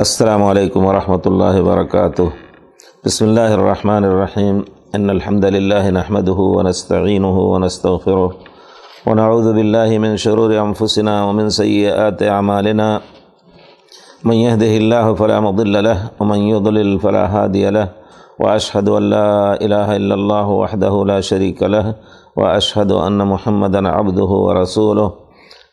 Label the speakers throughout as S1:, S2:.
S1: السلام علیکم ورحمۃ اللہ وبرکاتہ بسم اللہ الرحمن الرحیم ان الحمد للہ نحمده ونستعینه ونستغفره ونعوذ باللہ من شرور انفسنا ومن سیئات اعمالنا من يهده اللہ فلا مضل له ومن يضلل فلا هادی له واشهد ان لا اله الا الله وحده لا شريك له واشهد ان محمدا عبده ورسوله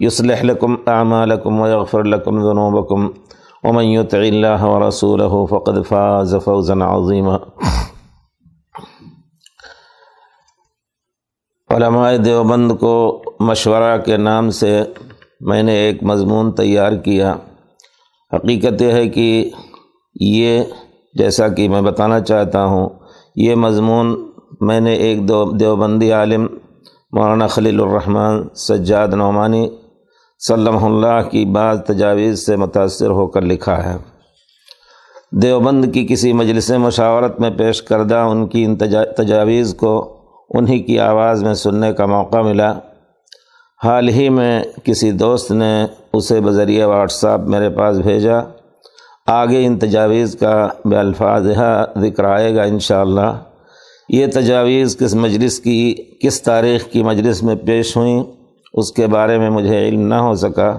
S1: يصلح لكم أعمالكم ويغفر لكم ذنوبكم ومن يطع الله ورسوله فقد فاز فوزا عظيما علماء دیوبند کو مشورہ کے نام سے میں نے ایک مضمون تیار کیا حقیقت یہ ہے کہ یہ جیسا کہ میں بتانا چاہتا ہوں یہ مضمون میں نے ایک دو دیوبندی عالم مولانا خلیل الرحمن سجاد نعمانی صلی اللہ کی بعض تجاویز سے متاثر ہو کر لکھا ہے دیوبند کی کسی مجلس مشاورت میں پیش کردہ ان کی ان تجاویز کو انہی کی آواز میں سننے کا موقع ملا حال ہی میں کسی دوست نے اسے بذریعہ واٹس ایپ میرے پاس بھیجا آگے ان تجاویز کا بے الفاظ ذکر آئے گا ان اللہ یہ تجاویز کس مجلس کی کس تاریخ کی مجلس میں پیش ہوئیں اس کے بارے میں مجھے علم نہ ہو سکا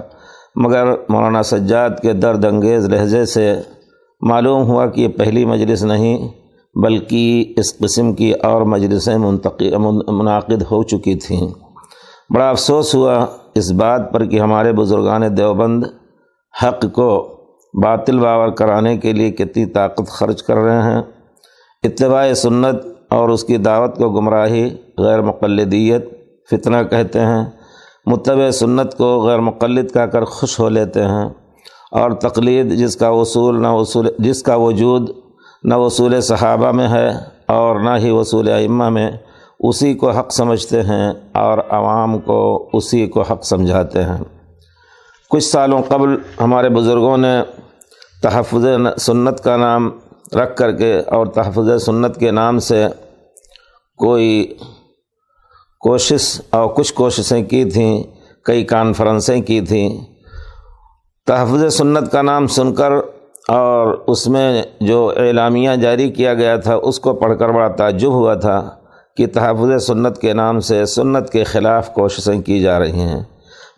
S1: مگر مولانا سجاد کے درد انگیز لہجے سے معلوم ہوا کہ یہ پہلی مجلس نہیں بلکہ اس قسم کی اور مجلسیں منتقی منعقد ہو چکی تھیں بڑا افسوس ہوا اس بات پر کہ ہمارے بزرگان دیوبند حق کو باطل باور کرانے کے لیے کتنی طاقت خرچ کر رہے ہیں اتباع سنت اور اس کی دعوت کو گمراہی غیر مقلدیت فتنہ کہتے ہیں متبع سنت کو غیر مقلد کا کر خوش ہو لیتے ہیں اور تقلید جس کا اصول نہ اصول جس کا وجود نہ اصول صحابہ میں ہے اور نہ ہی اصول امہ میں اسی کو حق سمجھتے ہیں اور عوام کو اسی کو حق سمجھاتے ہیں کچھ سالوں قبل ہمارے بزرگوں نے تحفظ سنت کا نام رکھ کر کے اور تحفظ سنت کے نام سے کوئی کوشش اور کچھ کوششیں کی تھیں کئی کانفرنسیں کی تھیں تحفظ سنت کا نام سن کر اور اس میں جو اعلامیہ جاری کیا گیا تھا اس کو پڑھ کر بڑا تعجب ہوا تھا کہ تحفظ سنت کے نام سے سنت کے خلاف کوششیں کی جا رہی ہیں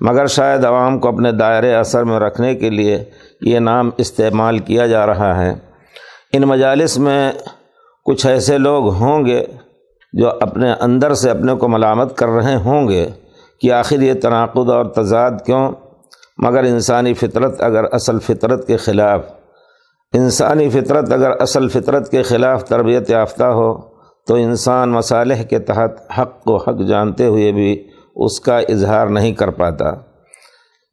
S1: مگر شاید عوام کو اپنے دائرے اثر میں رکھنے کے لیے یہ نام استعمال کیا جا رہا ہے ان مجالس میں کچھ ایسے لوگ ہوں گے جو اپنے اندر سے اپنے کو ملامت کر رہے ہوں گے کہ آخر یہ تناقض اور تضاد کیوں مگر انسانی فطرت اگر اصل فطرت کے خلاف انسانی فطرت اگر اصل فطرت کے خلاف تربیت یافتہ ہو تو انسان مصالح کے تحت حق کو حق جانتے ہوئے بھی اس کا اظہار نہیں کر پاتا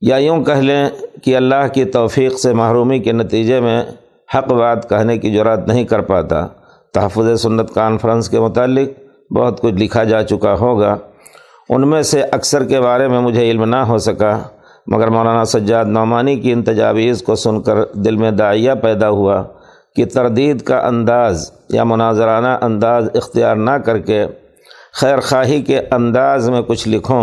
S1: یا یوں کہہ لیں کہ اللہ کی توفیق سے محرومی کے نتیجے میں حق بات کہنے کی جرات نہیں کر پاتا تحفظ سنت کانفرنس کے متعلق بہت کچھ لکھا جا چکا ہوگا ان میں سے اکثر کے بارے میں مجھے علم نہ ہو سکا مگر مولانا سجاد نعمانی کی ان تجاویز کو سن کر دل میں دائیہ پیدا ہوا کہ تردید کا انداز یا مناظرانہ انداز اختیار نہ کر کے خیر خواہی کے انداز میں کچھ لکھوں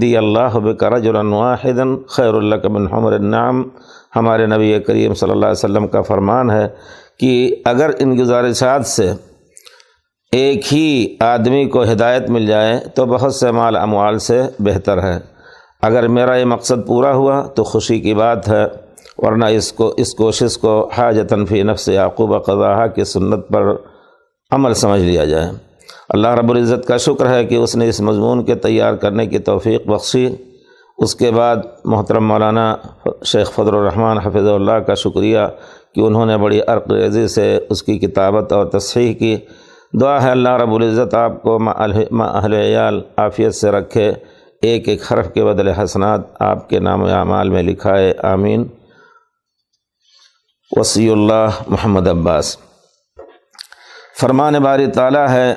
S1: دی اللہ بکرج النواہدن خیر اللہ کا بنام ہمارے نبی کریم صلی اللہ علیہ وسلم کا فرمان ہے کہ اگر ان گزارشات سے ایک ہی آدمی کو ہدایت مل جائے تو بہت سے مال اموال سے بہتر ہے اگر میرا یہ مقصد پورا ہوا تو خوشی کی بات ہے ورنہ اس کو اس کوشش کو حاج فی نفس یعقوب قضعیٰ کی سنت پر عمل سمجھ لیا جائے اللہ رب العزت کا شکر ہے کہ اس نے اس مضمون کے تیار کرنے کی توفیق بخشی اس کے بعد محترم مولانا شیخ فضل الرحمن حفظ اللہ کا شکریہ کہ انہوں نے بڑی عرق ریزی سے اس کی کتابت اور تصحیح کی دعا ہے اللہ رب العزت آپ کو اہل عیال عافیت سے رکھے ایک ایک حرف کے بدل حسنات آپ کے نام اعمال میں لکھائے آمین وسیع اللہ محمد عباس فرمان باری تعالیٰ ہے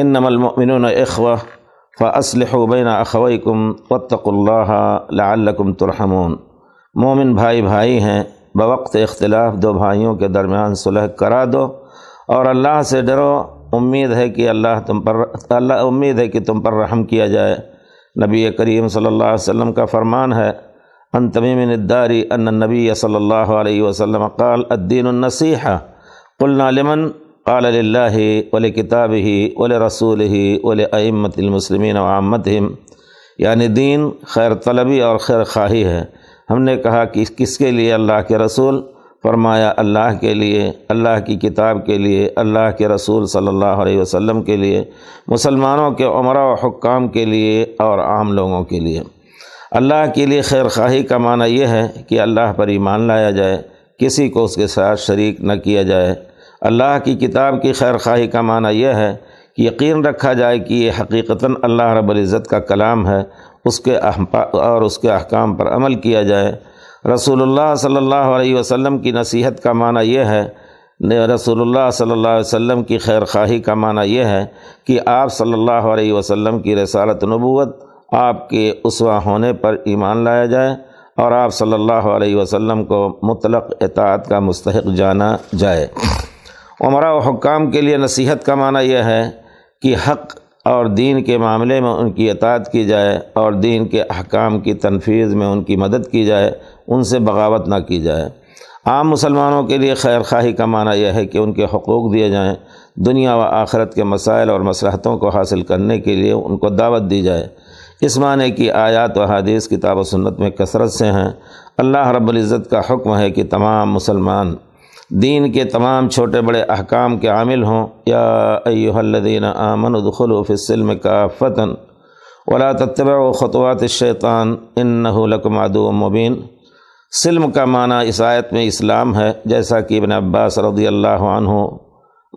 S1: ان نم نََن الخو بین اخوئی اخویکم وطق اللہ لعلکم ترحمون مومن بھائی بھائی ہیں بوقت اختلاف دو بھائیوں کے درمیان صلح کرا دو اور اللہ سے ڈرو امید ہے کہ اللہ تم پر اللہ امید ہے کہ تم پر رحم کیا جائے نبی کریم صلی اللہ علیہ وسلم کا فرمان ہے ان تمیم نداری ان نبی صلی اللہ علیہ وسلم قال الدین النصیح قلنا لمن قال ول کتاب ہی ول رسول ہی ول امت المسلمین المسلميتم یعنی دین خیر طلبی اور خیر خواہی ہے ہم نے کہا کہ کس کے لیے اللہ کے رسول فرمایا اللہ کے لیے اللہ کی کتاب کے لیے اللہ کے رسول صلی اللہ علیہ وسلم کے لیے مسلمانوں کے عمرہ حکام کے لیے اور عام لوگوں کے لیے اللہ کے لیے خیر خواہی کا معنی یہ ہے کہ اللہ پر ایمان لایا جائے کسی کو اس کے ساتھ شریک نہ کیا جائے اللہ کی کتاب کی خیر خواہی کا معنی یہ ہے کہ یقین رکھا جائے کہ یہ حقیقتاً اللہ رب العزت کا کلام ہے اس کے اور اس کے احکام پر عمل کیا جائے رسول اللہ صلی اللہ علیہ وسلم کی نصیحت کا معنی یہ ہے رسول اللہ صلی اللہ علیہ وسلم کی خیر خواہی کا معنی یہ ہے کہ آپ صلی اللہ علیہ وسلم کی رسالت نبوت آپ کے اسوا ہونے پر ایمان لایا جائے اور آپ صلی اللہ علیہ وسلم کو مطلق اطاعت کا مستحق جانا جائے عمرہ و حکام کے لیے نصیحت کا معنی یہ ہے کہ حق اور دین کے معاملے میں ان کی اطاعت کی جائے اور دین کے احکام کی تنفیذ میں ان کی مدد کی جائے ان سے بغاوت نہ کی جائے عام مسلمانوں کے لیے خیر خواہی کا معنی یہ ہے کہ ان کے حقوق دیے جائیں دنیا و آخرت کے مسائل اور مصلحتوں کو حاصل کرنے کے لیے ان کو دعوت دی جائے اس معنی کی آیات و حادیث کتاب و سنت میں کثرت سے ہیں اللہ رب العزت کا حکم ہے کہ تمام مسلمان دین کے تمام چھوٹے بڑے احکام کے عامل ہوں یا ایل دین آمن الخلوفِ سلم کا فتن الاطب و خطوط شیطان ان القماد و مبین سلم کا معنی اس آیت میں اسلام ہے جیسا کہ ابن عباس رضی اللہ عنہ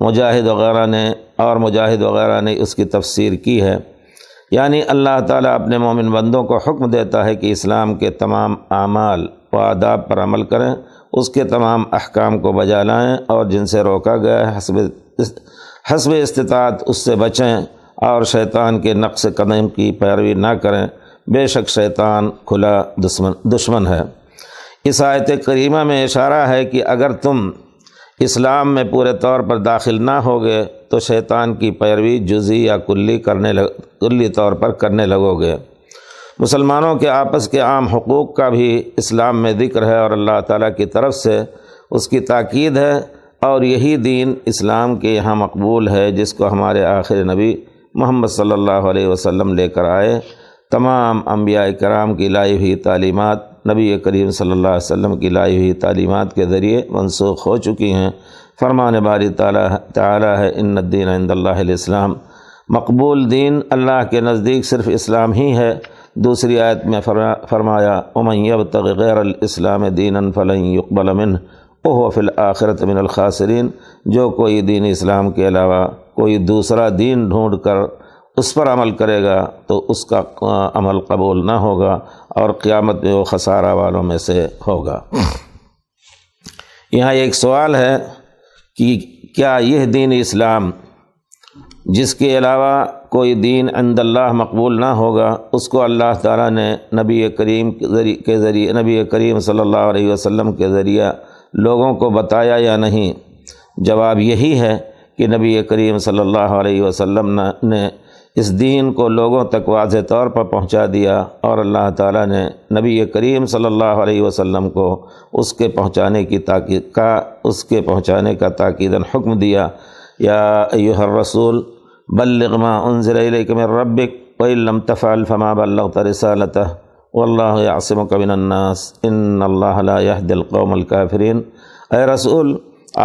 S1: مجاہد وغیرہ نے اور مجاہد وغیرہ نے اس کی تفسیر کی ہے یعنی اللہ تعالیٰ اپنے مومن بندوں کو حکم دیتا ہے کہ اسلام کے تمام اعمال و آداب پر عمل کریں اس کے تمام احکام کو بجا لائیں اور جن سے روکا گیا ہے حسب حسب استطاعت اس سے بچیں اور شیطان کے نقص قدم کی پیروی نہ کریں بے شک شیطان کھلا دشمن دشمن ہے اس آیت کریمہ میں اشارہ ہے کہ اگر تم اسلام میں پورے طور پر داخل نہ ہوگے تو شیطان کی پیروی جزی یا کلی کرنے کلی طور پر کرنے لگو گے مسلمانوں کے آپس کے عام حقوق کا بھی اسلام میں ذکر ہے اور اللہ تعالیٰ کی طرف سے اس کی تاکید ہے اور یہی دین اسلام کے یہاں مقبول ہے جس کو ہمارے آخر نبی محمد صلی اللہ علیہ وسلم لے کر آئے تمام انبیاء کرام کی لائی ہوئی تعلیمات نبی کریم صلی اللہ علیہ وسلم کی لائی ہوئی تعلیمات کے ذریعے منسوخ ہو چکی ہیں فرمان باری تعالیٰ ہے ان الدین عند اللہ علیہ السلام مقبول دین اللہ کے نزدیک صرف اسلام ہی ہے دوسری آیت میں فرمایا امبغ غیر الاسلام دین فلن یقبل من اوہ فل آخرت من الخاسرین جو کوئی دین اسلام کے علاوہ کوئی دوسرا دین ڈھونڈ کر اس پر عمل کرے گا تو اس کا عمل قبول نہ ہوگا اور قیامت میں وہ خسارہ والوں میں سے ہوگا یہاں ایک سوال ہے کہ کیا یہ دین اسلام جس کے علاوہ کوئی دین عند اللہ مقبول نہ ہوگا اس کو اللہ تعالیٰ نے نبی کریم کے ذریعے نبی کریم صلی اللہ علیہ وسلم کے ذریعہ لوگوں کو بتایا یا نہیں جواب یہی ہے کہ نبی کریم صلی اللہ علیہ وسلم نے اس دین کو لوگوں تک واضح طور پر پہنچا دیا اور اللہ تعالیٰ نے نبی کریم صلی اللہ علیہ وسلم کو اس کے پہنچانے کی تاکید کا اس کے پہنچانے کا تاکیدن حکم دیا یا ایوہ رسول ما انزل الیک من و لمطف الفما تفعل فما بلغت و واللہ یعصمک و الناس ان اللہ علیہ دل القوم الکافرین اے رسول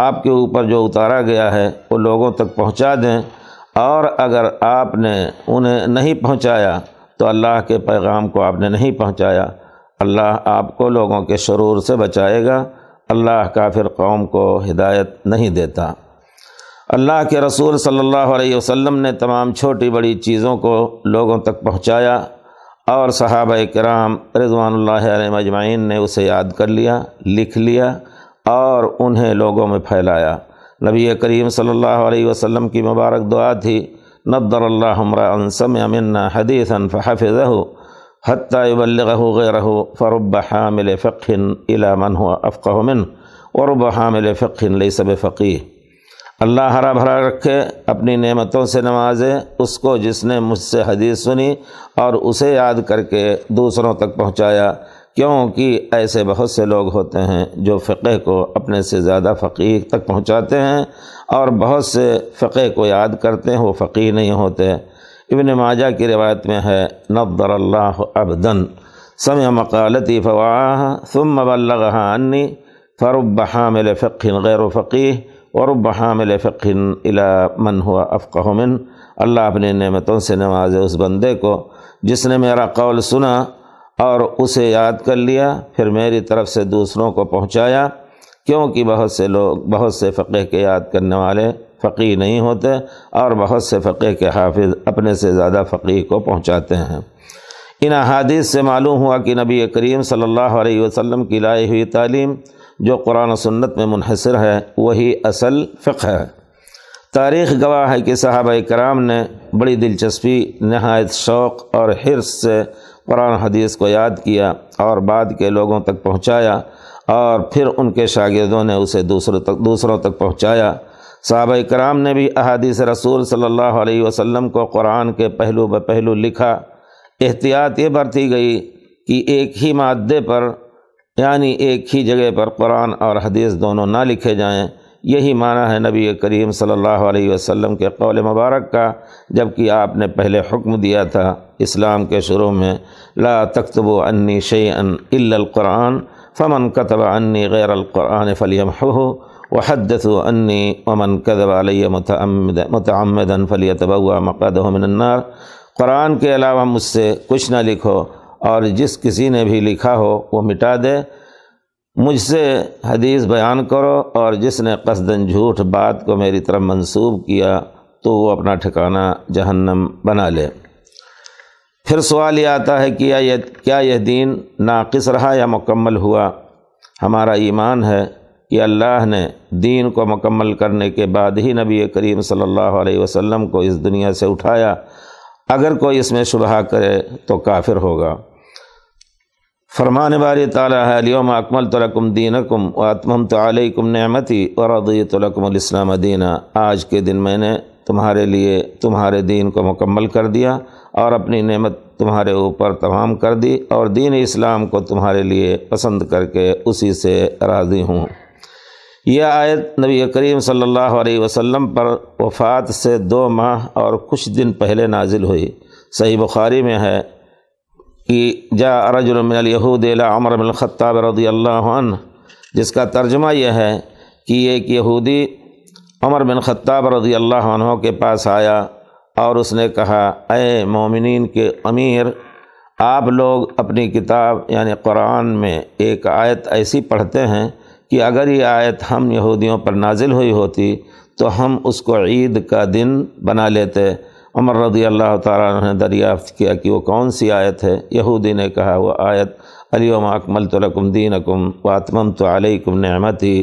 S1: آپ کے اوپر جو اتارا گیا ہے وہ لوگوں تک پہنچا دیں اور اگر آپ نے انہیں نہیں پہنچایا تو اللہ کے پیغام کو آپ نے نہیں پہنچایا اللہ آپ کو لوگوں کے شرور سے بچائے گا اللہ کافر قوم کو ہدایت نہیں دیتا اللہ کے رسول صلی اللہ علیہ وسلم نے تمام چھوٹی بڑی چیزوں کو لوگوں تک پہنچایا اور صحابہ کرام رضوان اللہ علیہ مجمعین نے اسے یاد کر لیا لکھ لیا اور انہیں لوگوں میں پھیلایا نبی کریم صلی اللہ علیہ وسلم کی مبارک دعا تھی نبدر اللہ اللہ انسم امن حدیث حتیٰ حتٰ غیرہ فرب حامل فقن علامن افقہ من ورب حامل فقن لئی سب فقی اللہ ہرا بھرا رکھے اپنی نعمتوں سے نوازے اس کو جس نے مجھ سے حدیث سنی اور اسے یاد کر کے دوسروں تک پہنچایا کیونکہ ایسے بہت سے لوگ ہوتے ہیں جو فقہ کو اپنے سے زیادہ فقیر تک پہنچاتے ہیں اور بہت سے فقہ کو یاد کرتے ہیں وہ فقیر نہیں ہوتے ابن ماجہ کی روایت میں ہے نبر اللہ ابدن سمع مقالتی فواہ ثم بلغها انی فرب حامل فقی غیر و ورب حامل فقن الا من ہوا من اللہ اپنی نعمتوں سے نوازے اس بندے کو جس نے میرا قول سنا اور اسے یاد کر لیا پھر میری طرف سے دوسروں کو پہنچایا کیونکہ بہت سے لوگ بہت سے فقہ کے یاد کرنے والے فقی نہیں ہوتے اور بہت سے فقہ کے حافظ اپنے سے زیادہ فقی کو پہنچاتے ہیں ان احادیث سے معلوم ہوا کہ نبی کریم صلی اللہ علیہ وسلم کی لائی ہوئی تعلیم جو قرآن و سنت میں منحصر ہے وہی اصل فقہ ہے تاریخ گواہ ہے کہ صحابہ کرام نے بڑی دلچسپی نہایت شوق اور حرص سے قرآن حدیث کو یاد کیا اور بعد کے لوگوں تک پہنچایا اور پھر ان کے شاگردوں نے اسے دوسروں تک دوسروں تک پہنچایا صحابہ کرام نے بھی احادیث رسول صلی اللہ علیہ وسلم کو قرآن کے پہلو بہلو لکھا احتیاط یہ برتی گئی کہ ایک ہی مادے پر یعنی ایک ہی جگہ پر قرآن اور حدیث دونوں نہ لکھے جائیں یہی معنی ہے نبی کریم صلی اللہ علیہ وسلم کے قول مبارک کا جب کہ آپ نے پہلے حکم دیا تھا اسلام کے شروع میں لا تکتب و انّی شعی ان القرآن فمن قطب انّی غیر القرآن فلیم ہو و انّی امن قدب علیہ متعمد متعمد ان فلی النار قرآن کے علاوہ مجھ سے کچھ نہ لکھو اور جس کسی نے بھی لکھا ہو وہ مٹا دے مجھ سے حدیث بیان کرو اور جس نے قصدن جھوٹ بات کو میری طرف منسوب کیا تو وہ اپنا ٹھکانہ جہنم بنا لے پھر سوال یہ آتا ہے کہ کیا یہ دین ناقص رہا یا مکمل ہوا ہمارا ایمان ہے کہ اللہ نے دین کو مکمل کرنے کے بعد ہی نبی کریم صلی اللہ علیہ وسلم کو اس دنیا سے اٹھایا اگر کوئی اس میں شبہ کرے تو کافر ہوگا فرمان بار تعالیٰ ہے علیہم اکم الطالکم دینکم واطمۃ علیہم نعمتی و ردیۃ تلکم الاسلام دینہ آج کے دن میں نے تمہارے لیے تمہارے دین کو مکمل کر دیا اور اپنی نعمت تمہارے اوپر تمام کر دی اور دین اسلام کو تمہارے لیے پسند کر کے اسی سے راضی ہوں یہ آیت نبی کریم صلی اللہ علیہ وسلم پر وفات سے دو ماہ اور کچھ دن پہلے نازل ہوئی صحیح بخاری میں ہے کہ جا الیہود الی عمر بن الخطاب رضی اللہ عنہ جس کا ترجمہ یہ ہے کہ ایک یہودی عمر بن خطاب رضی اللہ عنہ کے پاس آیا اور اس نے کہا اے مومنین کے امیر آپ لوگ اپنی کتاب یعنی قرآن میں ایک آیت ایسی پڑھتے ہیں کہ اگر یہ آیت ہم یہودیوں پر نازل ہوئی ہوتی تو ہم اس کو عید کا دن بنا لیتے عمر رضی اللہ تعالیٰ نے دریافت کیا کہ وہ کون سی آیت ہے یہودی نے کہا وہ آیت علی وما اکمل تو الکم الدین کم واطمَََ تو علیہ کم نعمتی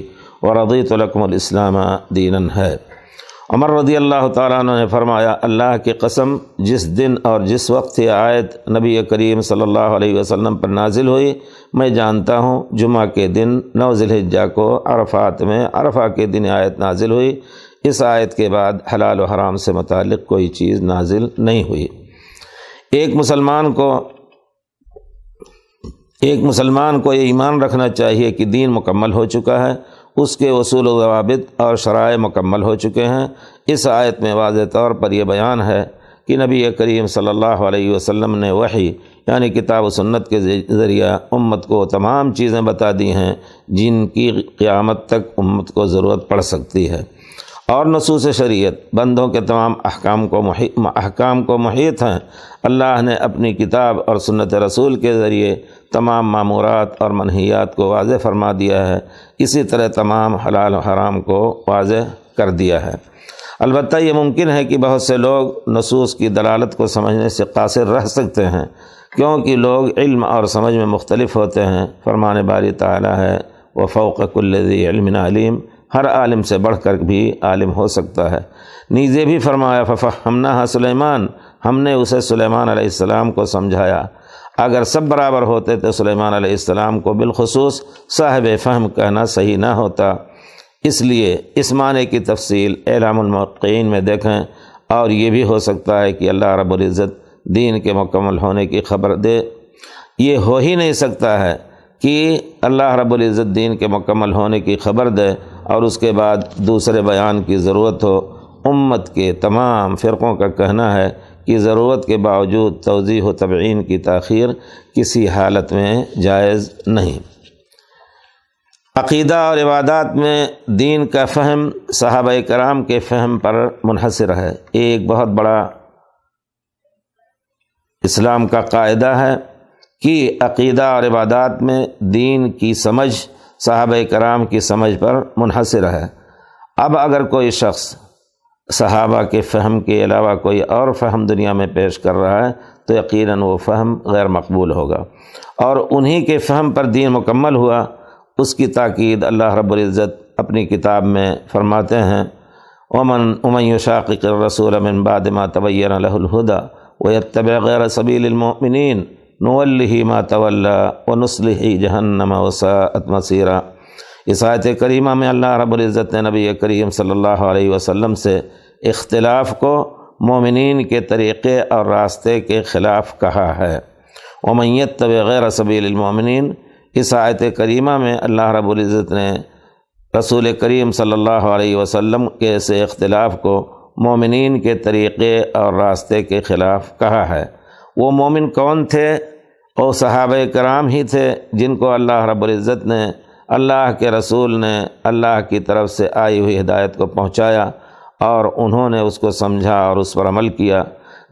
S1: و رضی لکم الاسلامہ دیناً ہے عمر رضی اللہ تعالیٰ عنہ نے فرمایا اللہ کی قسم جس دن اور جس وقت یہ آیت نبی کریم صلی اللہ علیہ وسلم پر نازل ہوئی میں جانتا ہوں جمعہ کے دن نو الحجہ کو عرفات میں عرفہ کے دن آیت نازل ہوئی اس آیت کے بعد حلال و حرام سے متعلق کوئی چیز نازل نہیں ہوئی ایک مسلمان کو ایک مسلمان کو یہ ایمان رکھنا چاہیے کہ دین مکمل ہو چکا ہے اس کے اصول و ضوابط اور شرائع مکمل ہو چکے ہیں اس آیت میں واضح طور پر یہ بیان ہے کہ نبی کریم صلی اللہ علیہ وسلم نے وہی یعنی کتاب و سنت کے ذریعہ امت کو تمام چیزیں بتا دی ہیں جن کی قیامت تک امت کو ضرورت پڑ سکتی ہے اور نصوص شریعت بندوں کے تمام احکام کو محیط احکام کو محیط ہیں اللہ نے اپنی کتاب اور سنت رسول کے ذریعے تمام معمورات اور منحیات کو واضح فرما دیا ہے اسی طرح تمام حلال و حرام کو واضح کر دیا ہے البتہ یہ ممکن ہے کہ بہت سے لوگ نصوص کی دلالت کو سمجھنے سے قاصر رہ سکتے ہیں کیونکہ لوگ علم اور سمجھ میں مختلف ہوتے ہیں فرمان باری تعالیٰ ہے وہ فوق کلزی علم علیم ہر عالم سے بڑھ کر بھی عالم ہو سکتا ہے نیزے بھی فرمایا ففا ہم نہ سلیمان ہم نے اسے سلیمان علیہ السلام کو سمجھایا اگر سب برابر ہوتے تو سلیمان علیہ السلام کو بالخصوص صاحب فہم کہنا صحیح نہ ہوتا اس لیے اس معنی کی تفصیل اعلام الموقعین میں دیکھیں اور یہ بھی ہو سکتا ہے کہ اللہ رب العزت دین کے مکمل ہونے کی خبر دے یہ ہو ہی نہیں سکتا ہے کہ اللہ رب العزت دین کے مکمل ہونے کی خبر دے اور اس کے بعد دوسرے بیان کی ضرورت ہو امت کے تمام فرقوں کا کہنا ہے کہ ضرورت کے باوجود توضیح و تبعین کی تاخیر کسی حالت میں جائز نہیں عقیدہ اور عبادات میں دین کا فہم صحابہ کرام کے فہم پر منحصر ہے ایک بہت بڑا اسلام کا قاعدہ ہے کہ عقیدہ اور عبادات میں دین کی سمجھ صحابہ کرام کی سمجھ پر منحصر ہے اب اگر کوئی شخص صحابہ کے فہم کے علاوہ کوئی اور فہم دنیا میں پیش کر رہا ہے تو یقیناً وہ فہم غیر مقبول ہوگا اور انہی کے فہم پر دین مکمل ہوا اس کی تاکید اللہ رب العزت اپنی کتاب میں فرماتے ہیں امن امن و شاقر رسول امن بادما طبی الہدا و اکتب غیر صبیل المؤمنین نولی ما طول و و نسل وسا مسیرہ اس آیت کریمہ میں اللہ رب العزت نے نبی کریم صلی اللہ علیہ وسلم سے اختلاف کو مومنین کے طریقے اور راستے کے خلاف کہا ہے امیت طب غیر سبیل المومنین اس آیت کریمہ میں اللہ رب العزت نے رسول کریم صلی اللہ علیہ وسلم کے سے اختلاف کو مومنین کے طریقے اور راستے کے خلاف کہا ہے وہ مومن کون تھے وہ صحابہ کرام ہی تھے جن کو اللہ رب العزت نے اللہ کے رسول نے اللہ کی طرف سے آئی ہوئی ہدایت کو پہنچایا اور انہوں نے اس کو سمجھا اور اس پر عمل کیا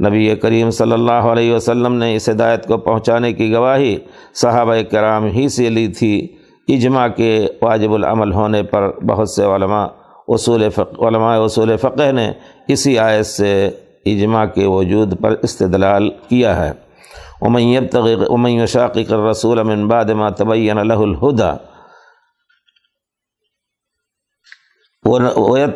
S1: نبی کریم صلی اللہ علیہ وسلم نے اس ہدایت کو پہنچانے کی گواہی صحابہ کرام ہی سے لی تھی اجماع کے واجب العمل ہونے پر بہت سے علماء اصول فق علماء اصول فقہ نے اسی آیت سے اجماع کے وجود پر استدلال کیا ہے امین عمیہ شاقی کر رسول ما تبین اللہ الہدا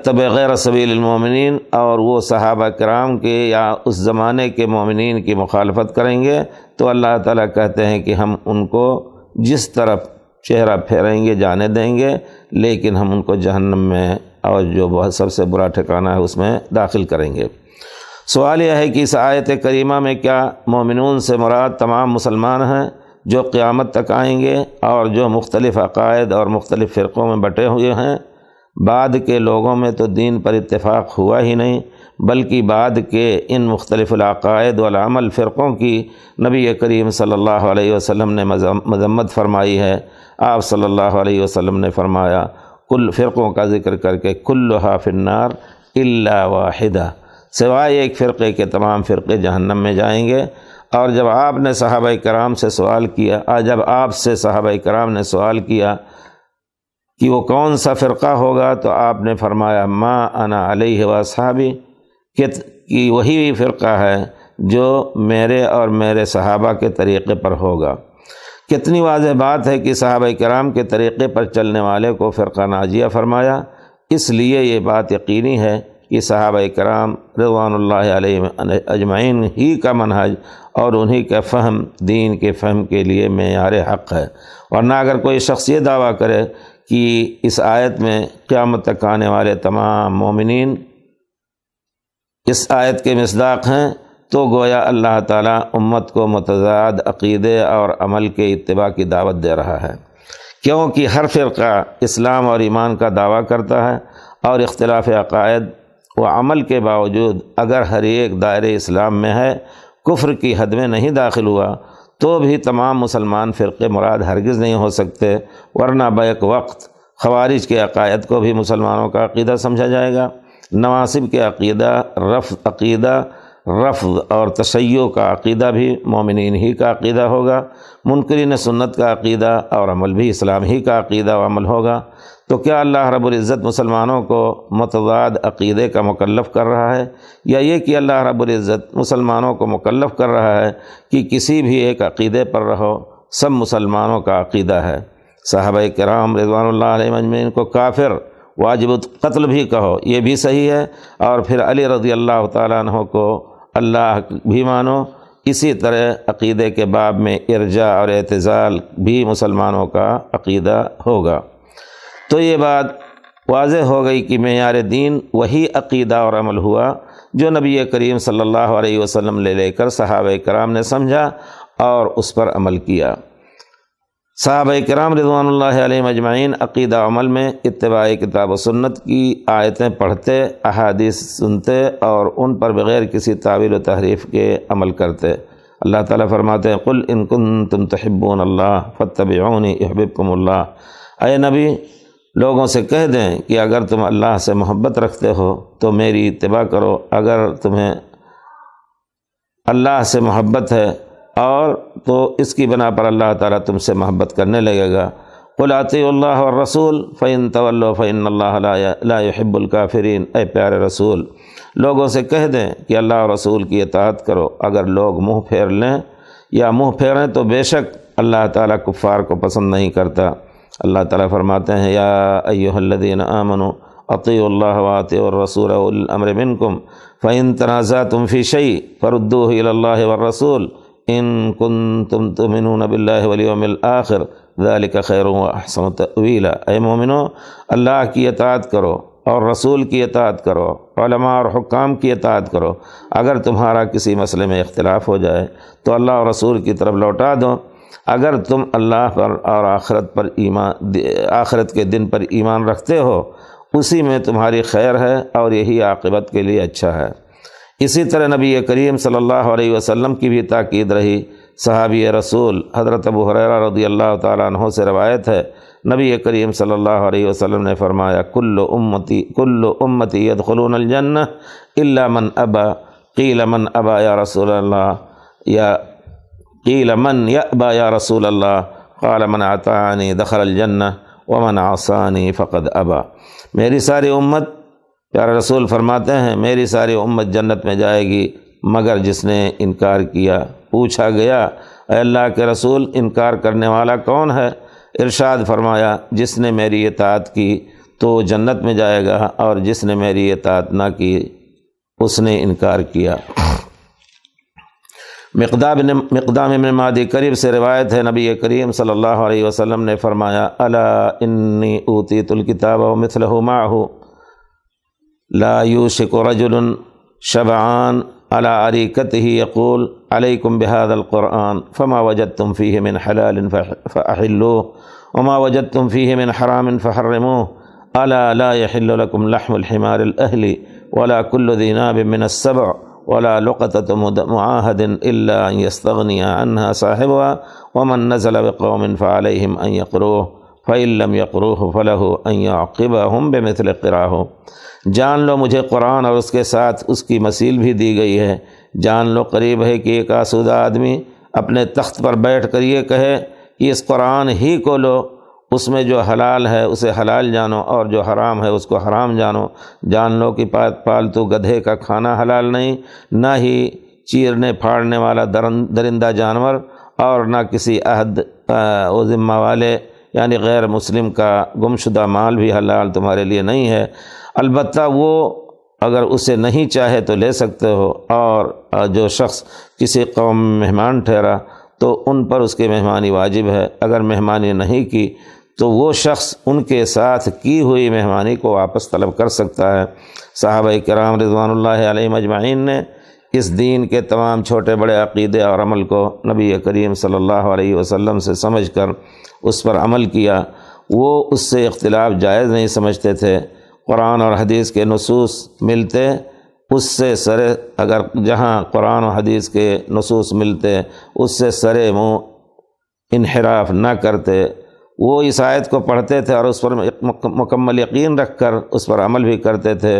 S1: طب غیر صبیل المومنین اور وہ صحابہ کرام کے یا اس زمانے کے مومنین کی مخالفت کریں گے تو اللہ تعالیٰ کہتے ہیں کہ ہم ان کو جس طرف چہرہ پھیریں گے جانے دیں گے لیکن ہم ان کو جہنم میں اور جو بہت سب سے برا ٹھکانہ ہے اس میں داخل کریں گے سوال یہ ہے کہ اس آیت کریمہ میں کیا مومنون سے مراد تمام مسلمان ہیں جو قیامت تک آئیں گے اور جو مختلف عقائد اور مختلف فرقوں میں بٹے ہوئے ہیں بعد کے لوگوں میں تو دین پر اتفاق ہوا ہی نہیں بلکہ بعد کے ان مختلف العقائد والعمل فرقوں کی نبی کریم صلی اللہ علیہ وسلم نے مذمت فرمائی ہے آپ صلی اللہ علیہ وسلم نے فرمایا کل فرقوں کا ذکر کر کے کل حافار اللہ واحدہ سوائے ایک فرقے کے تمام فرقے جہنم میں جائیں گے اور جب آپ نے صحابہ کرام سے سوال کیا اور جب آپ سے صحابہ کرام نے سوال کیا کہ وہ کون سا فرقہ ہوگا تو آپ نے فرمایا ما انا علیہ و صحابی کہ وہی فرقہ ہے جو میرے اور میرے صحابہ کے طریقے پر ہوگا کتنی واضح بات ہے کہ صحابہ کرام کے طریقے پر چلنے والے کو فرقہ ناجیہ فرمایا اس لیے یہ بات یقینی ہے کہ صحابہ کرام رضوان اللہ علیہ اجمعین ہی کا منحج اور انہی کا فہم دین کے فہم کے لیے معیار حق ہے اور نہ اگر کوئی شخص یہ دعویٰ کرے کہ اس آیت میں قیامت تک آنے والے تمام مومنین اس آیت کے مصداق ہیں تو گویا اللہ تعالیٰ امت کو متضاد عقیدے اور عمل کے اتباع کی دعوت دے رہا ہے کیونکہ ہر فرقہ اسلام اور ایمان کا دعویٰ کرتا ہے اور اختلاف عقائد و عمل کے باوجود اگر ہر ایک دائرے اسلام میں ہے کفر کی حد میں نہیں داخل ہوا تو بھی تمام مسلمان فرق مراد ہرگز نہیں ہو سکتے ورنہ بیک وقت خوارج کے عقائد کو بھی مسلمانوں کا عقیدہ سمجھا جائے گا نواسب کے عقیدہ رف عقیدہ رفض اور تشیع کا عقیدہ بھی مومنین ہی کا عقیدہ ہوگا منکرین سنت کا عقیدہ اور عمل بھی اسلام ہی کا عقیدہ و عمل ہوگا تو کیا اللہ رب العزت مسلمانوں کو متضاد عقیدے کا مکلف کر رہا ہے یا یہ کہ اللہ رب العزت مسلمانوں کو مکلف کر رہا ہے کہ کسی بھی ایک عقیدے پر رہو سب مسلمانوں کا عقیدہ ہے صحابہ کرام رضوان اللہ علیہ مجمعین کو کافر واجب قتل بھی کہو یہ بھی صحیح ہے اور پھر علی رضی اللہ تعالیٰ عنہ کو اللہ بھی مانو اسی طرح عقیدے کے باب میں ارجا اور اعتزال بھی مسلمانوں کا عقیدہ ہوگا تو یہ بات واضح ہو گئی کہ معیار دین وہی عقیدہ اور عمل ہوا جو نبی کریم صلی اللہ علیہ وسلم لے لے کر صحابہ کرام نے سمجھا اور اس پر عمل کیا صحابہ کرام رضوان اللہ علیہ مجمعین عقیدہ عمل میں اتباع کتاب و سنت کی آیتیں پڑھتے احادیث سنتے اور ان پر بغیر کسی تعویل و تحریف کے عمل کرتے اللہ تعالیٰ فرماتے ہیں قل ان کن تم تحبون اللہ فتب احببکم اللہ اے نبی لوگوں سے کہہ دیں کہ اگر تم اللہ سے محبت رکھتے ہو تو میری اتباع کرو اگر تمہیں اللہ سے محبت ہے اور تو اس کی بنا پر اللہ تعالیٰ تم سے محبت کرنے لگے گا قلاطی اور رسول فعین طول فعین اللہ حب الکافرین اے پیار رسول لوگوں سے کہہ دیں کہ اللہ اور رسول کی اطاعت کرو اگر لوگ منہ پھیر لیں یا منہ پھیریں تو بے شک اللہ تعالیٰ کفار کو پسند نہیں کرتا اللہ تعالیٰ فرماتے ہیں یا ایوہ امن و عطی اللہ واط اور رسول منکم کم تنازع تم فی شعی فرال اللّہ و رسول ان کن تم تم ان نب اللہ ولی خیر و احسن طویلا اے مومنو اللہ کی اطاعت کرو اور رسول کی اطاعت کرو علماء اور حکام کی اطاعت کرو اگر تمہارا کسی مسئلے میں اختلاف ہو جائے تو اللہ اور رسول کی طرف لوٹا دو اگر تم اللہ پر اور آخرت پر ایمان آخرت کے دن پر ایمان رکھتے ہو اسی میں تمہاری خیر ہے اور یہی عاقبت کے لیے اچھا ہے اسی طرح نبی کریم صلی اللہ علیہ وسلم کی بھی تاکید رہی صحابی رسول حضرت ابو حریرہ رضی اللہ تعالیٰ عنہ سے روایت ہے نبی کریم صلی اللہ علیہ وسلم نے فرمایا کل امتی کل امتی یدخلون الجنہ اللہ من ابا قیل من ابا یا رسول اللہ یا قیل من یا ابا یا رسول اللہ قال من عطانی دخل الجنہ ومن عصانی فقد ابا میری ساری امت پیارا رسول فرماتے ہیں میری ساری امت جنت میں جائے گی مگر جس نے انکار کیا پوچھا گیا اے اللہ کے رسول انکار کرنے والا کون ہے ارشاد فرمایا جس نے میری اطاعت کی تو جنت میں جائے گا اور جس نے میری اطاعت نہ کی اس نے انکار کیا مقداب مقدام مادی قریب سے روایت ہے نبی کریم صلی اللہ علیہ وسلم نے فرمایا انی اوتیت الکتاب و مثلہ ماں ہوں لا يوشك رجل شبعان على أريكته يقول عليكم بهذا القرآن فما وجدتم فيه من حلال فأحلوه وما وجدتم فيه من حرام فحرموه ألا لا يحل لكم لحم الحمار الأهلي ولا كل ذي ناب من السبع ولا لقطة معاهد إلا أن يستغني عنها صاحبها ومن نزل بقوم فعليهم أن يقروه فعلم یقروح فل ہو عقب مثل قرا ہو جان لو مجھے قرآن اور اس کے ساتھ اس کی مسیل بھی دی گئی ہے جان لو قریب ہے کہ ایک آسودہ آدمی اپنے تخت پر بیٹھ کر یہ کہے کہ اس قرآن ہی کو لو اس میں جو حلال ہے اسے حلال جانو اور جو حرام ہے اس کو حرام جانو جان لو کہ پالتو گدھے کا کھانا حلال نہیں نہ ہی چیرنے پھاڑنے والا درندہ جانور اور نہ کسی عہد و ذمہ والے یعنی غیر مسلم کا گم شدہ مال بھی حلال تمہارے لیے نہیں ہے البتہ وہ اگر اسے نہیں چاہے تو لے سکتے ہو اور جو شخص کسی قوم میں مہمان ٹھہرا تو ان پر اس کے مہمانی واجب ہے اگر مہمانی نہیں کی تو وہ شخص ان کے ساتھ کی ہوئی مہمانی کو واپس طلب کر سکتا ہے صحابہ کرام رضوان اللہ علیہ مجمعین نے اس دین کے تمام چھوٹے بڑے عقیدے اور عمل کو نبی کریم صلی اللہ علیہ وسلم سے سمجھ کر اس پر عمل کیا وہ اس سے اختلاف جائز نہیں سمجھتے تھے قرآن اور حدیث کے نصوص ملتے اس سے سرے اگر جہاں قرآن و حدیث کے نصوص ملتے اس سے سرے منہ انحراف نہ کرتے وہ عیسائیت کو پڑھتے تھے اور اس پر مکمل یقین رکھ کر اس پر عمل بھی کرتے تھے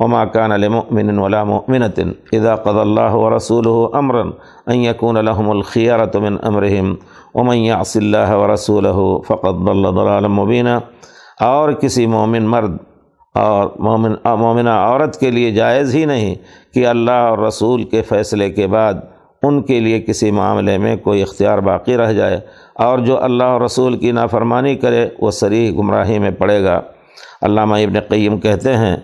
S1: وما كان لمؤمن ولا مؤمنة إذا قضى الله ورسوله أمرا أن يكون لهم الخيارة من أمرهم ومن يعص الله ورسوله فقد ضل ضلالا مبينا اور کسی مومن مرد اور مومن مومنہ عورت کے لیے جائز ہی نہیں کہ اللہ اور رسول کے فیصلے کے بعد ان کے لیے کسی معاملے میں کوئی اختیار باقی رہ جائے اور جو اللہ اور رسول کی نافرمانی کرے وہ سریح گمراہی میں پڑے گا علامہ ابن قیم کہتے ہیں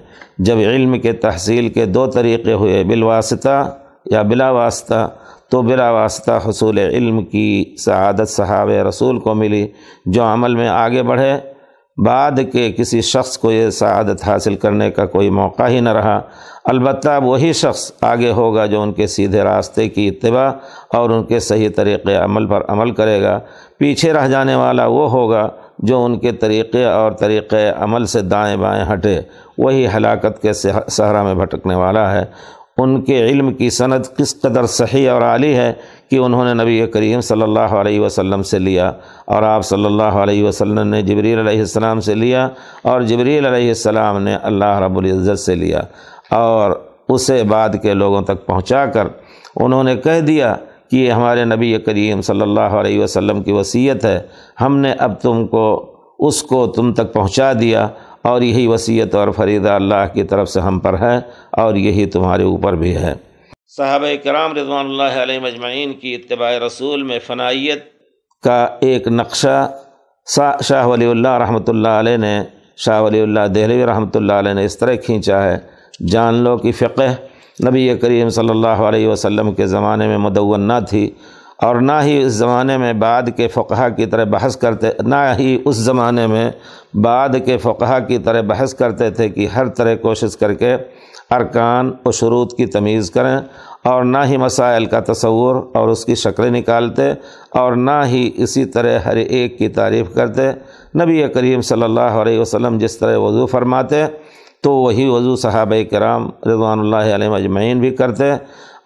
S1: جب علم کے تحصیل کے دو طریقے ہوئے بالواسطہ یا بلا واسطہ تو بلا واسطہ حصول علم کی سعادت صحاب رسول کو ملی جو عمل میں آگے بڑھے بعد کے کسی شخص کو یہ سعادت حاصل کرنے کا کوئی موقع ہی نہ رہا البتہ وہی شخص آگے ہوگا جو ان کے سیدھے راستے کی اتباع اور ان کے صحیح طریقے عمل پر عمل کرے گا پیچھے رہ جانے والا وہ ہوگا جو ان کے طریقے اور طریقے عمل سے دائیں بائیں ہٹے وہی ہلاکت کے صحرا میں بھٹکنے والا ہے ان کے علم کی سند کس قدر صحیح اور عالی ہے کہ انہوں نے نبی کریم صلی اللہ علیہ وسلم سے لیا اور آپ صلی اللہ علیہ وسلم نے جبریل علیہ السلام سے لیا اور جبریل علیہ السلام نے اللہ رب العزت سے لیا اور اسے بعد کے لوگوں تک پہنچا کر انہوں نے کہہ دیا کہ ہمارے نبی کریم صلی اللہ علیہ وسلم کی وصیت ہے ہم نے اب تم کو اس کو تم تک پہنچا دیا اور یہی وصیت اور فریدہ اللہ کی طرف سے ہم پر ہے اور یہی تمہارے اوپر بھی ہے صحابہ کرام رضوان اللہ علیہ مجمعین کی اتباع رسول میں فنائیت کا ایک نقشہ شاہ ولی اللہ رحمۃ اللہ علیہ نے شاہ ولی اللہ دہلی رحمۃ اللہ علیہ نے اس طرح کھینچا ہے جان لو کہ فقہ نبی کریم صلی اللہ علیہ وسلم کے زمانے میں مدون نہ تھی اور نہ ہی اس زمانے میں بعد کے فقہ کی طرح بحث کرتے نہ ہی اس زمانے میں بعد کے فقہ کی طرح بحث کرتے تھے کہ ہر طرح کوشش کر کے ارکان و شروط کی تمیز کریں اور نہ ہی مسائل کا تصور اور اس کی شکلیں نکالتے اور نہ ہی اسی طرح ہر ایک کی تعریف کرتے نبی کریم صلی اللہ علیہ وسلم جس طرح وضو فرماتے تو وہی وضو صحابہ کرام رضوان اللہ علیہ اجمعین بھی کرتے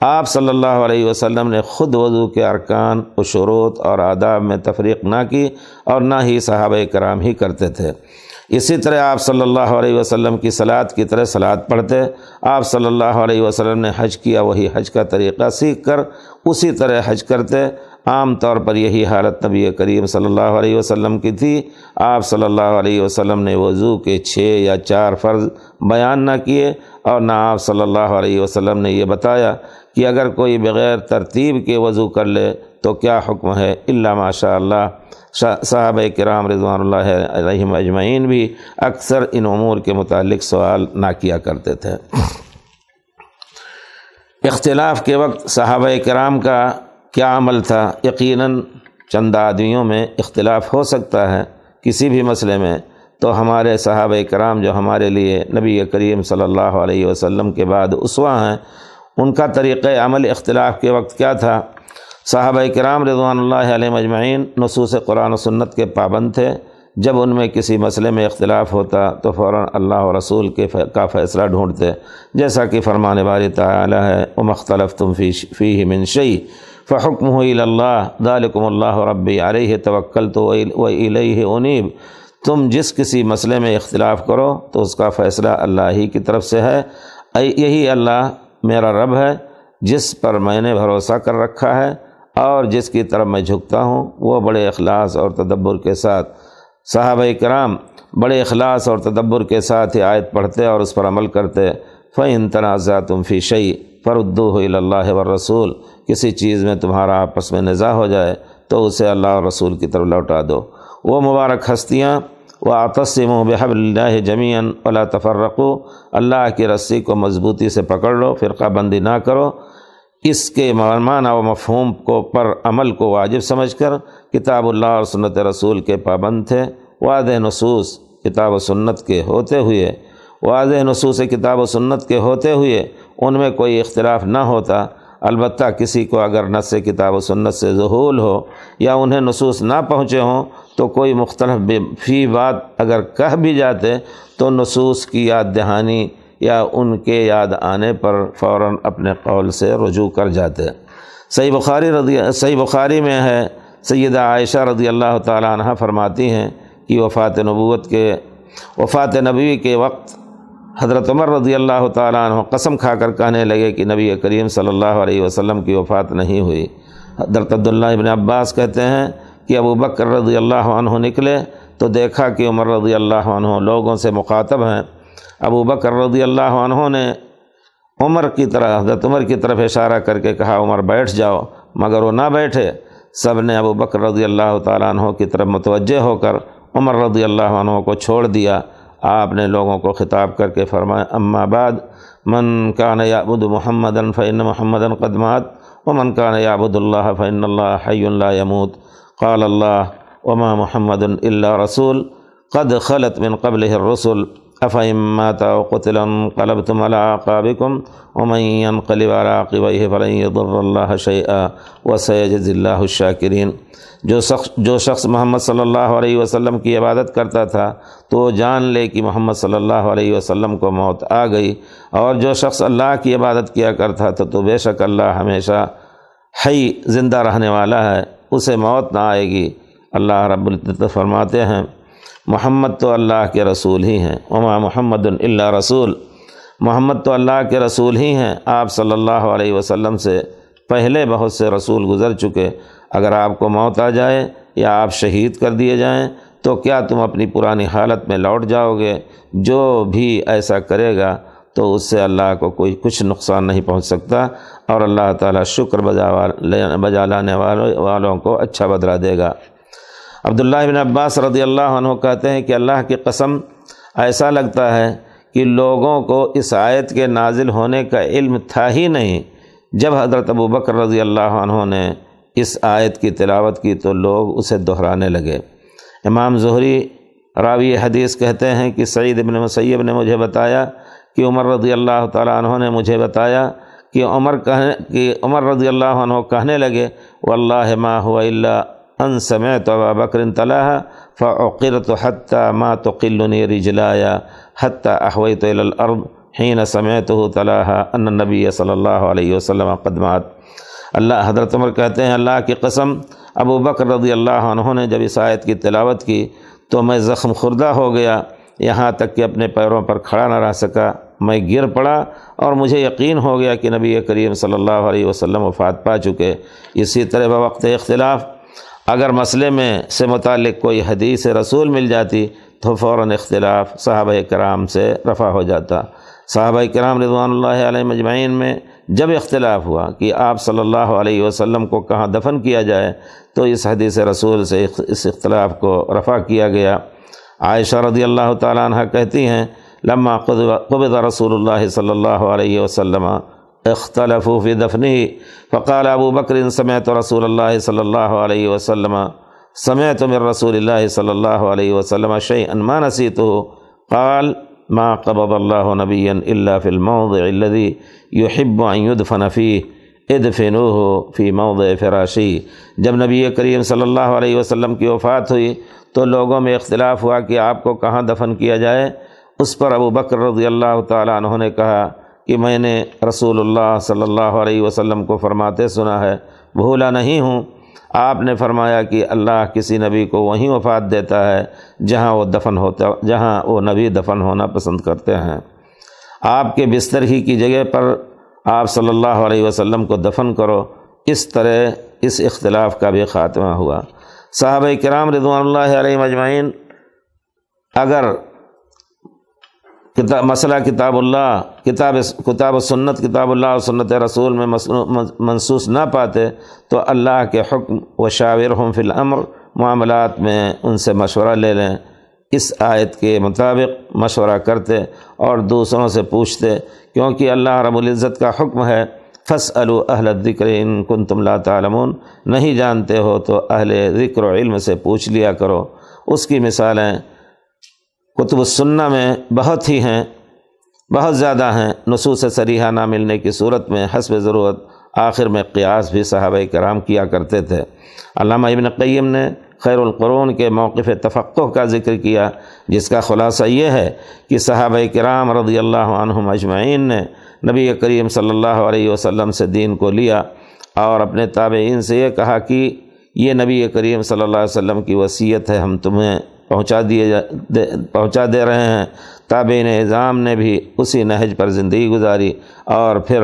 S1: آپ صلی اللہ علیہ وسلم نے خود وضو کے ارکان و شروط اور آداب میں تفریق نہ کی اور نہ ہی صحابہ کرام ہی کرتے تھے اسی طرح آپ صلی اللہ علیہ وسلم کی سلاد کی طرح سلاد پڑھتے آپ صلی اللہ علیہ وسلم نے حج کیا وہی حج کا طریقہ سیکھ کر اسی طرح حج کرتے عام طور پر یہی حالت نبی کریم صلی اللہ علیہ وسلم کی تھی آپ صلی اللہ علیہ وسلم نے وضو کے چھ یا چار فرض بیان نہ کیے اور نہ آپ صلی اللہ علیہ وسلم نے یہ بتایا کہ اگر کوئی بغیر ترتیب کے وضو کر لے تو کیا حکم ہے اللہ ماشاء اللہ صحابہ کرام رضوان اللہ علیہم اجمعین بھی اکثر ان امور کے متعلق سوال نہ کیا کرتے تھے اختلاف کے وقت صحابہ کرام کا کیا عمل تھا یقیناً چند آدمیوں میں اختلاف ہو سکتا ہے کسی بھی مسئلے میں تو ہمارے صحابہ کرام جو ہمارے لیے نبی کریم صلی اللہ علیہ وسلم کے بعد اسوا ہیں ان کا طریقہ عمل اختلاف کے وقت کیا تھا صحابہ کرام رضوان اللہ علیہ مجمعین نصوص قرآن و سنت کے پابند تھے جب ان میں کسی مسئلے میں اختلاف ہوتا تو فوراً اللہ و رسول کے کا فیصلہ ڈھونڈتے جیسا کہ فرمانے والی تعالی ہے وہ مختلف تم فی فی ہی منشئی فحکم ہو اللہ دالکم اللہ ربی علیہ توکل تو علیہ انیب تم جس کسی مسئلے میں اختلاف کرو تو اس کا فیصلہ اللہ ہی کی طرف سے ہے یہی اللہ میرا رب ہے جس پر میں نے بھروسہ کر رکھا ہے اور جس کی طرف میں جھکتا ہوں وہ بڑے اخلاص اور تدبر کے ساتھ صحابہ کرام بڑے اخلاص اور تدبر کے ساتھ یہ آیت پڑھتے اور اس پر عمل کرتے فعن تنازع تم فی شعی اللہ و رسول کسی چیز میں تمہارا آپس میں نظا ہو جائے تو اسے اللہ اور رسول کی طرف لوٹا دو وہ مبارک ہستیاں وہ آتسم و بحب اللہ جمی ولا تفر رکھو اللہ کی رسی کو مضبوطی سے پکڑ لو فرقہ بندی نہ کرو اس کے معنی و مفہوم کو پر عمل کو واجب سمجھ کر کتاب اللہ اور سنت رسول کے پابند تھے واضح نصوص کتاب و سنت کے ہوتے ہوئے واضح نصوص کتاب و سنت کے ہوتے ہوئے ان میں کوئی اختلاف نہ ہوتا البتہ کسی کو اگر نس کتاب و سنت سے ظہول ہو یا انہیں نصوص نہ پہنچے ہوں تو کوئی مختلف فی بات اگر کہہ بھی جاتے تو نصوص کی یاد دہانی یا ان کے یاد آنے پر فوراً اپنے قول سے رجوع کر جاتے صحیح بخاری رضی صحیح بخاری میں ہے سیدہ عائشہ رضی اللہ تعالیٰ عنہ فرماتی ہیں کہ وفات نبوت کے وفات نبوی کے وقت حضرت عمر رضی اللہ تعالیٰ عنہ قسم کھا کر کہنے لگے کہ نبی کریم صلی اللہ علیہ وسلم کی وفات نہیں ہوئی حضرت عبداللہ ابن عباس کہتے ہیں کہ ابو بکر رضی اللہ عنہ نکلے تو دیکھا کہ عمر رضی اللہ عنہ لوگوں سے مخاطب ہیں ابو بکر رضی اللہ عنہ نے عمر کی طرح حضرت عمر کی طرف اشارہ کر کے کہا عمر بیٹھ جاؤ مگر وہ نہ بیٹھے سب نے ابو بکر رضی اللہ تعالیٰ عنہ کی طرف متوجہ ہو کر عمر رضی اللہ عنہ کو چھوڑ دیا آپ نے لوگوں کو خطاب کر کے فرمایا اما بعد من کان کا محمد فعین محمد قدمات القدمات کان کا اللہ اللّہ اللہ حی حلّہ یامود قال اللہ وما محمد اما رسول قد من قبل الرسل افمات و قطلم کلبتم الاقابم عمین امین قلب وح فلّر اللہ شعیٰ و سید ذی اللہ شاکرین جو شخص جو شخص محمد صلی اللہ علیہ وسلم کی عبادت کرتا تھا تو وہ جان لے کہ محمد صلی اللہ علیہ وسلم کو موت آ گئی اور جو شخص اللہ کی عبادت کیا کرتا تھا تو بے شک اللہ ہمیشہ ہی زندہ رہنے والا ہے اسے موت نہ آئے گی اللہ رب العزت فرماتے ہیں محمد تو اللہ کے رسول ہی ہیں عما محمد اللہ رسول محمد تو اللہ کے رسول ہی ہیں آپ صلی اللہ علیہ وسلم سے پہلے بہت سے رسول گزر چکے اگر آپ کو موت آ جائے یا آپ شہید کر دیے جائیں تو کیا تم اپنی پرانی حالت میں لوٹ جاؤ گے جو بھی ایسا کرے گا تو اس سے اللہ کو کوئی کچھ نقصان نہیں پہنچ سکتا اور اللہ تعالیٰ شکر بجا بجا لانے والوں کو اچھا بدلا دے گا عبداللہ بن عباس رضی اللہ عنہ کہتے ہیں کہ اللہ کی قسم ایسا لگتا ہے کہ لوگوں کو اس آیت کے نازل ہونے کا علم تھا ہی نہیں جب حضرت ابو بکر رضی اللہ عنہ نے اس آیت کی تلاوت کی تو لوگ اسے دہرانے لگے امام ظہری راوی حدیث کہتے ہیں کہ سعید ابن مسیب نے مجھے بتایا کہ عمر رضی اللہ تعالیٰ عنہ نے مجھے بتایا کہ عمر کہ عمر رضی اللہ عنہ کہنے لگے واللہ ما ہوا اللہ ان سمیت تو با بکر طلحہ فقر تو ما ماں تو قلنِ رجلایا الى الارض ہین سمعته طلحہ ان نبی صلی اللہ علیہ وسلم قدمات اللہ حضرت عمر کہتے ہیں اللہ کی قسم ابو بکر رضی اللہ عنہ نے جب آیت کی تلاوت کی تو میں زخم خوردہ ہو گیا یہاں تک کہ اپنے پیروں پر کھڑا نہ رہ سکا میں گر پڑا اور مجھے یقین ہو گیا کہ نبی کریم صلی اللہ علیہ وسلم وفات پا چکے اسی طرح بوقت اختلاف اگر مسئلے میں سے متعلق کوئی حدیث رسول مل جاتی تو فوراً اختلاف صحابہ کرام سے رفع ہو جاتا صحابہ کرام رضوان اللہ علیہ مجمعین میں جب اختلاف ہوا کہ آپ صلی اللہ علیہ وسلم کو کہاں دفن کیا جائے تو اس حدیث رسول سے اس اختلاف کو رفع کیا گیا عائشہ رضی اللہ تعالیٰ عنہ کہتی ہیں لمحہ قبض رسول اللہ صلی اللہ علیہ وسلم اختلف فی دفنی فقال ابو بکر سمیت رسول اللہ صلی اللہ علیہ وسلم سمیت من رسول اللہ صلی اللہ علیہ وسلم شع ما تو قال ما قبض اللہ و نبی اللہ الموضع الذي الدی یو حب فيه فنفی اد فنوح ہو فی معود فراشی جب نبی کریم صلی اللہ علیہ وسلم کی وفات ہوئی تو لوگوں میں اختلاف ہوا کہ آپ کو کہاں دفن کیا جائے اس پر ابو بکر رضی اللہ تعالیٰ عنہ نے کہا کہ میں نے رسول اللہ صلی اللہ علیہ وسلم کو فرماتے سنا ہے بھولا نہیں ہوں آپ نے فرمایا کہ اللہ کسی نبی کو وہیں وفات دیتا ہے جہاں وہ دفن ہوتا جہاں وہ نبی دفن ہونا پسند کرتے ہیں آپ کے بستر ہی کی جگہ پر آپ صلی اللہ علیہ وسلم کو دفن کرو اس طرح اس اختلاف کا بھی خاتمہ ہوا صحابہ کرام رضوان اللہ علیہ مجمعین اگر مسئلہ کتاب اللہ کتاب کتاب و سنت کتاب اللہ و سنت رسول میں منسوس نہ پاتے تو اللہ کے حکم و شاور ہم فی الامر معاملات میں ان سے مشورہ لے لیں اس آیت کے مطابق مشورہ کرتے اور دوسروں سے پوچھتے کیونکہ اللہ رب العزت کا حکم ہے فص ذکر کن تم لا تعلمون نہیں جانتے ہو تو اہل ذکر و علم سے پوچھ لیا کرو اس کی مثالیں کتب السنہ میں بہت ہی ہیں بہت زیادہ ہیں نصوص سریحہ نہ ملنے کی صورت میں حسب ضرورت آخر میں قیاس بھی صحابہ کرام کیا کرتے تھے علامہ ابن قیم نے خیر القرون کے موقف تفقع کا ذکر کیا جس کا خلاصہ یہ ہے کہ صحابہ کرام رضی اللہ عنہ اجمعین نے نبی کریم صلی اللہ علیہ وسلم سے دین کو لیا اور اپنے تابعین سے یہ کہا کہ یہ نبی کریم صلی اللہ علیہ وسلم کی وصیت ہے ہم تمہیں پہنچا دیے پہنچا دے رہے ہیں تابعین نظام نے بھی اسی نہج پر زندگی گزاری اور پھر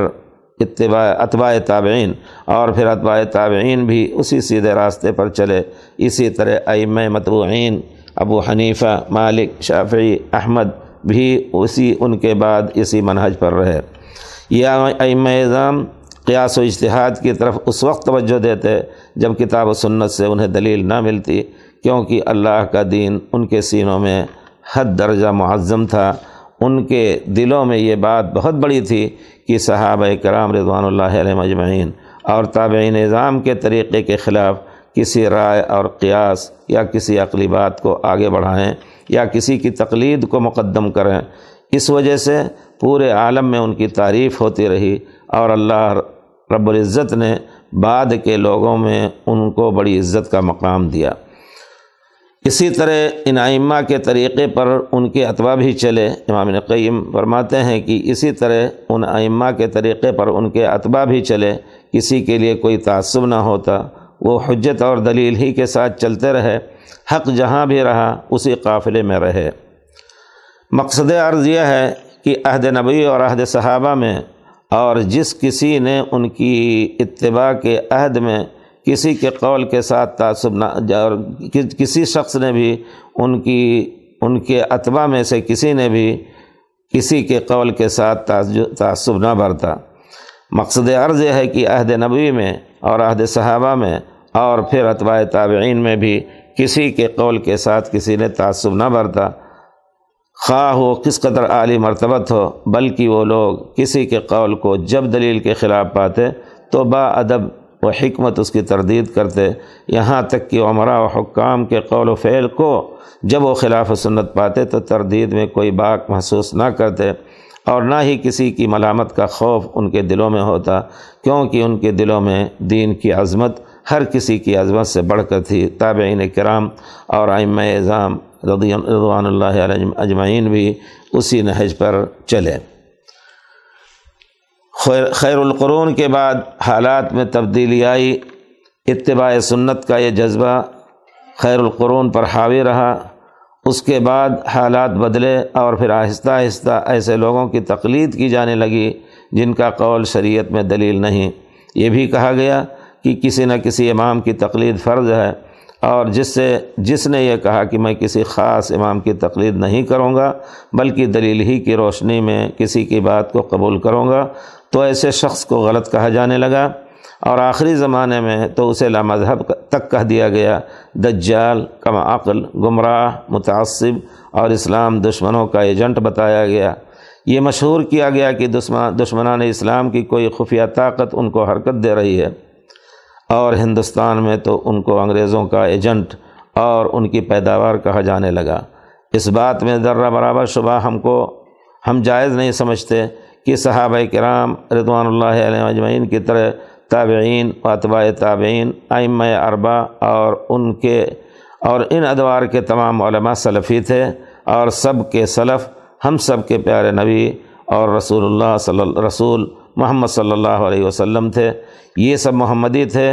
S1: اتباع اطباء تابعین اور پھر اطباء تابعین بھی اسی سیدھے راستے پر چلے اسی طرح ایم متبوعین ابو حنیفہ مالک شافعی احمد بھی اسی ان کے بعد اسی منہج پر رہے یا ایم نظام قیاس و اجتہاد کی طرف اس وقت توجہ دیتے جب کتاب و سنت سے انہیں دلیل نہ ملتی کیونکہ اللہ کا دین ان کے سینوں میں حد درجہ معظم تھا ان کے دلوں میں یہ بات بہت بڑی تھی کہ صحابہ کرام رضوان اللہ علیہ مجمعین اور تابعین نظام کے طریقے کے خلاف کسی رائے اور قیاس یا کسی عقلی بات کو آگے بڑھائیں یا کسی کی تقلید کو مقدم کریں اس وجہ سے پورے عالم میں ان کی تعریف ہوتی رہی اور اللہ رب العزت نے بعد کے لوگوں میں ان کو بڑی عزت کا مقام دیا اسی طرح ان ائمہ کے طریقے پر ان کے اتوا بھی چلے امام قیم فرماتے ہیں کہ اسی طرح ان ائمہ کے طریقے پر ان کے اطبا بھی چلے کسی کے لیے کوئی تعصب نہ ہوتا وہ حجت اور دلیل ہی کے ساتھ چلتے رہے حق جہاں بھی رہا اسی قافلے میں رہے مقصد عرض یہ ہے کہ عہد نبی اور عہد صحابہ میں اور جس کسی نے ان کی اتباع کے عہد میں کسی کے قول کے ساتھ تعصب نہ اور کسی شخص نے بھی ان کی ان کے اتباع میں سے کسی نے بھی کسی کے قول کے ساتھ تعصب نہ بھرتا مقصد عرض یہ ہے کہ عہد نبوی میں اور عہد صحابہ میں اور پھر اتباع تابعین میں بھی کسی کے قول کے ساتھ کسی نے تعصب نہ بھرتا خواہ ہو کس قدر عالی مرتبت ہو بلکہ وہ لوگ کسی کے قول کو جب دلیل کے خلاف پاتے تو با ادب و حکمت اس کی تردید کرتے یہاں تک کہ عمرہ و حکام کے قول و فعل کو جب وہ خلاف سنت پاتے تو تردید میں کوئی باک محسوس نہ کرتے اور نہ ہی کسی کی ملامت کا خوف ان کے دلوں میں ہوتا کیونکہ ان کے دلوں میں دین کی عظمت ہر کسی کی عظمت سے بڑھ کر تھی تابعین کرام اور اعظام رضوان اللہ علیہ اجمعین بھی اسی نہج پر چلے خیر خیر القرون کے بعد حالات میں تبدیلی آئی اتباع سنت کا یہ جذبہ خیر القرون پر حاوی رہا اس کے بعد حالات بدلے اور پھر آہستہ آہستہ ایسے لوگوں کی تقلید کی جانے لگی جن کا قول شریعت میں دلیل نہیں یہ بھی کہا گیا کہ کسی نہ کسی امام کی تقلید فرض ہے اور جس سے جس نے یہ کہا کہ میں کسی خاص امام کی تقلید نہیں کروں گا بلکہ دلیل ہی کی روشنی میں کسی کی بات کو قبول کروں گا تو ایسے شخص کو غلط کہا جانے لگا اور آخری زمانے میں تو اسے لا مذہب تک کہہ دیا گیا دجال کم عقل گمراہ متعصب اور اسلام دشمنوں کا ایجنٹ بتایا گیا یہ مشہور کیا گیا کہ دشمنان اسلام کی کوئی خفیہ طاقت ان کو حرکت دے رہی ہے اور ہندوستان میں تو ان کو انگریزوں کا ایجنٹ اور ان کی پیداوار کہا جانے لگا اس بات میں ذرہ برابر شبہ ہم کو ہم جائز نہیں سمجھتے کہ صحابہ کرام رضوان اللہ علیہ اجمعین کی طرح تابعین و اطباء تابعین ائمہ اربا اور ان کے اور ان ادوار کے تمام علماء سلفی تھے اور سب کے سلف ہم سب کے پیارے نبی اور رسول اللہ صلی رسول محمد صلی اللہ علیہ وسلم تھے یہ سب محمدی تھے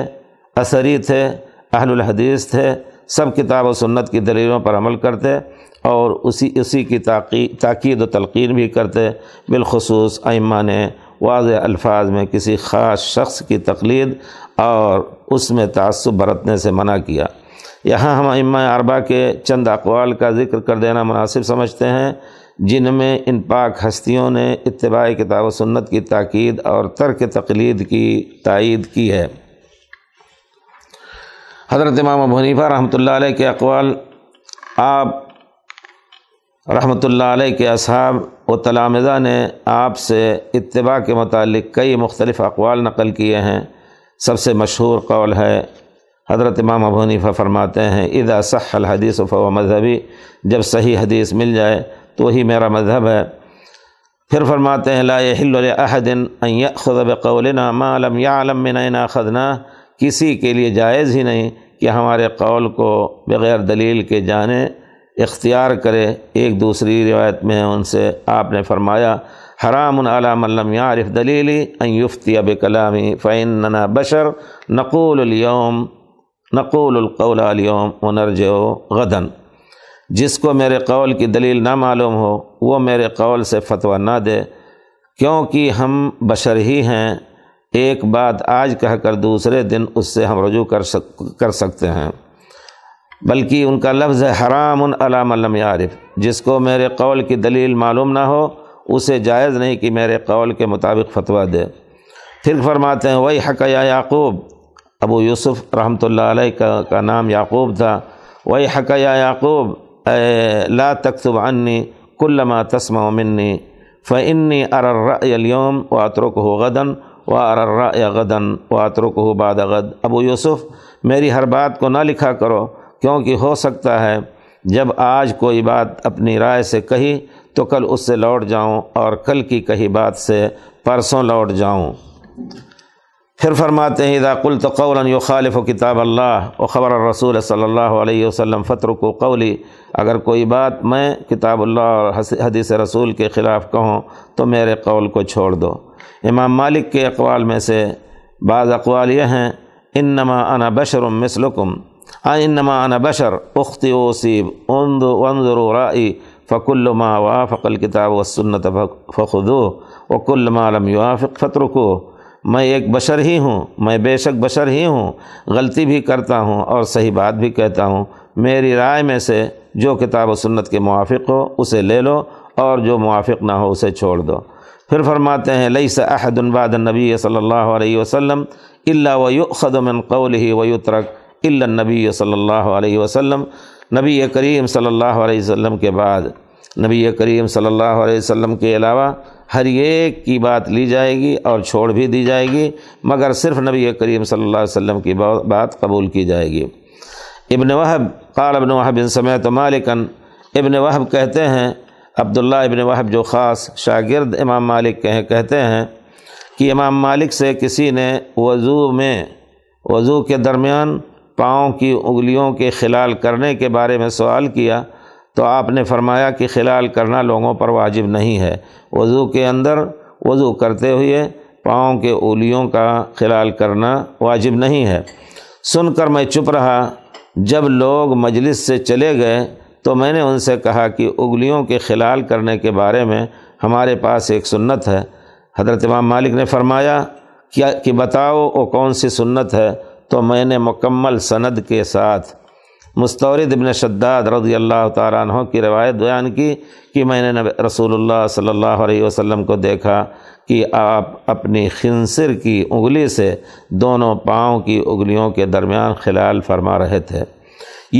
S1: اثری تھے اہل الحدیث تھے سب کتاب و سنت کی دلیلوں پر عمل کرتے اور اسی اسی کی تاکید و تلقین بھی کرتے بالخصوص امہ نے واضح الفاظ میں کسی خاص شخص کی تقلید اور اس میں تعصب برتنے سے منع کیا یہاں ہم امہ اربا کے چند اقوال کا ذکر کر دینا مناسب سمجھتے ہیں جن میں ان پاک ہستیوں نے اتباع کتاب و سنت کی تاکید اور ترک تقلید کی تائید کی ہے حضرت امام ابو حنیفہ رحمۃ اللہ علیہ کے اقوال آپ رحمۃ اللہ علیہ کے اصحاب و تلامزہ نے آپ سے اتباع کے متعلق کئی مختلف اقوال نقل کیے ہیں سب سے مشہور قول ہے حضرت امام ابو حنیفہ فرماتے ہیں اذا صح الحدیث فو مذہبی جب صحیح حدیث مل جائے تو وہی میرا مذہب ہے پھر فرماتے ہیں لائے ہل ان خدب قول ما عالم یا عالم اين اخذنا کسی کے لیے جائز ہی نہیں کہ ہمارے قول کو بغیر دلیل کے جانے اختیار کرے ایک دوسری روایت میں ان سے آپ نے فرمایا حرام العلام علم یارف یفتی اب کلامی فعن بشر نقول نقولوم نقول القول علیومنر جے و غدن جس کو میرے قول کی دلیل نہ معلوم ہو وہ میرے قول سے فتویٰ نہ دے کیونکہ ہم بشر ہی ہیں ایک بات آج کہہ کر دوسرے دن اس سے ہم رجوع کر سک کر سکتے ہیں بلکہ ان کا لفظ ہے حرام علام علم عارف جس کو میرے قول کی دلیل معلوم نہ ہو اسے جائز نہیں کہ میرے قول کے مطابق فتویٰ دے پھر فرماتے ہیں وہی حق یا یعقوب ابو یوسف رحمۃ اللہ علیہ کا کا نام یعقوب تھا وہی حق یا یعقوب اے لا عنی کلما تسم منی فنی ارروم علیوم و ہو غدن و ارر غدن و ہو باد ابو یوسف میری ہر بات کو نہ لکھا کرو کیونکہ ہو سکتا ہے جب آج کوئی بات اپنی رائے سے کہی تو کل اس سے لوٹ جاؤں اور کل کی کہی بات سے پرسوں لوٹ جاؤں پھر فرماتے ہیں اذا قلت قولا یخالف کتاب اللہ و خبر رسول صلی اللہ علیہ وسلم فتر کو قولی اگر کوئی بات میں کتاب اللہ اور حدیث رسول کے خلاف کہوں تو میرے قول کو چھوڑ دو امام مالک کے اقوال میں سے بعض اقوال یہ ہیں انما انا بشر مثلکم انا بشر اختی اوسیب عند عند رائی فکل ما وا الکتاب و سنت فخدو وقل المعلم و فق خطر کو میں ایک بشر ہی ہوں میں بے شک بشر ہی ہوں غلطی بھی کرتا ہوں اور صحیح بات بھی کہتا ہوں میری رائے میں سے جو کتاب و سنت کے موافق ہو اسے لے لو اور جو موافق نہ ہو اسے چھوڑ دو پھر فرماتے ہیں لئی احد الباد نبی صلی اللہ علیہ وسلم اللہ وقدمنقول ویو ترک الا نبی صلی اللہ علیہ وسلم نبی کریم صلی اللہ علیہ وسلم کے بعد نبی کریم صلی اللہ علیہ وسلم کے علاوہ ہر ایک کی بات لی جائے گی اور چھوڑ بھی دی جائے گی مگر صرف نبی کریم صلی اللہ علیہ وسلم کی بات قبول کی جائے گی ابن وحب قال ابن وحب السمیت مالکن ابن وحب کہتے ہیں عبداللہ ابن وحب جو خاص شاگرد امام مالک کہتے ہیں کہ امام مالک سے کسی نے وضو میں وضو کے درمیان پاؤں کی انگلیوں کے خلال کرنے کے بارے میں سوال کیا تو آپ نے فرمایا کہ خلال کرنا لوگوں پر واجب نہیں ہے وضو کے اندر وضو کرتے ہوئے پاؤں کے اولیوں کا خلال کرنا واجب نہیں ہے سن کر میں چپ رہا جب لوگ مجلس سے چلے گئے تو میں نے ان سے کہا کہ اگلیوں کے خلال کرنے کے بارے میں ہمارے پاس ایک سنت ہے حضرت امام مالک نے فرمایا کیا کہ بتاؤ وہ کون سی سنت ہے تو میں نے مکمل سند کے ساتھ مستورد ابن شداد رضی اللہ تعالیٰ عنہ کی روایت بیان کی کہ میں نے رسول اللہ صلی اللہ علیہ وسلم کو دیکھا کہ آپ اپنی خنصر کی انگلی سے دونوں پاؤں کی انگلیوں کے درمیان خلال فرما رہے تھے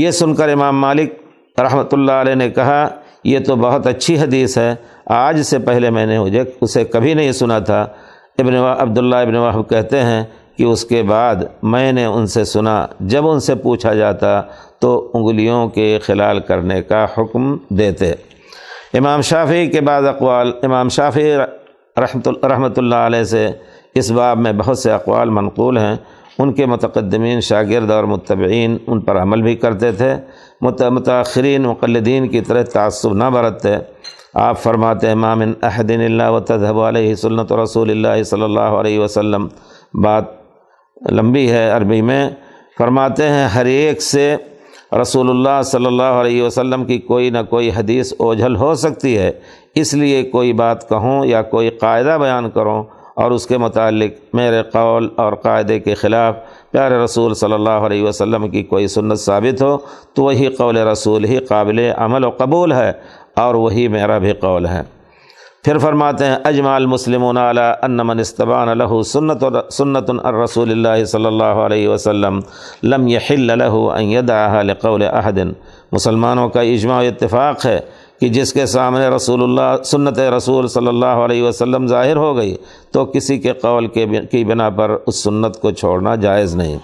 S1: یہ سن کر امام مالک رحمۃ اللہ علیہ نے کہا یہ تو بہت اچھی حدیث ہے آج سے پہلے میں نے اسے کبھی نہیں سنا تھا ابن عبداللہ ابن وحب کہتے ہیں کہ اس کے بعد میں نے ان سے سنا جب ان سے پوچھا جاتا تو انگلیوں کے خلال کرنے کا حکم دیتے امام شافی کے بعد اقوال امام شافی رحمت رحمۃ اللہ علیہ سے اس باب میں بہت سے اقوال منقول ہیں ان کے متقدمین شاگرد اور متبعین ان پر عمل بھی کرتے تھے متاخرین مقلدین کی طرح تعصب نہ برتتے آپ فرماتے امام اللہ و تو علیہ سلت رسول اللہ صلی اللہ علیہ وسلم بات لمبی ہے عربی میں فرماتے ہیں ہر ایک سے رسول اللہ صلی اللہ علیہ وسلم کی کوئی نہ کوئی حدیث اوجھل ہو سکتی ہے اس لیے کوئی بات کہوں یا کوئی قاعدہ بیان کروں اور اس کے متعلق میرے قول اور قاعدے کے خلاف پیارے رسول صلی اللہ علیہ وسلم کی کوئی سنت ثابت ہو تو وہی قول رسول ہی قابل عمل و قبول ہے اور وہی میرا بھی قول ہے پھر فرماتے ہیں ان من استبان له سنت سنت الرسول اللّہ صلی اللہ علیہ وسلم لم ان یدعها لقول احد مسلمانوں کا اجماع اتفاق ہے کہ جس کے سامنے رسول اللہ سنت رسول صلی اللہ علیہ وسلم ظاہر ہو گئی تو کسی کے قول کے کی بنا پر اس سنت کو چھوڑنا جائز نہیں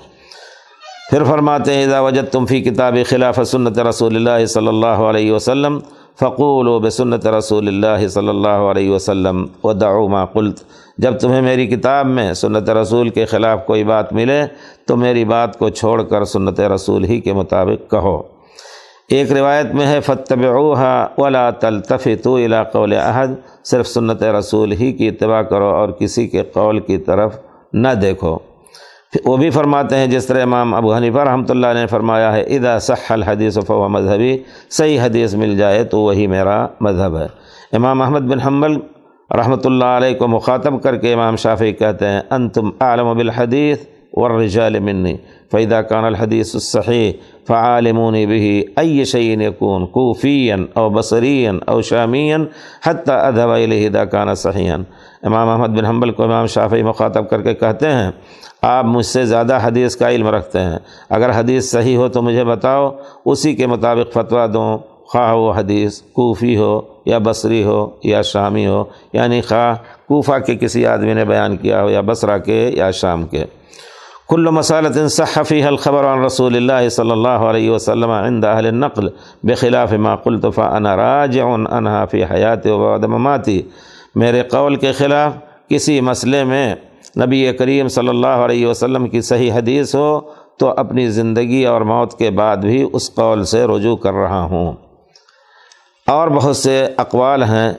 S1: پھر فرماتے ہیں اذا وجد تم فی کتاب خلاف سنت رسول اللہ صلی اللہ علیہ وسلم فقول و بسنت رسول اللہ صلی اللہ علیہ وسلم و ما قلت جب تمہیں میری کتاب میں سنت رسول کے خلاف کوئی بات ملے تو میری بات کو چھوڑ کر سنت رسول ہی کے مطابق کہو ایک روایت میں ہے فتب اوہا ولا تلطف تو القول عہد صرف سنت رسول ہی کی اتباع کرو اور کسی کے قول کی طرف نہ دیکھو वो भी फरमाते हैं जिस तरह इमाम अबू हनीफा रहमतुल्लाह ने फरमाया है इदा सह हदीस फ़ो मजहबी सही हदीस मिल जाए तो वही मेरा मजहब है इमाम अहमद बिन हम्बल रहमतुल्लाह अलैह को मुखातब करके इमाम शाफी कहते हैं अनतम आलम बिलहदीस वर्रजाल मन्नी फ़ैदा कान हदीसही फ़ालमून बही अय शैन यकून कोफ़ियन और बसरीन और शामीन हती अदबा कान सहीन इमाम अहमद बिन हम्बल को इमाम शाफी मुखातब करके कहते हैं آپ مجھ سے زیادہ حدیث کا علم رکھتے ہیں اگر حدیث صحیح ہو تو مجھے بتاؤ اسی کے مطابق فتویٰ دوں خواہ وہ حدیث کوفی ہو یا بصری ہو یا شامی ہو یعنی خواہ کوفہ کے کسی آدمی نے بیان کیا ہو یا بصرہ کے یا شام کے کل مسالت صحفی الخبر عن رسول اللہ صلی اللہ علیہ وسلم عند اہل نقل بخلاف ما قلت فانا راجع انہا فی حیات و بعد مماتی میرے قول کے خلاف کسی مسئلے میں نبی کریم صلی اللہ علیہ وسلم کی صحیح حدیث ہو تو اپنی زندگی اور موت کے بعد بھی اس قول سے رجوع کر رہا ہوں اور بہت سے اقوال ہیں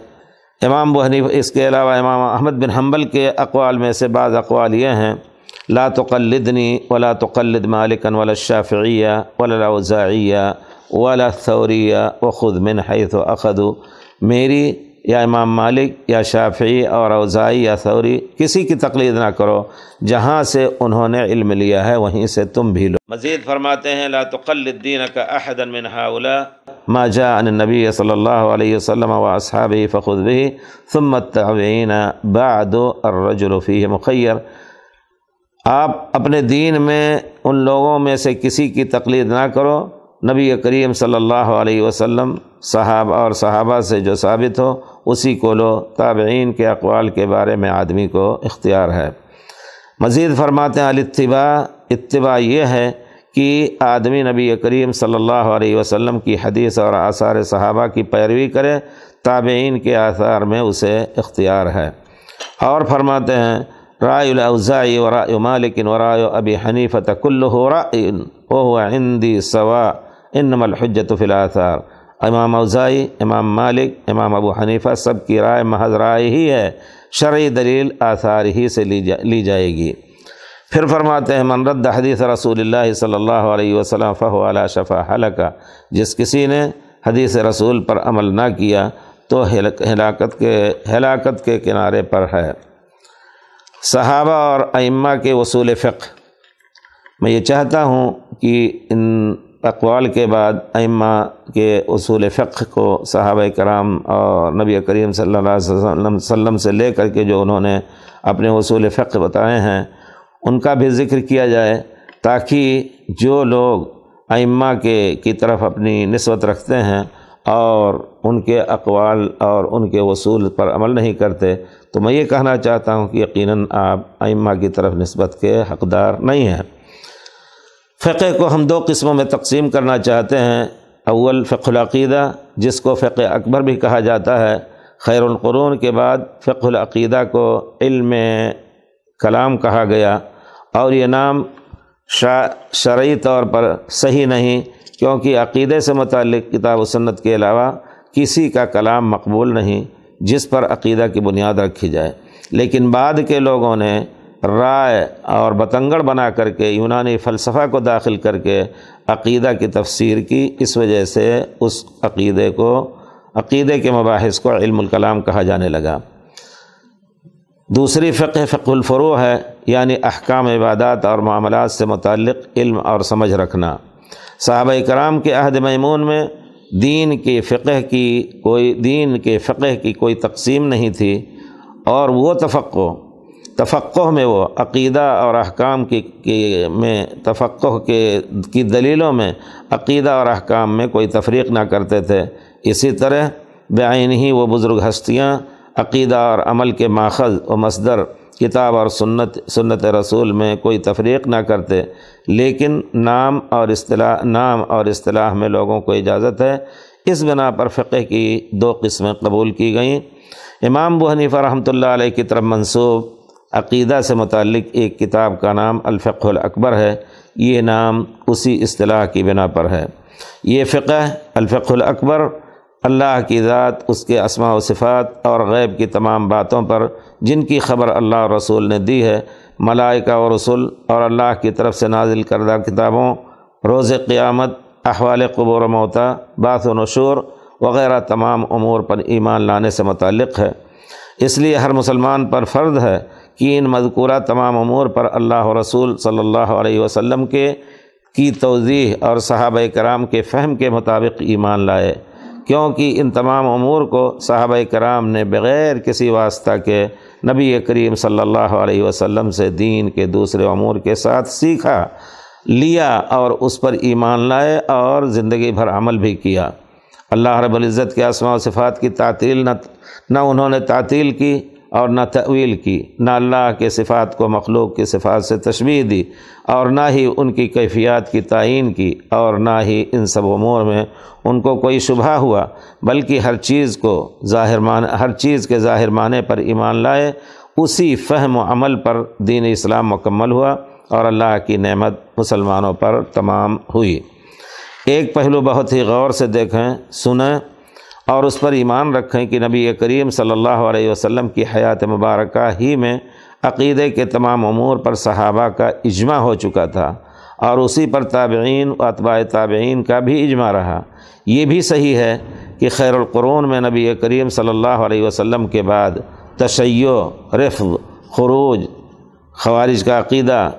S1: امام بہنی اس کے علاوہ امام احمد بن حنبل کے اقوال میں سے بعض اقوال یہ ہیں لا تقلدنی ولا تقلد مالکن ولا شافعیہ ولا و ولا ثوریہ و خود حیث و اخدو میری یا امام مالک یا شافعی اور اوزائی یا ثوری کسی کی تقلید نہ کرو جہاں سے انہوں نے علم لیا ہے وہیں سے تم بھی لو مزید فرماتے ہیں لا تقلد دینک احدا من هؤلاء ما جاء عن النبي صلی اللہ علیہ وسلم فخذ به ثم التعوین بعد الرجل فيه مخیر آپ اپنے دین میں ان لوگوں میں سے کسی کی تقلید نہ کرو نبی کریم صلی اللہ علیہ وسلم صحابہ اور صحابہ سے جو ثابت ہو اسی کو لو تابعین کے اقوال کے بارے میں آدمی کو اختیار ہے مزید فرماتے ہیں التباء اتباع یہ ہے کہ آدمی نبی کریم صلی اللہ علیہ وسلم کی حدیث اور آثار صحابہ کی پیروی کرے تابعین کے آثار میں اسے اختیار ہے اور فرماتے ہیں رائے و رائے مالکن و رائے ابی حنیفت کل ہو رائے او ہندی ثوا انم الحجت فی فلاثار امام اوزائی امام مالک امام ابو حنیفہ سب کی رائے محض رائے ہی ہے شرعی دلیل آثار ہی سے جا لی جائے گی پھر فرماتے ہیں من رد حدیث رسول اللہ صلی اللہ علیہ وسلم علی شفا حلقہ جس کسی نے حدیث رسول پر عمل نہ کیا تو ہلاکت کے ہلاکت کے کنارے پر ہے صحابہ اور امہ کے اصول فقہ میں یہ چاہتا ہوں کہ ان اقوال کے بعد امہ کے اصول فقہ کو صحابہ کرام اور نبی کریم صلی اللہ علیہ وسلم سے لے کر کے جو انہوں نے اپنے اصول فقہ بتائے ہیں ان کا بھی ذکر کیا جائے تاکہ جو لوگ ائمہ کے کی طرف اپنی نسبت رکھتے ہیں اور ان کے اقوال اور ان کے اصول پر عمل نہیں کرتے تو میں یہ کہنا چاہتا ہوں کہ یقیناً آپ ائمہ کی طرف نسبت کے حقدار نہیں ہیں فقہ کو ہم دو قسموں میں تقسیم کرنا چاہتے ہیں اول فق العقیدہ جس کو فق اکبر بھی کہا جاتا ہے خیر القرون کے بعد فق العقیدہ کو علم کلام کہا گیا اور یہ نام شا شرعی طور پر صحیح نہیں کیونکہ عقیدے سے متعلق کتاب و سنت کے علاوہ کسی کا کلام مقبول نہیں جس پر عقیدہ کی بنیاد رکھی جائے لیکن بعد کے لوگوں نے رائے اور بتنگڑ بنا کر کے یونانی فلسفہ کو داخل کر کے عقیدہ کی تفسیر کی اس وجہ سے اس عقیدے کو عقیدے کے مباحث کو علم الکلام کہا جانے لگا دوسری فقہ فقہ الفروع ہے یعنی احکام عبادات اور معاملات سے متعلق علم اور سمجھ رکھنا صحابہ کرام کے عہد میمون میں دین کے فقہ کی کوئی دین کے فقہ کی کوئی تقسیم نہیں تھی اور وہ تفقہ تفقع میں وہ عقیدہ اور احکام کی میں تفقع کے کی دلیلوں میں عقیدہ اور احکام میں کوئی تفریق نہ کرتے تھے اسی طرح بعین ہی وہ بزرگ ہستیاں عقیدہ اور عمل کے ماخذ و مصدر کتاب اور سنت سنت رسول میں کوئی تفریق نہ کرتے لیکن نام اور اصطلاح نام اور اصطلاح میں لوگوں کو اجازت ہے اس بنا پر فقہ کی دو قسمیں قبول کی گئیں امام بو حنیفہ رحمۃ اللہ علیہ کی طرف منصوب عقیدہ سے متعلق ایک کتاب کا نام الفق الاکبر ہے یہ نام اسی اصطلاح کی بنا پر ہے یہ فقہ الفق الاکبر اللہ کی ذات اس کے اسماء و صفات اور غیب کی تمام باتوں پر جن کی خبر اللہ اور رسول نے دی ہے ملائکہ و رسول اور اللہ کی طرف سے نازل کردہ کتابوں روز قیامت احوال قبور و موتا بات و نشور وغیرہ تمام امور پر ایمان لانے سے متعلق ہے اس لیے ہر مسلمان پر فرد ہے کہ ان مذکورہ تمام امور پر اللہ رسول صلی اللہ علیہ وسلم کے کی توضیح اور صحابہ کرام کے فہم کے مطابق ایمان لائے کیونکہ ان تمام امور کو صحابہ کرام نے بغیر کسی واسطہ کے نبی کریم صلی اللہ علیہ وسلم سے دین کے دوسرے امور کے ساتھ سیکھا لیا اور اس پر ایمان لائے اور زندگی بھر عمل بھی کیا اللہ رب العزت کے اسماء و صفات کی تعطیل نہ نہ انہوں نے تعطیل کی اور نہ تعویل کی نہ اللہ کے صفات کو مخلوق کی صفات سے تشبیہ دی اور نہ ہی ان کی کیفیات کی تعین کی اور نہ ہی ان سب امور میں ان کو کوئی شبہ ہوا بلکہ ہر چیز کو ظاہر مان ہر چیز کے ظاہر معنی پر ایمان لائے اسی فہم و عمل پر دین اسلام مکمل ہوا اور اللہ کی نعمت مسلمانوں پر تمام ہوئی ایک پہلو بہت ہی غور سے دیکھیں سنیں اور اس پر ایمان رکھیں کہ نبی کریم صلی اللہ علیہ وسلم کی حیات مبارکہ ہی میں عقیدے کے تمام امور پر صحابہ کا اجماع ہو چکا تھا اور اسی پر تابعین و اطباء تابعین کا بھی اجماع رہا یہ بھی صحیح ہے کہ خیر القرون میں نبی کریم صلی اللہ علیہ وسلم کے بعد تشیع رفض خروج خوارج کا عقیدہ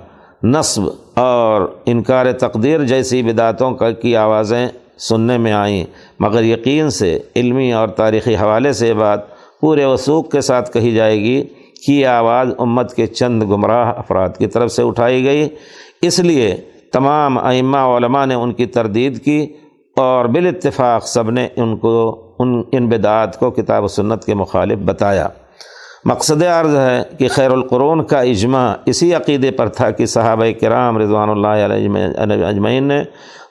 S1: نصب اور انکار تقدیر جیسی بدعتوں کی آوازیں سننے میں آئیں مگر یقین سے علمی اور تاریخی حوالے سے بات پورے وصوق کے ساتھ کہی جائے گی کہ یہ آواز امت کے چند گمراہ افراد کی طرف سے اٹھائی گئی اس لیے تمام ائمہ علماء نے ان کی تردید کی اور بالاتفاق سب نے ان کو ان ان بدعات کو کتاب و سنت کے مخالف بتایا مقصد عرض ہے کہ خیر القرون کا اجماع اسی عقیدے پر تھا کہ صحابہ کرام رضوان اللہ علیہ اجمعین نے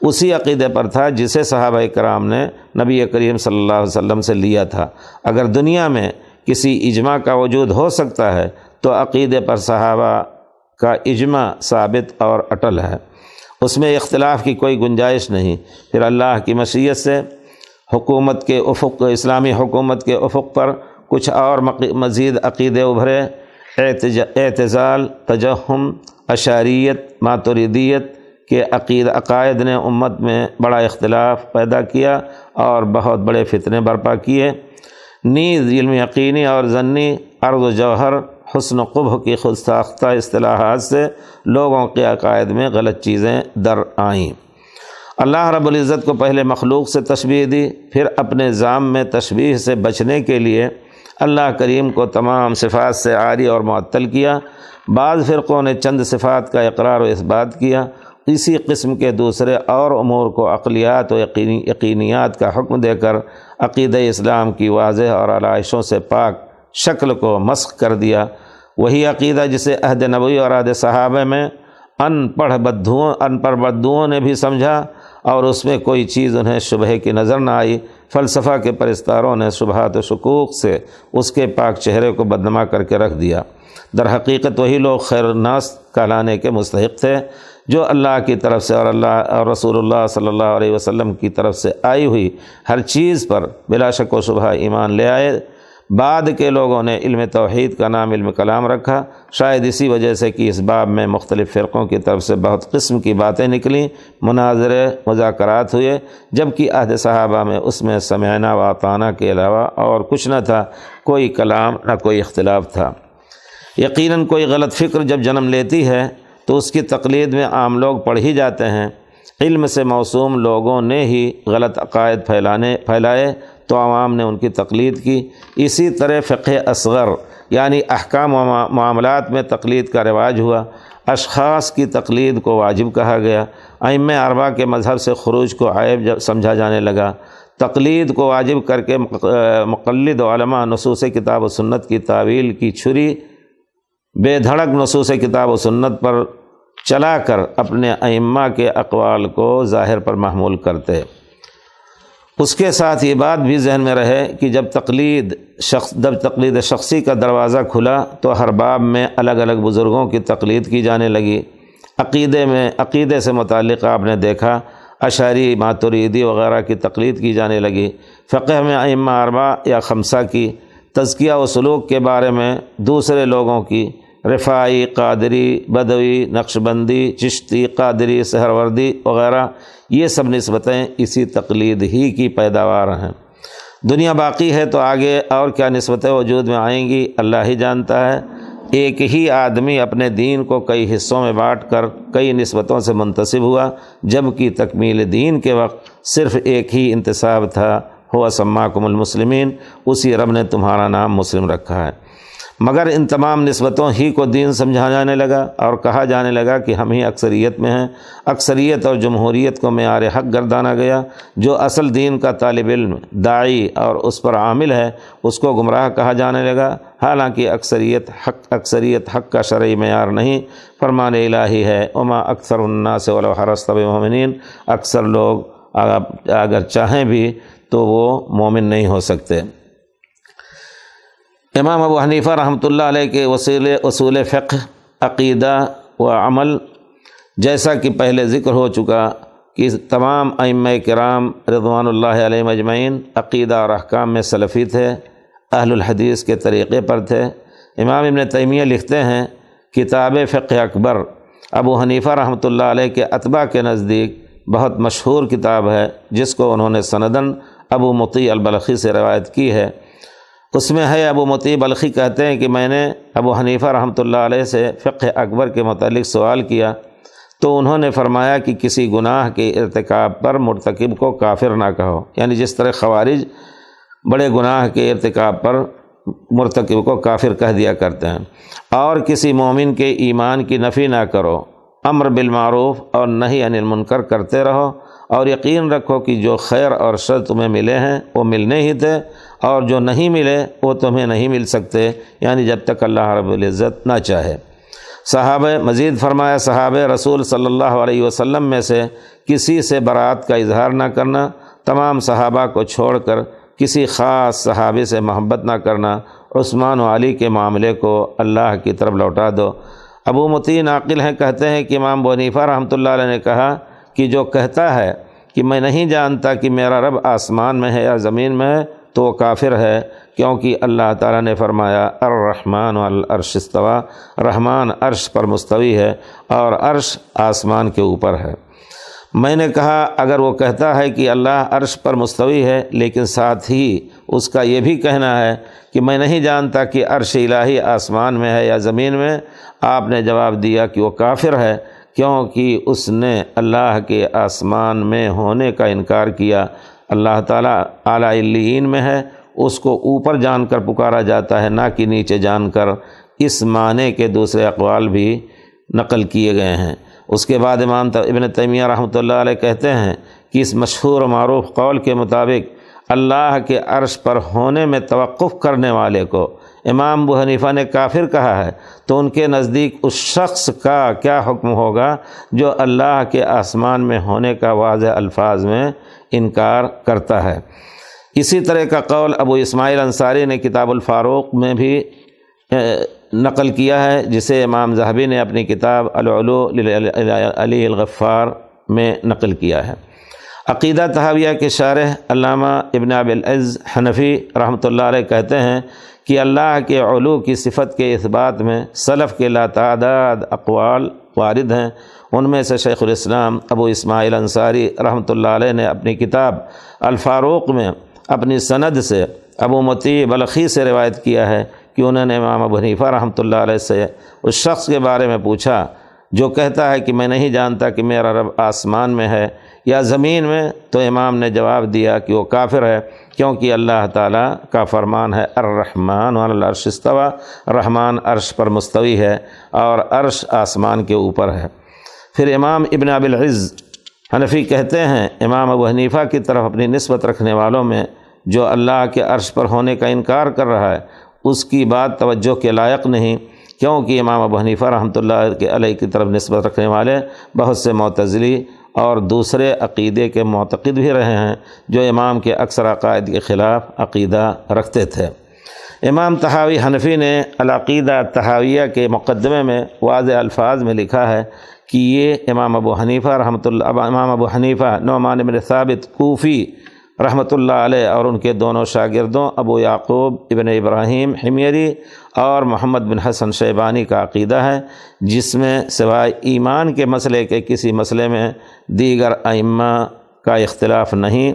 S1: اسی عقیدے پر تھا جسے صحابہ کرام نے نبی کریم صلی اللہ علیہ وسلم سے لیا تھا اگر دنیا میں کسی اجماع کا وجود ہو سکتا ہے تو عقیدے پر صحابہ کا اجماع ثابت اور اٹل ہے اس میں اختلاف کی کوئی گنجائش نہیں پھر اللہ کی مشیت سے حکومت کے افق اسلامی حکومت کے افق پر کچھ اور مزید عقیدے ابھرے اعتزال تجہم اشاریت ماتوریدیت کہ عقید عقائد نے امت میں بڑا اختلاف پیدا کیا اور بہت بڑے فتنے برپا کیے نیز علم یقینی اور ضنی عرض و جوہر حسن و قبح کی خود ساختہ اصطلاحات سے لوگوں کے عقائد میں غلط چیزیں در آئیں اللہ رب العزت کو پہلے مخلوق سے تشبیہ دی پھر اپنے ظام میں تشبیح سے بچنے کے لیے اللہ کریم کو تمام صفات سے عاری اور معطل کیا بعض فرقوں نے چند صفات کا اقرار و اثبات کیا اسی قسم کے دوسرے اور امور کو اقلیات و یقینی یقینیات کا حکم دے کر عقیدہ اسلام کی واضح اور علائشوں سے پاک شکل کو مسخ کر دیا وہی عقیدہ جسے عہد نبوی اور عہد صحابہ میں ان پڑھ بدھوؤں ان پڑھ بدھوؤں نے بھی سمجھا اور اس میں کوئی چیز انہیں شبہ کی نظر نہ آئی فلسفہ کے پرستاروں نے شبہات و شکوق سے اس کے پاک چہرے کو بدنما کر کے رکھ دیا در حقیقت وہی لوگ خیر ناس کہلانے کے مستحق تھے جو اللہ کی طرف سے اور اللہ اور رسول اللہ صلی اللہ علیہ وسلم کی طرف سے آئی ہوئی ہر چیز پر بلا شک و شبہ ایمان لے آئے بعد کے لوگوں نے علم توحید کا نام علم کلام رکھا شاید اسی وجہ سے کہ اس باب میں مختلف فرقوں کی طرف سے بہت قسم کی باتیں نکلیں مناظر مذاکرات ہوئے جب کہ صحابہ میں اس میں سمعنا و آطانہ کے علاوہ اور کچھ نہ تھا کوئی کلام نہ کوئی اختلاف تھا یقیناً کوئی غلط فکر جب جنم لیتی ہے تو اس کی تقلید میں عام لوگ پڑھ ہی جاتے ہیں علم سے موسوم لوگوں نے ہی غلط عقائد پھیلانے پھیلائے تو عوام نے ان کی تقلید کی اسی طرح فقہ اصغر یعنی احکام معاملات میں تقلید کا رواج ہوا اشخاص کی تقلید کو واجب کہا گیا ام اربا کے مذہب سے خروج کو عائب سمجھا جانے لگا تقلید کو واجب کر کے مقلد علماء نصوص کتاب و سنت کی تعویل کی چھری بے دھڑک نصوص کتاب و سنت پر چلا کر اپنے ائمہ کے اقوال کو ظاہر پر محمول کرتے اس کے ساتھ یہ بات بھی ذہن میں رہے کہ جب تقلید شخص جب تقلید شخصی کا دروازہ کھلا تو ہر باب میں الگ الگ بزرگوں کی تقلید کی جانے لگی عقیدے میں عقیدے سے متعلق آپ نے دیکھا اشعری ماتوریدی وغیرہ کی تقلید کی جانے لگی فقہ میں ائمہ اربا یا خمسہ کی تزکیہ و سلوک کے بارے میں دوسرے لوگوں کی رفائی قادری بدوی نقش بندی چشتی قادری سہروردی وغیرہ یہ سب نسبتیں اسی تقلید ہی کی پیداوار ہیں دنیا باقی ہے تو آگے اور کیا نسبتیں وجود میں آئیں گی اللہ ہی جانتا ہے ایک ہی آدمی اپنے دین کو کئی حصوں میں بانٹ کر کئی نسبتوں سے منتصب ہوا جب کہ تکمیل دین کے وقت صرف ایک ہی انتصاب تھا ہوا سماکم کم المسلمین اسی رب نے تمہارا نام مسلم رکھا ہے مگر ان تمام نسبتوں ہی کو دین سمجھا جانے لگا اور کہا جانے لگا کہ ہم ہی اکثریت میں ہیں اکثریت اور جمہوریت کو معیار حق گردانا گیا جو اصل دین کا طالب علم داعی اور اس پر عامل ہے اس کو گمراہ کہا جانے لگا حالانکہ اکثریت حق اکثریت حق کا شرعی معیار نہیں فرمان الہی ہے عما اکثر ولو سے مومنین اکثر لوگ اگر چاہیں بھی تو وہ مومن نہیں ہو سکتے امام ابو حنیفہ رحمۃ اللہ علیہ کے وصول اصول فقہ عقیدہ و عمل جیسا کہ پہلے ذکر ہو چکا کہ تمام ام کرام رضوان اللہ علیہ مجمعین عقیدہ اور احکام میں سلفی تھے اہل الحدیث کے طریقے پر تھے امام ابن تیمیہ لکھتے ہیں کتاب فقہ اکبر ابو حنیفہ رحمۃ اللہ علیہ کے اطباء کے نزدیک بہت مشہور کتاب ہے جس کو انہوں نے سندن ابو مطیع البلخی سے روایت کی ہے اس میں ہے ابو متی بلخی کہتے ہیں کہ میں نے ابو حنیفہ رحمۃ اللہ علیہ سے فق اکبر کے متعلق سوال کیا تو انہوں نے فرمایا کہ کسی گناہ کے ارتکاب پر مرتکب کو کافر نہ کہو یعنی جس طرح خوارج بڑے گناہ کے ارتکاب پر مرتکب کو کافر کہہ دیا کرتے ہیں اور کسی مومن کے ایمان کی نفی نہ کرو امر بالمعروف اور نہیں انل منکر کرتے رہو اور یقین رکھو کہ جو خیر اور شر تمہیں ملے ہیں وہ ملنے ہی تھے اور جو نہیں ملے وہ تمہیں نہیں مل سکتے یعنی جب تک اللہ رب العزت نہ چاہے صحاب مزید فرمایا صحاب رسول صلی اللہ علیہ وسلم میں سے کسی سے برات کا اظہار نہ کرنا تمام صحابہ کو چھوڑ کر کسی خاص صحابے سے محبت نہ کرنا عثمان و علی کے معاملے کو اللہ کی طرف لوٹا دو ابو متین عاقل ہیں کہتے ہیں کہ امام بنیفا رحمۃ اللہ علیہ نے کہا کہ جو کہتا ہے کہ میں نہیں جانتا کہ میرا رب آسمان میں ہے یا زمین میں تو وہ کافر ہے کیونکہ اللہ تعالیٰ نے فرمایا الرحمن والعرش استوا رحمان عرش پر مستوی ہے اور عرش آسمان کے اوپر ہے میں نے کہا اگر وہ کہتا ہے کہ اللہ عرش پر مستوی ہے لیکن ساتھ ہی اس کا یہ بھی کہنا ہے کہ میں نہیں جانتا کہ عرش الہی آسمان میں ہے یا زمین میں آپ نے جواب دیا کہ وہ کافر ہے کیونکہ اس نے اللہ کے آسمان میں ہونے کا انکار کیا اللہ تعالیٰ اعلیٰ علین میں ہے اس کو اوپر جان کر پکارا جاتا ہے نہ کہ نیچے جان کر اس معنی کے دوسرے اقوال بھی نقل کیے گئے ہیں اس کے بعد امان ابن تیمیہ رحمۃ اللہ علیہ کہتے ہیں کہ اس مشہور معروف قول کے مطابق اللہ کے عرش پر ہونے میں توقف کرنے والے کو امام ابو حنیفہ نے کافر کہا ہے تو ان کے نزدیک اس شخص کا کیا حکم ہوگا جو اللہ کے آسمان میں ہونے کا واضح الفاظ میں انکار کرتا ہے اسی طرح کا قول ابو اسماعیل انصاری نے کتاب الفاروق میں بھی نقل کیا ہے جسے امام زہبی نے اپنی کتاب العلو علی الغفار میں نقل کیا ہے عقیدہ تحویہ کے شارح علامہ ابناب العز حنفی رحمۃ اللہ علیہ کہتے ہیں کہ اللہ کے علو کی صفت کے اثبات میں صلف کے لاتعداد اقوال وارد ہیں ان میں سے شیخ الاسلام ابو اسماعیل انصاری رحمۃ اللہ علیہ نے اپنی کتاب الفاروق میں اپنی سند سے ابو متی بلخی سے روایت کیا ہے کہ انہوں نے امام ابو حنیفہ رحمۃ اللہ علیہ سے اس شخص کے بارے میں پوچھا جو کہتا ہے کہ میں نہیں جانتا کہ میرا رب آسمان میں ہے یا زمین میں تو امام نے جواب دیا کہ وہ کافر ہے کیونکہ اللہ تعالیٰ کا فرمان ہے الرحمن ارحمان استوا رحمان عرش پر مستوی ہے اور عرش آسمان کے اوپر ہے پھر امام اب العز حنفی کہتے ہیں امام ابو حنیفہ کی طرف اپنی نسبت رکھنے والوں میں جو اللہ کے عرش پر ہونے کا انکار کر رہا ہے اس کی بات توجہ کے لائق نہیں کیونکہ امام ابو حنیفہ رحمۃ اللہ کے علیہ کی طرف نسبت رکھنے والے بہت سے معتزلی اور دوسرے عقیدے کے معتقد بھی رہے ہیں جو امام کے اکثر عقائد کے خلاف عقیدہ رکھتے تھے امام تحاوی حنفی نے العقیدہ تحاویہ کے مقدمے میں واضح الفاظ میں لکھا ہے کہ یہ امام ابو حنیفہ رحمۃ اللہ امام ابو حنیفہ نعمان ثابت کوفی رحمۃ اللہ علیہ اور ان کے دونوں شاگردوں ابو یعقوب ابن ابراہیم حمیری اور محمد بن حسن شیبانی کا عقیدہ ہے جس میں سوائے ایمان کے مسئلے کے کسی مسئلے میں دیگر ائمہ کا اختلاف نہیں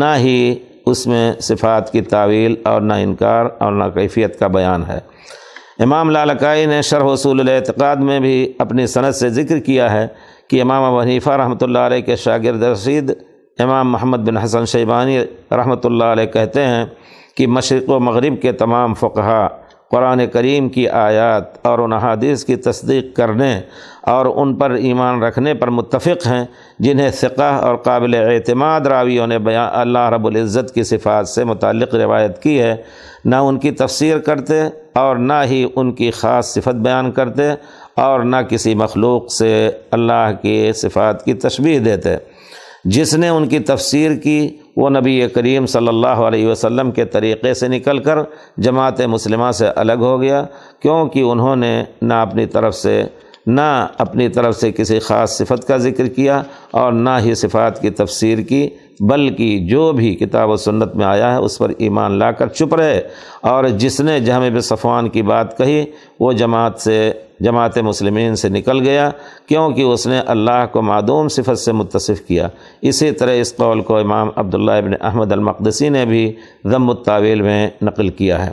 S1: نہ ہی اس میں صفات کی تعویل اور نہ انکار اور نہ کیفیت کا بیان ہے امام لالکائی نے شرح اصول الاعتقاد میں بھی اپنی صنعت سے ذکر کیا ہے کہ امام حنیفہ رحمۃ اللہ علیہ کے شاگرد رشید امام محمد بن حسن شیبانی رحمۃ اللہ علیہ کہتے ہیں کہ مشرق و مغرب کے تمام فقہ قرآن کریم کی آیات اور ان حادث کی تصدیق کرنے اور ان پر ایمان رکھنے پر متفق ہیں جنہیں ثقہ اور قابل اعتماد راویوں نے بیان اللہ رب العزت کی صفات سے متعلق روایت کی ہے نہ ان کی تفسیر کرتے اور نہ ہی ان کی خاص صفت بیان کرتے اور نہ کسی مخلوق سے اللہ کی صفات کی تشبیح دیتے جس نے ان کی تفسیر کی وہ نبی کریم صلی اللہ علیہ وسلم کے طریقے سے نکل کر جماعت مسلمہ سے الگ ہو گیا کیونکہ انہوں نے نہ اپنی طرف سے نہ اپنی طرف سے کسی خاص صفت کا ذکر کیا اور نہ ہی صفات کی تفسیر کی بلکہ جو بھی کتاب و سنت میں آیا ہے اس پر ایمان لا کر چپ رہے اور جس نے جہم بصفوان کی بات کہی وہ جماعت سے جماعت مسلمین سے نکل گیا کیونکہ اس نے اللہ کو معدوم صفت سے متصف کیا اسی طرح اس قول کو امام عبداللہ ابن احمد المقدسی نے بھی ضم الطاویل میں نقل کیا ہے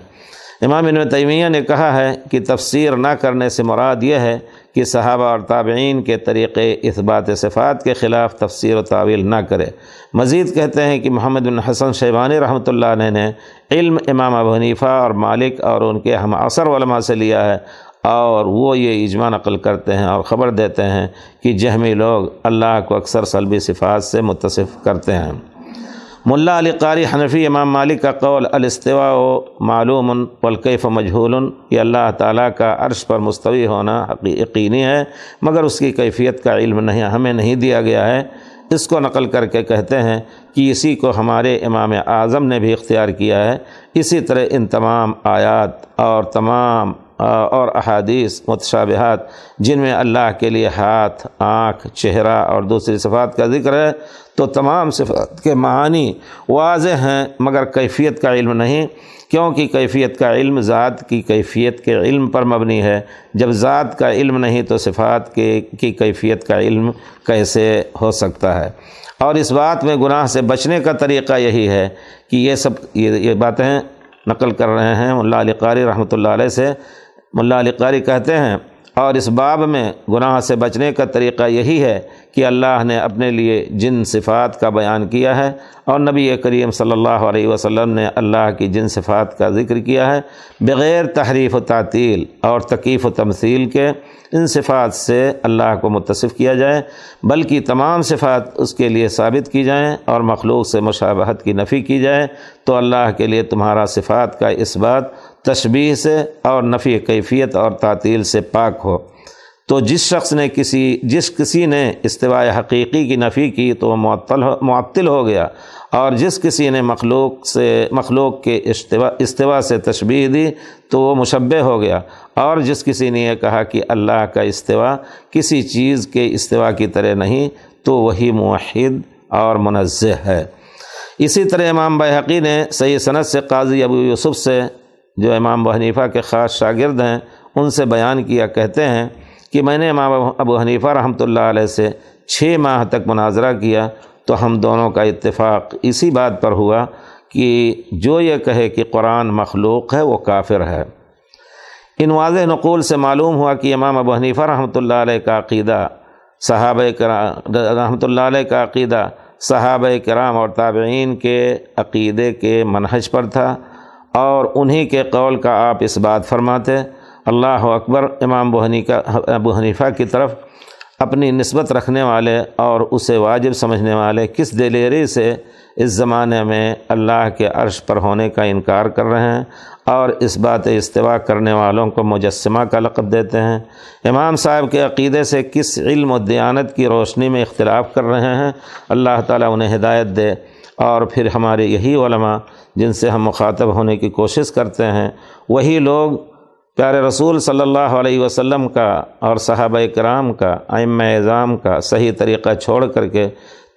S1: امام ابن تیمیہ نے کہا ہے کہ تفسیر نہ کرنے سے مراد یہ ہے کہ صحابہ اور تابعین کے طریقے اثبات صفات کے خلاف تفسیر و تعویل نہ کرے مزید کہتے ہیں کہ محمد بن حسن شیبانی رحمۃ اللہ علیہ نے علم امام ابو حنیفہ اور مالک اور ان کے ہم عصر علماء سے لیا ہے اور وہ یہ اجماع نقل کرتے ہیں اور خبر دیتے ہیں کہ جہمی لوگ اللہ کو اکثر سلبی صفات سے متصف کرتے ہیں ملا علی قاری حنفی امام مالک کا قول الاستواء و والکیف مجہول و یہ اللہ تعالیٰ کا عرش پر مستوی ہونا یقینی ہے مگر اس کی کیفیت کا علم نہیں ہمیں نہیں دیا گیا ہے اس کو نقل کر کے کہتے ہیں کہ اسی کو ہمارے امام اعظم نے بھی اختیار کیا ہے اسی طرح ان تمام آیات اور تمام اور احادیث متشابہات جن میں اللہ کے لیے ہاتھ آنکھ چہرہ اور دوسری صفات کا ذکر ہے تو تمام صفات کے معانی واضح ہیں مگر کیفیت کا علم نہیں کیونکہ کیفیت کا علم ذات کی کیفیت کے علم پر مبنی ہے جب ذات کا علم نہیں تو صفات کے کی کیفیت کا علم کیسے ہو سکتا ہے اور اس بات میں گناہ سے بچنے کا طریقہ یہی ہے کہ یہ سب یہ یہ باتیں نقل کر رہے ہیں اللہ علیہ قاری رحمۃ اللہ علیہ سے ملا علی قاری کہتے ہیں اور اس باب میں گناہ سے بچنے کا طریقہ یہی ہے کہ اللہ نے اپنے لیے جن صفات کا بیان کیا ہے اور نبی کریم صلی اللہ علیہ وسلم نے اللہ کی جن صفات کا ذکر کیا ہے بغیر تحریف و تعطیل اور تکیف و تمثیل کے ان صفات سے اللہ کو متصف کیا جائے بلکہ تمام صفات اس کے لیے ثابت کی جائیں اور مخلوق سے مشابہت کی نفی کی جائے تو اللہ کے لیے تمہارا صفات کا اس بات تشبیح سے اور نفی کیفیت اور تعطیل سے پاک ہو تو جس شخص نے کسی جس کسی نے استواء حقیقی کی نفی کی تو وہ معطل ہو معطل ہو گیا اور جس کسی نے مخلوق سے مخلوق کے استوا استوا سے تشبیح دی تو وہ مشبہ ہو گیا اور جس کسی نے یہ کہا کہ اللہ کا استوا کسی چیز کے استوا کی طرح نہیں تو وہی موحد اور منزہ ہے اسی طرح امام بحقی نے صحیح صنعت سے قاضی ابو یوسف سے جو امام حنیفہ کے خاص شاگرد ہیں ان سے بیان کیا کہتے ہیں کہ میں نے امام ابو حنیفہ رحمۃ اللہ علیہ سے چھ ماہ تک مناظرہ کیا تو ہم دونوں کا اتفاق اسی بات پر ہوا کہ جو یہ کہے کہ قرآن مخلوق ہے وہ کافر ہے ان واضح نقول سے معلوم ہوا کہ امام ابو حنیفہ رحمۃ اللہ علیہ کا عقیدہ صحابہ کرام رحمۃ اللہ علیہ کا عقیدہ صحابہ کرام اور تابعین کے عقیدے کے منحج پر تھا اور انہی کے قول کا آپ اس بات فرماتے اللہ اکبر امام بحنی کا حنیفہ کی طرف اپنی نسبت رکھنے والے اور اسے واجب سمجھنے والے کس دلیری سے اس زمانے میں اللہ کے عرش پر ہونے کا انکار کر رہے ہیں اور اس بات استوا کرنے والوں کو مجسمہ کا لقب دیتے ہیں امام صاحب کے عقیدے سے کس علم و دیانت کی روشنی میں اختلاف کر رہے ہیں اللہ تعالیٰ انہیں ہدایت دے اور پھر ہمارے یہی علماء جن سے ہم مخاطب ہونے کی کوشش کرتے ہیں وہی لوگ پیارے رسول صلی اللہ علیہ وسلم کا اور صحابہ کرام کا ام اعظام کا صحیح طریقہ چھوڑ کر کے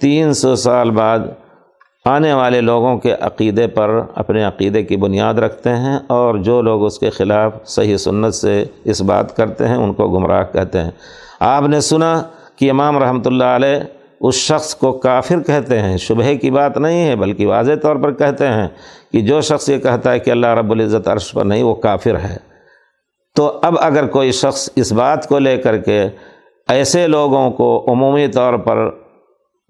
S1: تین سو سال بعد آنے والے لوگوں کے عقیدے پر اپنے عقیدے کی بنیاد رکھتے ہیں اور جو لوگ اس کے خلاف صحیح سنت سے اس بات کرتے ہیں ان کو گمراہ کہتے ہیں آپ نے سنا کہ امام رحمۃ اللہ علیہ اس شخص کو کافر کہتے ہیں شبہ کی بات نہیں ہے بلکہ واضح طور پر کہتے ہیں کہ جو شخص یہ کہتا ہے کہ اللہ رب العزت عرش پر نہیں وہ کافر ہے تو اب اگر کوئی شخص اس بات کو لے کر کے ایسے لوگوں کو عمومی طور پر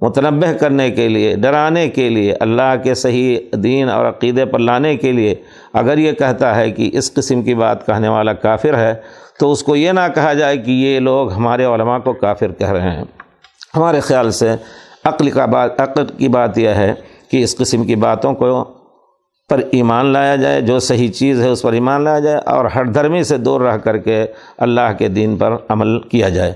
S1: متنبع کرنے کے لیے ڈرانے کے لیے اللہ کے صحیح دین اور عقیدے پر لانے کے لیے اگر یہ کہتا ہے کہ اس قسم کی بات کہنے والا کافر ہے تو اس کو یہ نہ کہا جائے کہ یہ لوگ ہمارے علماء کو کافر کہہ رہے ہیں ہمارے خیال سے عقل کا بات عقل کی بات یہ ہے کہ اس قسم کی باتوں کو پر ایمان لایا جائے جو صحیح چیز ہے اس پر ایمان لایا جائے اور ہر دھرمی سے دور رہ کر کے اللہ کے دین پر عمل کیا جائے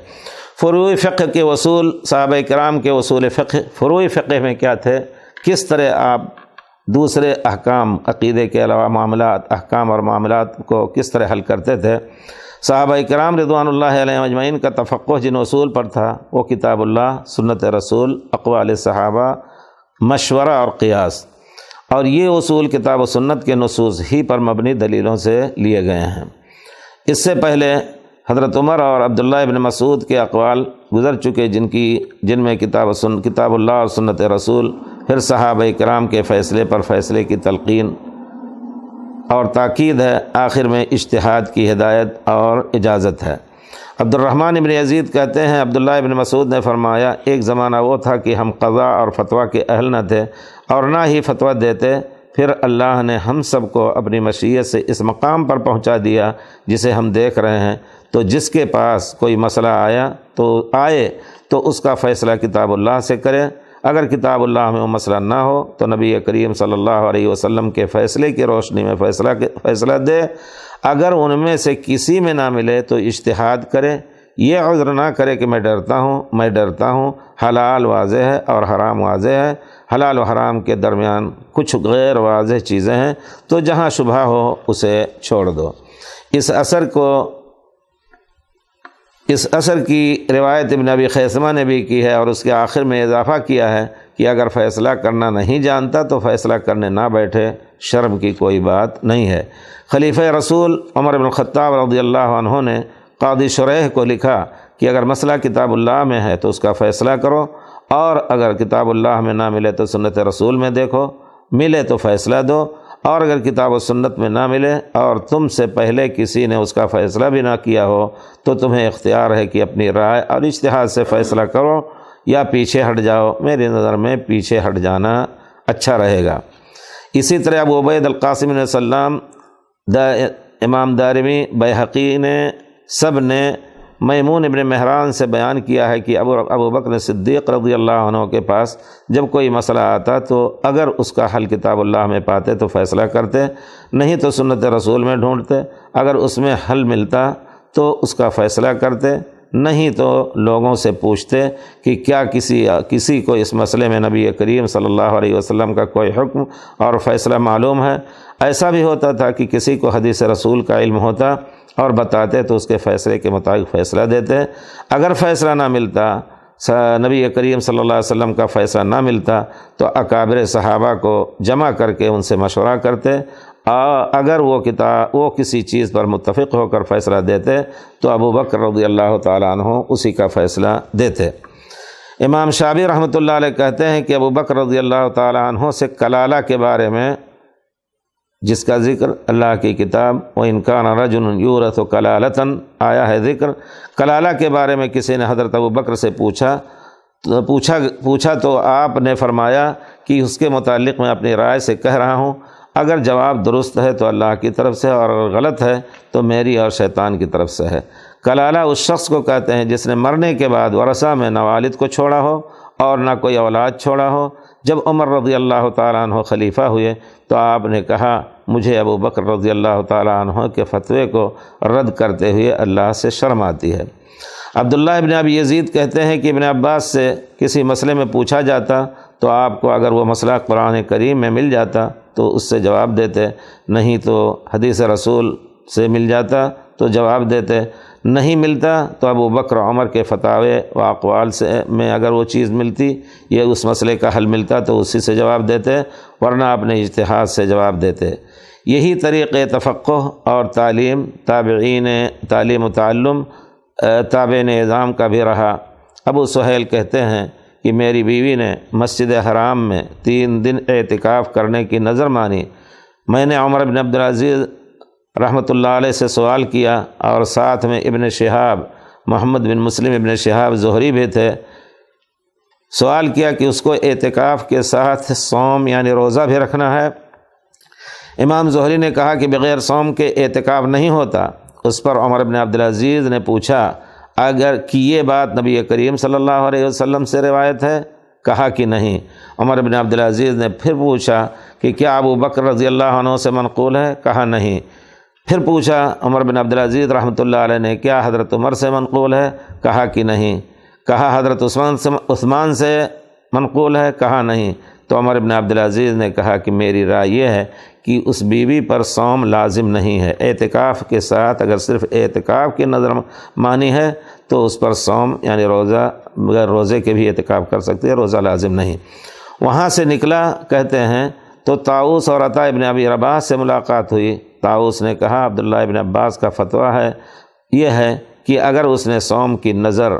S1: فروع فقہ کے اصول صحابہ کرام کے اصول فقہ فروع فقہ میں کیا تھے کس طرح آپ دوسرے احکام عقیدے کے علاوہ معاملات احکام اور معاملات کو کس طرح حل کرتے تھے صحابہ کرام رضوان اللہ علیہ اجمعین کا تفقہ جن اصول پر تھا وہ کتاب اللہ سنت رسول اقوال صحابہ مشورہ اور قیاس اور یہ اصول کتاب و سنت کے نصوص ہی پر مبنی دلیلوں سے لیے گئے ہیں اس سے پہلے حضرت عمر اور عبداللہ ابن مسعود کے اقوال گزر چکے جن کی جن میں کتاب و سن کتاب اللہ اور سنت رسول پھر صحابہ کرام کے فیصلے پر فیصلے کی تلقین اور تاکید ہے آخر میں اشتہاد کی ہدایت اور اجازت ہے عبد الرحمن ابن عزید کہتے ہیں عبداللہ ابن مسعود نے فرمایا ایک زمانہ وہ تھا کہ ہم قضا اور فتویٰ کے اہل نہ تھے اور نہ ہی فتویٰ دیتے پھر اللہ نے ہم سب کو اپنی مشیت سے اس مقام پر پہنچا دیا جسے ہم دیکھ رہے ہیں تو جس کے پاس کوئی مسئلہ آیا تو آئے تو اس کا فیصلہ کتاب اللہ سے کرے اگر کتاب اللہ میں وہ مسئلہ نہ ہو تو نبی کریم صلی اللہ علیہ وسلم کے فیصلے کی روشنی میں فیصلہ فیصلہ دے اگر ان میں سے کسی میں نہ ملے تو اشتہاد کرے یہ عذر نہ کرے کہ میں ڈرتا ہوں میں ڈرتا ہوں حلال واضح ہے اور حرام واضح ہے حلال و حرام کے درمیان کچھ غیر واضح چیزیں ہیں تو جہاں شبہ ہو اسے چھوڑ دو اس اثر کو اس اثر کی روایت ابن ابی خیسمہ نے بھی کی ہے اور اس کے آخر میں اضافہ کیا ہے کہ اگر فیصلہ کرنا نہیں جانتا تو فیصلہ کرنے نہ بیٹھے شرم کی کوئی بات نہیں ہے خلیفہ رسول عمر بن خطاب رضی اللہ عنہ نے قادی شریح کو لکھا کہ اگر مسئلہ کتاب اللہ میں ہے تو اس کا فیصلہ کرو اور اگر کتاب اللہ میں نہ ملے تو سنت رسول میں دیکھو ملے تو فیصلہ دو اور اگر کتاب و سنت میں نہ ملے اور تم سے پہلے کسی نے اس کا فیصلہ بھی نہ کیا ہو تو تمہیں اختیار ہے کہ اپنی رائے اور اشتہار سے فیصلہ کرو یا پیچھے ہٹ جاؤ میری نظر میں پیچھے ہٹ جانا اچھا رہے گا اسی طرح عبید القاسم علیہ السلام دا امام دارمی بحقی نے سب نے میمون ابن مہران سے بیان کیا ہے کہ ابو ابو بکر صدیق رضی اللہ عنہ کے پاس جب کوئی مسئلہ آتا تو اگر اس کا حل کتاب اللہ میں پاتے تو فیصلہ کرتے نہیں تو سنت رسول میں ڈھونڈتے اگر اس میں حل ملتا تو اس کا فیصلہ کرتے نہیں تو لوگوں سے پوچھتے کہ کیا کسی کسی کو اس مسئلے میں نبی کریم صلی اللہ علیہ وسلم کا کوئی حکم اور فیصلہ معلوم ہے ایسا بھی ہوتا تھا کہ کسی کو حدیث رسول کا علم ہوتا اور بتاتے تو اس کے فیصلے کے مطابق فیصلہ دیتے اگر فیصلہ نہ ملتا نبی کریم صلی اللہ علیہ وسلم کا فیصلہ نہ ملتا تو اکابر صحابہ کو جمع کر کے ان سے مشورہ کرتے اگر وہ کتاب وہ کسی چیز پر متفق ہو کر فیصلہ دیتے تو ابو بکر رضی اللہ تعالیٰ عنہ اسی کا فیصلہ دیتے امام شابی رحمۃ اللہ علیہ کہتے ہیں کہ ابو بکر رضی اللہ تعالیٰ عنہ سے کلالہ کے بارے میں جس کا ذکر اللہ کی کتاب و انکان رجن یورت و کلالتاً آیا ہے ذکر کلالہ کے بارے میں کسی نے حضرت ابو بکر سے پوچھا تو پوچھا پوچھا تو آپ نے فرمایا کہ اس کے متعلق میں اپنی رائے سے کہہ رہا ہوں اگر جواب درست ہے تو اللہ کی طرف سے اور غلط ہے تو میری اور شیطان کی طرف سے ہے کلالہ اس شخص کو کہتے ہیں جس نے مرنے کے بعد ورثہ میں نہ والد کو چھوڑا ہو اور نہ کوئی اولاد چھوڑا ہو جب عمر رضی اللہ تعالیٰ عنہ خلیفہ ہوئے تو آپ نے کہا مجھے ابو بکر رضی اللہ تعالیٰ عنہ کے فتوے کو رد کرتے ہوئے اللہ سے شرم آتی ہے عبداللہ ابن اب یزید کہتے ہیں کہ ابن عباس سے کسی مسئلے میں پوچھا جاتا تو آپ کو اگر وہ مسئلہ قرآن کریم میں مل جاتا تو اس سے جواب دیتے نہیں تو حدیث رسول سے مل جاتا تو جواب دیتے نہیں ملتا تو ابو بکر عمر کے فتعے و اقوال سے میں اگر وہ چیز ملتی یا اس مسئلے کا حل ملتا تو اسی سے جواب دیتے ورنہ اپنے اجتہاد سے جواب دیتے یہی طریق تفقع اور تعلیم تابعین تعلیم و تعلم تابع نظام کا بھی رہا ابو سہیل کہتے ہیں کہ میری بیوی نے مسجد حرام میں تین دن اعتکاف کرنے کی نظر مانی میں نے عمر بن عبدالعزیز رحمۃ اللہ علیہ سے سوال کیا اور ساتھ میں ابن شہاب محمد بن مسلم ابن شہاب ظہری بھی تھے سوال کیا کہ اس کو اعتکاف کے ساتھ سوم یعنی روزہ بھی رکھنا ہے امام زہری نے کہا کہ بغیر سوم کے اعتکاب نہیں ہوتا اس پر عمر بن عبدالعزیز نے پوچھا اگر کی یہ بات نبی کریم صلی اللہ علیہ وسلم سے روایت ہے کہا کہ نہیں عمر بن عبدالعزیز نے پھر پوچھا کہ کیا ابو بکر رضی اللہ عنہ سے منقول ہے کہا نہیں پھر پوچھا عمر بن عبدالعزیز رحمۃ اللہ علیہ نے کیا حضرت عمر سے منقول ہے کہا کہ نہیں کہا حضرت عثمان سے عثمان سے منقول ہے کہا نہیں تو عمر ابن عبدالعزیز نے کہا کہ میری رائے یہ ہے کہ اس بیوی پر سوم لازم نہیں ہے اعتقاف کے ساتھ اگر صرف اعتکاف کی نظر مانی ہے تو اس پر سوم یعنی روزہ بغیر روزے کے بھی اعتکاف کر سکتی ہے روزہ لازم نہیں وہاں سے نکلا کہتے ہیں تو تاؤس اور عطا ابن عبی رباس سے ملاقات ہوئی تاؤس نے کہا عبداللہ ابن عباس کا فتویٰ ہے یہ ہے کہ اگر اس نے سوم کی نظر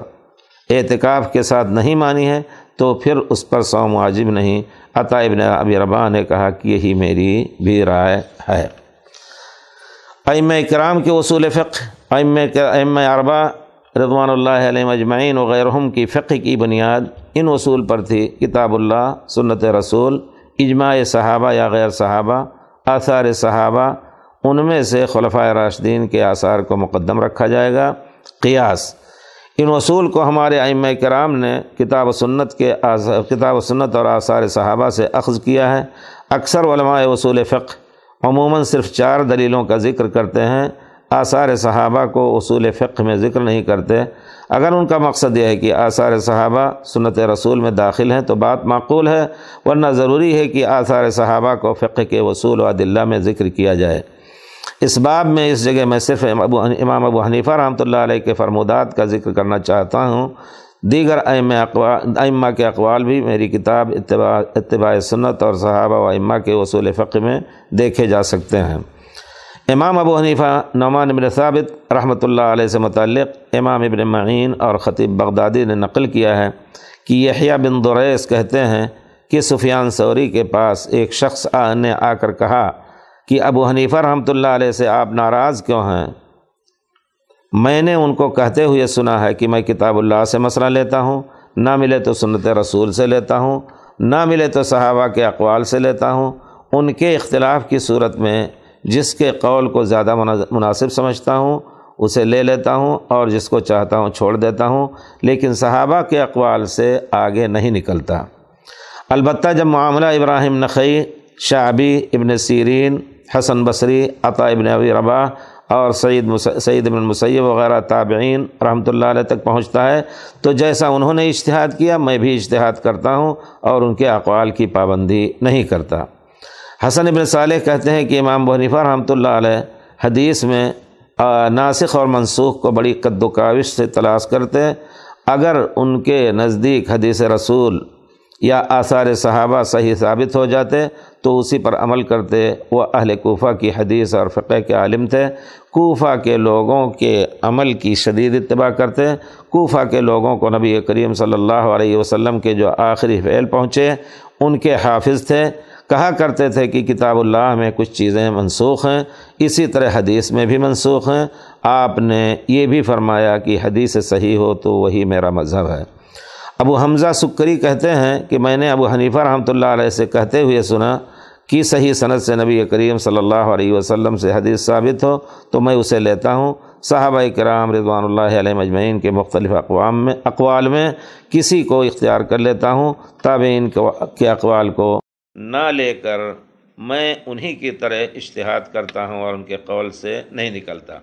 S1: اعتکاف کے ساتھ نہیں مانی ہے تو پھر اس پر سوم واجب نہیں عطا ابن ابی ربا نے کہا کہ یہی میری بھی رائے ہے ام اکرام کے اصول فقہ ام ام اربا رضوان اللہ علیہ مجمعین وغیرہم کی فقہ کی بنیاد ان اصول پر تھی کتاب اللہ سنت رسول اجماع صحابہ یا غیر صحابہ آثار صحابہ ان میں سے خلفۂ راشدین کے آثار کو مقدم رکھا جائے گا قیاس ان اصول کو ہمارے ائمہ کرام نے کتاب و سنت کے کتاب و سنت اور آثار صحابہ سے اخذ کیا ہے اکثر علماء اصول فق عموماً صرف چار دلیلوں کا ذکر کرتے ہیں آثار صحابہ کو اصول فق میں ذکر نہیں کرتے اگر ان کا مقصد یہ ہے کہ آثار صحابہ سنت رسول میں داخل ہیں تو بات معقول ہے ورنہ ضروری ہے کہ آثار صحابہ کو فقہ کے اصول و عدلہ میں ذکر کیا جائے اس باب میں اس جگہ میں صرف ابو امام ابو حنیفہ رحمۃ اللہ علیہ کے فرمودات کا ذکر کرنا چاہتا ہوں دیگر ام اقوال امہ کے اقوال بھی میری کتاب اتباع اتباع سنت اور صحابہ و امہ کے اصول فقہ میں دیکھے جا سکتے ہیں امام ابو حنیفہ نعمان ابن ثابت رحمۃ اللہ علیہ سے متعلق امام ابن معین اور خطیب بغدادی نے نقل کیا ہے کہ یحییٰ بن دریس کہتے ہیں کہ سفیان سوری کے پاس ایک شخص نے آ کر کہا کہ ابو حنیفہ رحمۃ اللہ علیہ سے آپ ناراض کیوں ہیں میں نے ان کو کہتے ہوئے سنا ہے کہ میں کتاب اللہ سے مسئلہ لیتا ہوں نہ ملے تو سنت رسول سے لیتا ہوں نہ ملے تو صحابہ کے اقوال سے لیتا ہوں ان کے اختلاف کی صورت میں جس کے قول کو زیادہ مناسب سمجھتا ہوں اسے لے لیتا ہوں اور جس کو چاہتا ہوں چھوڑ دیتا ہوں لیکن صحابہ کے اقوال سے آگے نہیں نکلتا البتہ جب معاملہ ابراہیم نقی شعبی ابن سیرین حسن بصری عطا ابن ابی ربا اور سعید سعید ابن مسیب وغیرہ تابعین رحمۃ اللہ علیہ تک پہنچتا ہے تو جیسا انہوں نے اشتہاد کیا میں بھی اشتہاد کرتا ہوں اور ان کے اقوال کی پابندی نہیں کرتا حسن ابن صالح کہتے ہیں کہ امام بحنیفہ رحمۃ اللہ علیہ حدیث میں ناسخ اور منسوخ کو بڑی قد و کاوش سے تلاش کرتے اگر ان کے نزدیک حدیث رسول یا آثار صحابہ صحیح ثابت ہو جاتے تو اسی پر عمل کرتے وہ اہل کوفہ کی حدیث اور فقہ کے عالم تھے کوفہ کے لوگوں کے عمل کی شدید اتباع کرتے کوفہ کے لوگوں کو نبی کریم صلی اللہ علیہ وسلم کے جو آخری فعل پہنچے ان کے حافظ تھے کہا کرتے تھے کہ کتاب اللہ میں کچھ چیزیں منسوخ ہیں اسی طرح حدیث میں بھی منسوخ ہیں آپ نے یہ بھی فرمایا کہ حدیث صحیح ہو تو وہی میرا مذہب ہے ابو حمزہ سکری کہتے ہیں کہ میں نے ابو حنیفہ رحمۃ اللہ علیہ سے کہتے ہوئے سنا کی صحیح صنعت سے نبی کریم صلی اللہ علیہ وسلم سے حدیث ثابت ہو تو میں اسے لیتا ہوں صحابہ کرام رضوان اللہ علیہ مجمعین کے مختلف اقوام میں اقوال میں کسی کو اختیار کر لیتا ہوں تابعین کے اقوال کو نہ لے کر میں انہی کی طرح اشتہاد کرتا ہوں اور ان کے قول سے نہیں نکلتا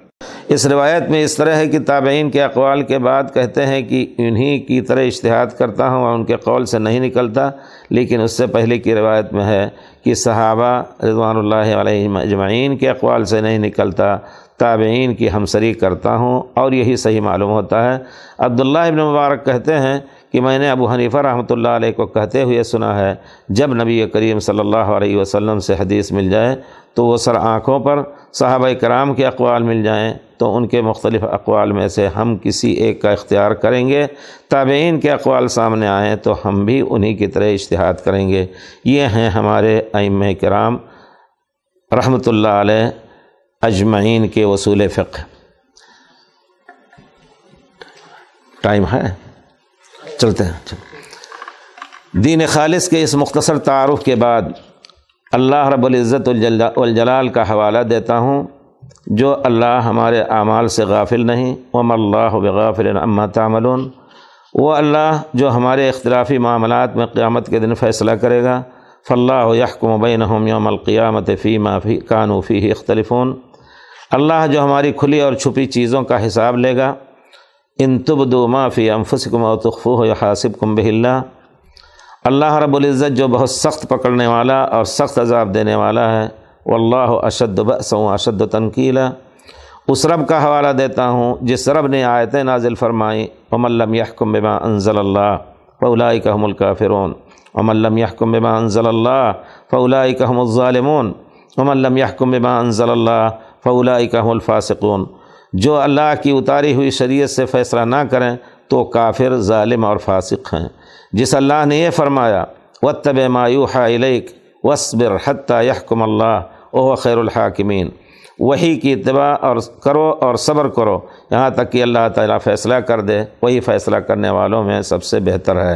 S1: اس روایت میں اس طرح ہے کہ تابعین کے اقوال کے بعد کہتے ہیں کہ انہی کی طرح اشتہاد کرتا ہوں اور ان کے قول سے نہیں نکلتا لیکن اس سے پہلے کی روایت میں ہے کہ صحابہ رضوان اللہ علیہ اجمعین کے اقوال سے نہیں نکلتا تابعین کی ہمسری کرتا ہوں اور یہی صحیح معلوم ہوتا ہے عبداللہ ابن مبارک کہتے ہیں کہ میں نے ابو حنیفہ رحمۃ اللہ علیہ کو کہتے ہوئے سنا ہے جب نبی کریم صلی اللہ علیہ وسلم سے حدیث مل جائے تو وہ سر آنکھوں پر صحابہ کرام کے اقوال مل جائیں تو ان کے مختلف اقوال میں سے ہم کسی ایک کا اختیار کریں گے تابعین کے اقوال سامنے آئیں تو ہم بھی انہی کی طرح اشتہاد کریں گے یہ ہیں ہمارے امِ کرام رحمۃ اللہ علیہ اجمعین کے اصول فقہ ٹائم ہے چلتے ہیں دین خالص کے اس مختصر تعارف کے بعد اللہ رب العزت الجلال کا حوالہ دیتا ہوں جو اللہ ہمارے اعمال سے غافل نہیں وم اللہ و بغافل امت تعمل وہ اللہ جو ہمارے اختلافی معاملات میں قیامت کے دن فیصلہ کرے گا ف اللہ یاحکم یوم القیامت فی معافی قانوفی اختلفون اللہ جو ہماری کھلی اور چھپی چیزوں کا حساب لے گا ان تبد ما فی امفس کم و حاصب کم اللہ اللہ رب العزت جو بہت سخت پکڑنے والا اور سخت عذاب دینے والا ہے واللہ اشد اشد اشد و اس رب کا حوالہ دیتا ہوں جس رب نے آیتیں نازل فرمائی مملم یکحکم بمان ضل اللّہ فولا کہم الکافرون مم یک یحقم بمان ضل اللّہ فولا الظالمون الظالمن مملم بما انزل اللہ اللّہ فول کام الفاصون جو اللہ کی اتاری ہوئی شریعت سے فیصلہ نہ کریں تو کافر ظالم اور فاسق ہیں جس اللہ نے یہ فرمایا مَا يُوحَى مایوح علیک حَتَّى يَحْكُمَ اللہ وہ خیر الحاکمین وہی کی اتباع اور کرو اور صبر کرو یہاں تک کہ اللہ تعالیٰ فیصلہ کر دے وہی فیصلہ کرنے والوں میں سب سے بہتر ہے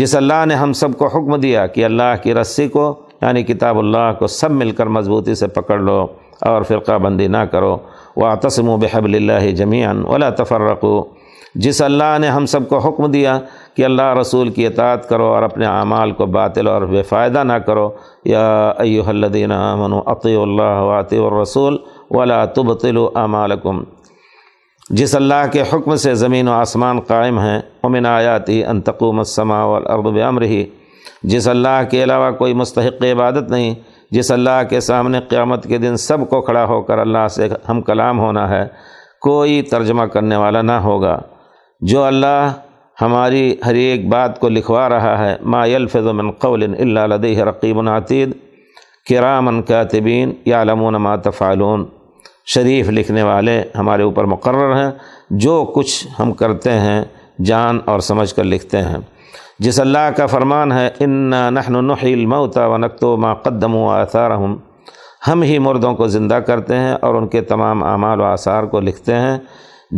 S1: جس اللہ نے ہم سب کو حکم دیا کہ اللہ کی رسی کو یعنی کتاب اللہ کو سب مل کر مضبوطی سے پکڑ لو اور فرقہ بندی نہ کرو وہ تسم و بحب اللہ جمیان ولا تفرقو جس اللہ نے ہم سب کو حکم دیا کہ اللہ رسول کی اطاعت کرو اور اپنے اعمال کو باطل اور بے فائدہ نہ کرو یا ایو عطی اللہ واطر الرسول ولا اعمالکم جس اللہ کے حکم سے زمین و آسمان قائم ہیں امن آیاتی انتقوم سما و ارب عام جس اللہ کے علاوہ کوئی مستحق عبادت نہیں جس اللہ کے سامنے قیامت کے دن سب کو کھڑا ہو کر اللہ سے ہم کلام ہونا ہے کوئی ترجمہ کرنے والا نہ ہوگا جو اللہ ہماری ہر ایک بات کو لکھوا رہا ہے ما الفظ من قول اللہ لدیہ رقیب عتید کرامن کاتبین یا علمون ما تفعلون شریف لکھنے والے ہمارے اوپر مقرر ہیں جو کچھ ہم کرتے ہیں جان اور سمجھ کر لکھتے ہیں جس اللہ کا فرمان ہے ان نحن نحی نہم و ونقت و قدم و آثار ہم ہی مردوں کو زندہ کرتے ہیں اور ان کے تمام اعمال و آثار کو لکھتے ہیں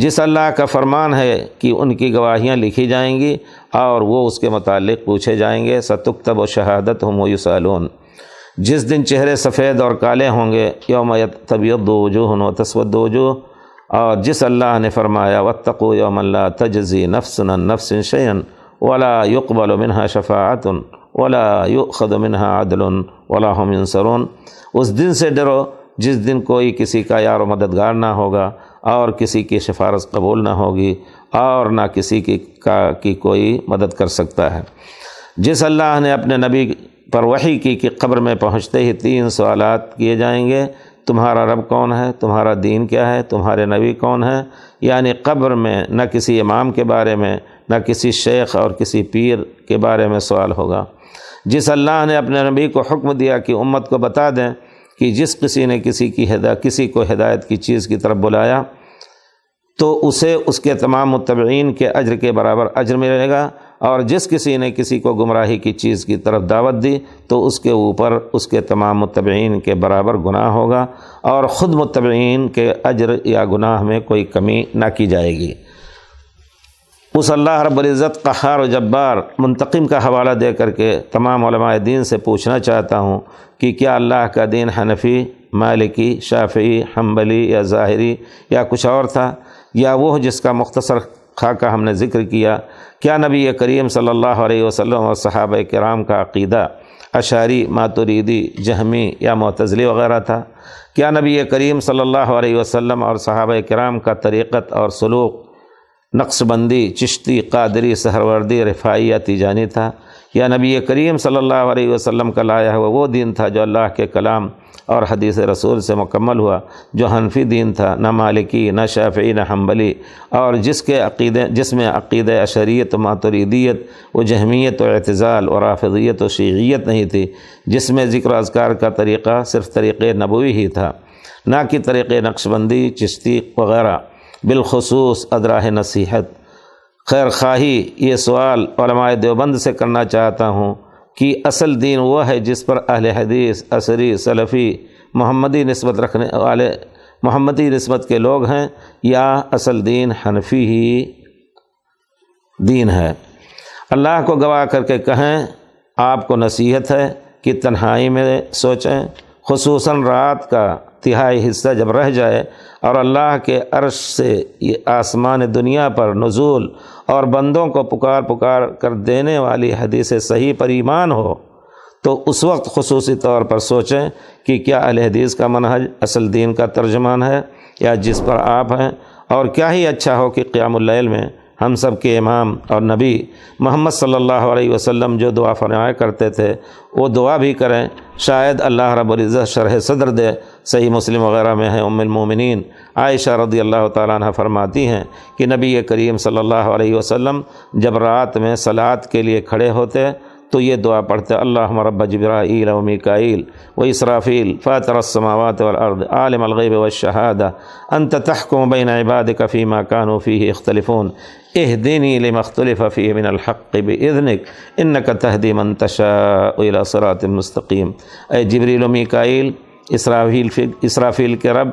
S1: جس اللہ کا فرمان ہے کہ ان کی گواہیاں لکھی جائیں گی اور وہ اس کے متعلق پوچھے جائیں گے ستک تب و شہادت ہم و یو جس دن چہرے سفید اور کالے ہوں گے یوم طبیعت دو وجوہ ہن و تسود وجو اور جس اللہ نے فرمایا وطقو یوم اللہ تجزی نفسن نفس شعین ولا یقبل شفاطً اولا یو خد و منہا عدل ہم ہمثر اس دن سے ڈرو جس دن کوئی کسی کا یار و مددگار نہ ہوگا اور کسی کی سفارش قبول نہ ہوگی اور نہ کسی کی کا کی کوئی مدد کر سکتا ہے جس اللہ نے اپنے نبی پر وحی کی کہ قبر میں پہنچتے ہی تین سوالات کیے جائیں گے تمہارا رب کون ہے تمہارا دین کیا ہے تمہارے نبی کون ہیں یعنی قبر میں نہ کسی امام کے بارے میں نہ کسی شیخ اور کسی پیر کے بارے میں سوال ہوگا جس اللہ نے اپنے نبی کو حکم دیا کہ امت کو بتا دیں کہ جس کسی نے کسی کی ہدا کسی کو ہدایت کی چیز کی طرف بلایا تو اسے اس کے تمام متبعین کے اجر کے برابر اجر ملے گا اور جس کسی نے کسی کو گمراہی کی چیز کی طرف دعوت دی تو اس کے اوپر اس کے تمام متبعین کے برابر گناہ ہوگا اور خود متبعین کے اجر یا گناہ میں کوئی کمی نہ کی جائے گی اس اللہ رب العزت قہار و جبار منتقم کا حوالہ دے کر کے تمام علماء دین سے پوچھنا چاہتا ہوں کہ کیا اللہ کا دین حنفی مالکی شافعی حنبلی یا ظاہری یا کچھ اور تھا یا وہ جس کا مختصر خاکہ ہم نے ذکر کیا کیا نبی کریم صلی اللہ علیہ وسلم اور صحابہ کرام کا عقیدہ اشاری ماتوریدی جہمی یا معتزلی وغیرہ تھا کیا نبی کریم صلی اللہ علیہ وسلم اور صحابہ کرام کا طریقت اور سلوک نقص بندی چشتی قادری سہروردی رفائی یا تیجانی تھا یا نبی کریم صلی اللہ علیہ وسلم کا لایا ہوا وہ دین تھا جو اللہ کے کلام اور حدیث رسول سے مکمل ہوا جو حنفی دین تھا نہ مالکی نہ شافعی نہ حنبلی اور جس کے عقیدے جس میں عقید اشریت و ماتریدیت و جہمیت و اعتزال و رافضیت و شیعیت نہیں تھی جس میں ذکر اذکار کا طریقہ صرف طریق نبوی ہی تھا نہ کہ طریق نقش بندی چشتی وغیرہ بالخصوص ادراہ نصیحت خیر خواہی یہ سوال علماء دیوبند سے کرنا چاہتا ہوں کہ اصل دین وہ ہے جس پر اہل حدیث عصری سلفی محمدی نسبت رکھنے والے محمدی نسبت کے لوگ ہیں یا اصل دین حنفی ہی دین ہے اللہ کو گواہ کر کے کہیں آپ کو نصیحت ہے کہ تنہائی میں سوچیں خصوصاً رات کا تہائی حصہ جب رہ جائے اور اللہ کے عرش سے یہ آسمان دنیا پر نزول اور بندوں کو پکار پکار کر دینے والی حدیث صحیح پر ایمان ہو تو اس وقت خصوصی طور پر سوچیں کہ کیا الحدیث کا منحج اصل دین کا ترجمان ہے یا جس پر آپ ہیں اور کیا ہی اچھا ہو کہ قیام اللیل میں ہم سب کے امام اور نبی محمد صلی اللہ علیہ وسلم جو دعا فرمایا کرتے تھے وہ دعا بھی کریں شاید اللہ رب العزت شرح صدر دے صحیح مسلم وغیرہ میں ہیں ام المومنین عائشہ رضی اللہ تعالیٰ عنہ فرماتی ہیں کہ نبی کریم صلی اللہ علیہ وسلم جب رات میں سلاد کے لیے کھڑے ہوتے تو یہ دعا پڑھتے اللہ رب جبرائیل و میکائیل و اسرافیل فاطر السماوات والارض عالم الغیب والشہادہ انت تحکم بین عبادك فيما كانوا فيه يختلفون اهدني لما اختلف فيه من الحق بإذنك انك تهدي من تشاء الى صراط مستقيم اے جبريل و میکائیل اسرافیل اسرافیل کے رب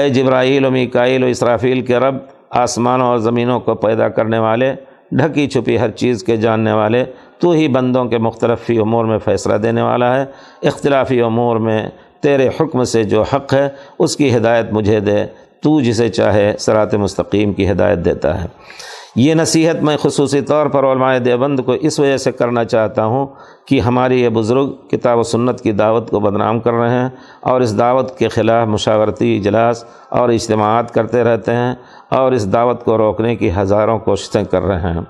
S1: اے جبرائیل و میکائیل و اسرافیل کے رب آسمانوں اور زمینوں کو پیدا کرنے والے ڈھکی چھپی ہر چیز کے جاننے والے تو ہی بندوں کے مختلفی امور میں فیصلہ دینے والا ہے اختلافی امور میں تیرے حکم سے جو حق ہے اس کی ہدایت مجھے دے تو جسے چاہے سرات مستقیم کی ہدایت دیتا ہے یہ نصیحت میں خصوصی طور پر علماء دیوبند کو اس وجہ سے کرنا چاہتا ہوں کہ ہماری یہ بزرگ کتاب و سنت کی دعوت کو بدنام کر رہے ہیں اور اس دعوت کے خلاف مشاورتی اجلاس اور اجتماعات کرتے رہتے ہیں اور اس دعوت کو روکنے کی ہزاروں کوششیں کر رہے ہیں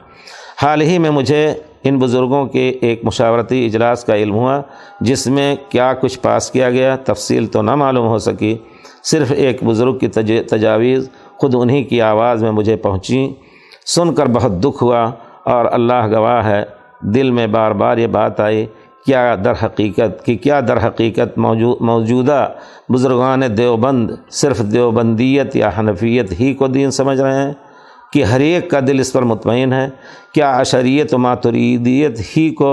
S1: حال ہی میں مجھے ان بزرگوں کے ایک مشاورتی اجلاس کا علم ہوا جس میں کیا کچھ پاس کیا گیا تفصیل تو نہ معلوم ہو سکی صرف ایک بزرگ کی تجاویز خود انہی کی آواز میں مجھے پہنچی سن کر بہت دکھ ہوا اور اللہ گواہ ہے دل میں بار بار یہ بات آئی کیا در کہ کی کیا در حقیقت موجودہ بزرگان دیوبند صرف دیوبندیت یا حنفیت ہی کو دین سمجھ رہے ہیں کہ ہر ایک کا دل اس پر مطمئن ہے کیا اشریت و ماتریدیت ہی کو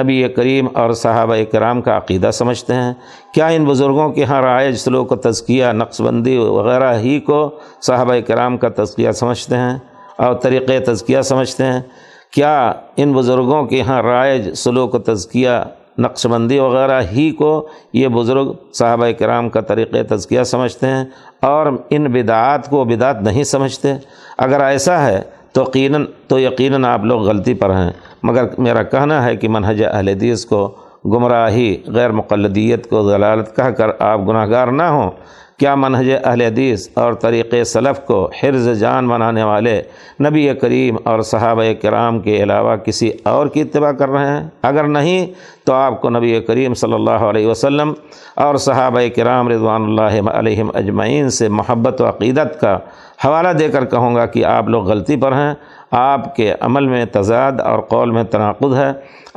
S1: نبی کریم اور صحابہ کرام کا عقیدہ سمجھتے ہیں کیا ان بزرگوں کے ہاں رائج سلوک و تزکیہ نقص بندی وغیرہ ہی کو صحابہ کرام کا تزکیہ سمجھتے ہیں اور طریقۂ تزکیہ سمجھتے ہیں کیا ان بزرگوں کے ہاں رائج سلوک و تزکیہ نقش بندی وغیرہ ہی کو یہ بزرگ صحابہ کرام کا طریقۂ تزکیہ سمجھتے ہیں اور ان بدعات کو بدعات نہیں سمجھتے اگر ایسا ہے تو یقیناً تو یقیناً آپ لوگ غلطی پر ہیں مگر میرا کہنا ہے کہ منہج اہل حدیث کو گمراہی غیر مقلدیت کو ضلالت کہہ کر آپ گناہ گار نہ ہوں کیا منہج اہل حدیث اور طریق سلف کو حرز جان بنانے والے نبی کریم اور صحابہ کرام کے علاوہ کسی اور کی اتباع کر رہے ہیں اگر نہیں تو آپ کو نبی کریم صلی اللہ علیہ وسلم اور صحابہ کرام رضوان اللہ علیہم اجمعین سے محبت و عقیدت کا حوالہ دے کر کہوں گا کہ آپ لوگ غلطی پر ہیں آپ کے عمل میں تضاد اور قول میں تناقض ہے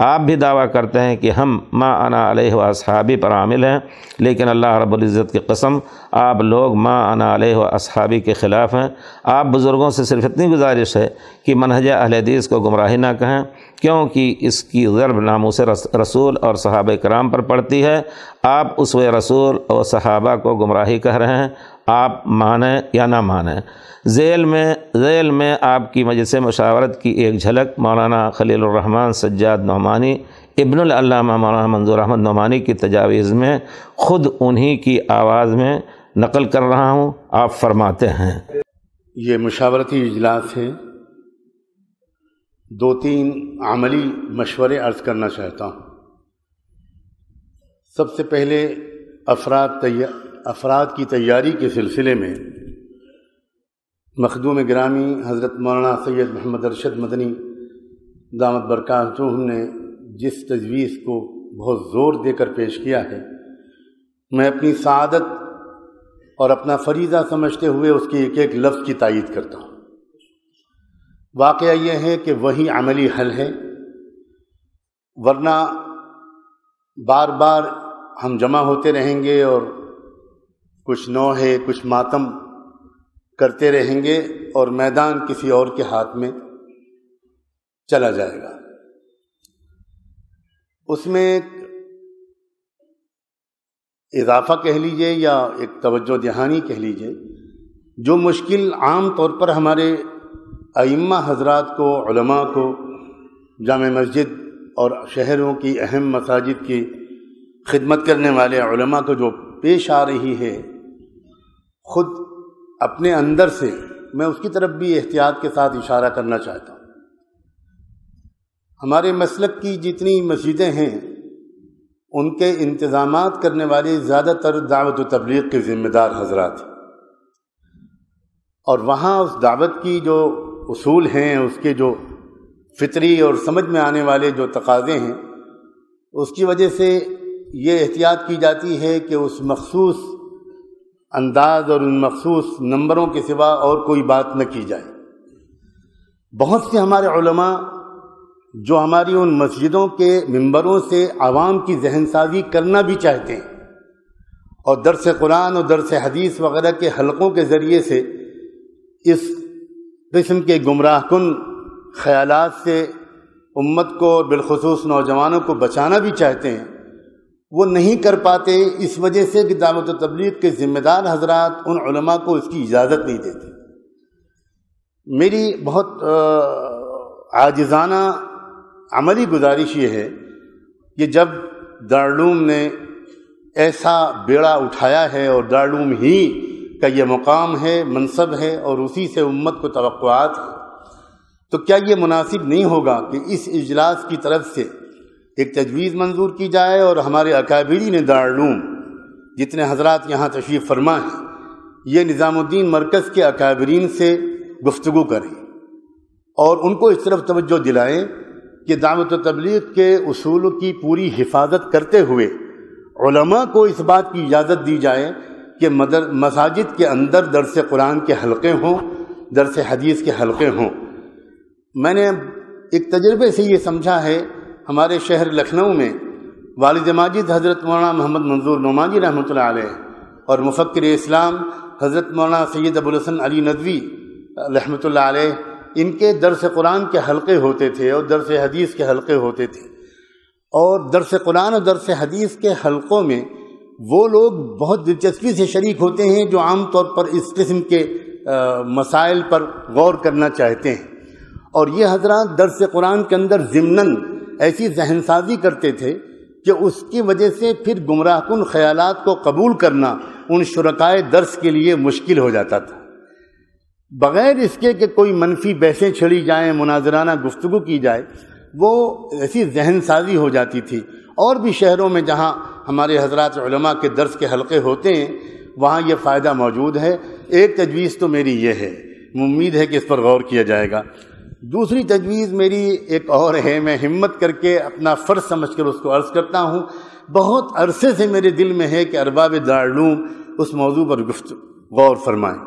S1: آپ بھی دعویٰ کرتے ہیں کہ ہم ما انا علیہ و اصحابی پر عامل ہیں لیکن اللہ رب العزت کی قسم آپ لوگ ما انا علیہ و اصحابی کے خلاف ہیں آپ بزرگوں سے صرف اتنی گزارش ہے کہ منہج اہل حدیث کو گمراہی نہ کہیں کیونکہ اس کی ضرب ناموس رسول اور صحابہ کرام پر پڑتی ہے آپ اس و رسول اور صحابہ کو گمراہی کہہ رہے ہیں آپ مانیں یا نہ مانیں ذیل میں ذیل میں آپ کی مجلس مشاورت کی ایک جھلک مولانا خلیل الرحمن سجاد نعمانی ابن العلامہ مولانا منظور احمد نعمانی کی تجاویز میں خود انہی کی آواز میں نقل کر رہا ہوں آپ فرماتے ہیں
S2: یہ مشاورتی اجلاس ہے دو تین عملی مشورے عرض کرنا چاہتا ہوں سب سے پہلے افراد تیار افراد کی تیاری کے سلسلے میں مخدوم گرامی حضرت مولانا سید محمد ارشد مدنی دامت برکاتہ نے جس تجویز کو بہت زور دے کر پیش کیا ہے میں اپنی سعادت اور اپنا فریضہ سمجھتے ہوئے اس کے ایک ایک لفظ کی تائید کرتا ہوں واقعہ یہ ہے کہ وہی عملی حل ہے ورنہ بار بار ہم جمع ہوتے رہیں گے اور کچھ ہے کچھ ماتم کرتے رہیں گے اور میدان کسی اور کے ہاتھ میں چلا جائے گا اس میں ایک اضافہ کہہ لیجئے یا ایک توجہ دہانی کہہ لیجئے جو مشکل عام طور پر ہمارے ائمہ حضرات کو علماء کو جامع مسجد اور شہروں کی اہم مساجد کی خدمت کرنے والے علماء کو جو پیش آ رہی ہے خود اپنے اندر سے میں اس کی طرف بھی احتیاط کے ساتھ اشارہ کرنا چاہتا ہوں ہمارے مسلک کی جتنی مسجدیں ہیں ان کے انتظامات کرنے والے زیادہ تر دعوت و تبلیغ کے ذمہ دار حضرات ہیں اور وہاں اس دعوت کی جو اصول ہیں اس کے جو فطری اور سمجھ میں آنے والے جو تقاضے ہیں اس کی وجہ سے یہ احتیاط کی جاتی ہے کہ اس مخصوص انداز اور ان مخصوص نمبروں کے سوا اور کوئی بات نہ کی جائے بہت سے ہمارے علماء جو ہماری ان مسجدوں کے ممبروں سے عوام کی ذہن سازی کرنا بھی چاہتے ہیں اور درس قرآن اور درس حدیث وغیرہ کے حلقوں کے ذریعے سے اس قسم کے گمراہ کن خیالات سے امت کو اور بالخصوص نوجوانوں کو بچانا بھی چاہتے ہیں وہ نہیں کر پاتے اس وجہ سے کہ دعوت و تبلیغ کے ذمہ دار حضرات ان علماء کو اس کی اجازت نہیں دیتے میری بہت عاجزانہ عملی گزارش یہ ہے کہ جب دارالعلوم نے ایسا بیڑا اٹھایا ہے اور دارالعلوم ہی کا یہ مقام ہے منصب ہے اور اسی سے امت کو توقعات ہے تو کیا یہ مناسب نہیں ہوگا کہ اس اجلاس کی طرف سے ایک تجویز منظور کی جائے اور ہمارے اکابرین نے جتنے حضرات یہاں تشریف فرما ہیں یہ نظام الدین مرکز کے اکابرین سے گفتگو کریں اور ان کو اس طرف توجہ دلائیں کہ دعوت و تبلیغ کے اصول کی پوری حفاظت کرتے ہوئے علماء کو اس بات کی اجازت دی جائے کہ مدر مساجد کے اندر درس قرآن کے حلقے ہوں درس حدیث کے حلقے ہوں میں نے ایک تجربے سے یہ سمجھا ہے ہمارے شہر لکھنؤ میں والد ماجد حضرت مولانا محمد منظور نعمانی رحمۃ اللہ علیہ اور مفکر اسلام حضرت مولانا سید ابوالحسن علی ندوی رحمۃ اللہ علیہ ان کے درس قرآن کے حلقے ہوتے تھے اور درس حدیث کے حلقے ہوتے تھے اور درس قرآن اور درس حدیث کے حلقوں میں وہ لوگ بہت دلچسپی سے شریک ہوتے ہیں جو عام طور پر اس قسم کے مسائل پر غور کرنا چاہتے ہیں اور یہ حضرات درس قرآن کے اندر ضمن ایسی ذہن سازی کرتے تھے کہ اس کی وجہ سے پھر گمراہ کن خیالات کو قبول کرنا ان شرکائے درس کے لیے مشکل ہو جاتا تھا بغیر اس کے کہ کوئی منفی بحثیں چھڑی جائیں مناظرانہ گفتگو کی جائے وہ ایسی ذہن سازی ہو جاتی تھی اور بھی شہروں میں جہاں ہمارے حضرات علماء کے درس کے حلقے ہوتے ہیں وہاں یہ فائدہ موجود ہے ایک تجویز تو میری یہ ہے امید ہے کہ اس پر غور کیا جائے گا دوسری تجویز میری ایک اور ہے میں ہمت کر کے اپنا فرض سمجھ کر اس کو عرض کرتا ہوں بہت عرصے سے میرے دل میں ہے کہ ارباب دارالعلوم اس موضوع پر گفت غور فرمائیں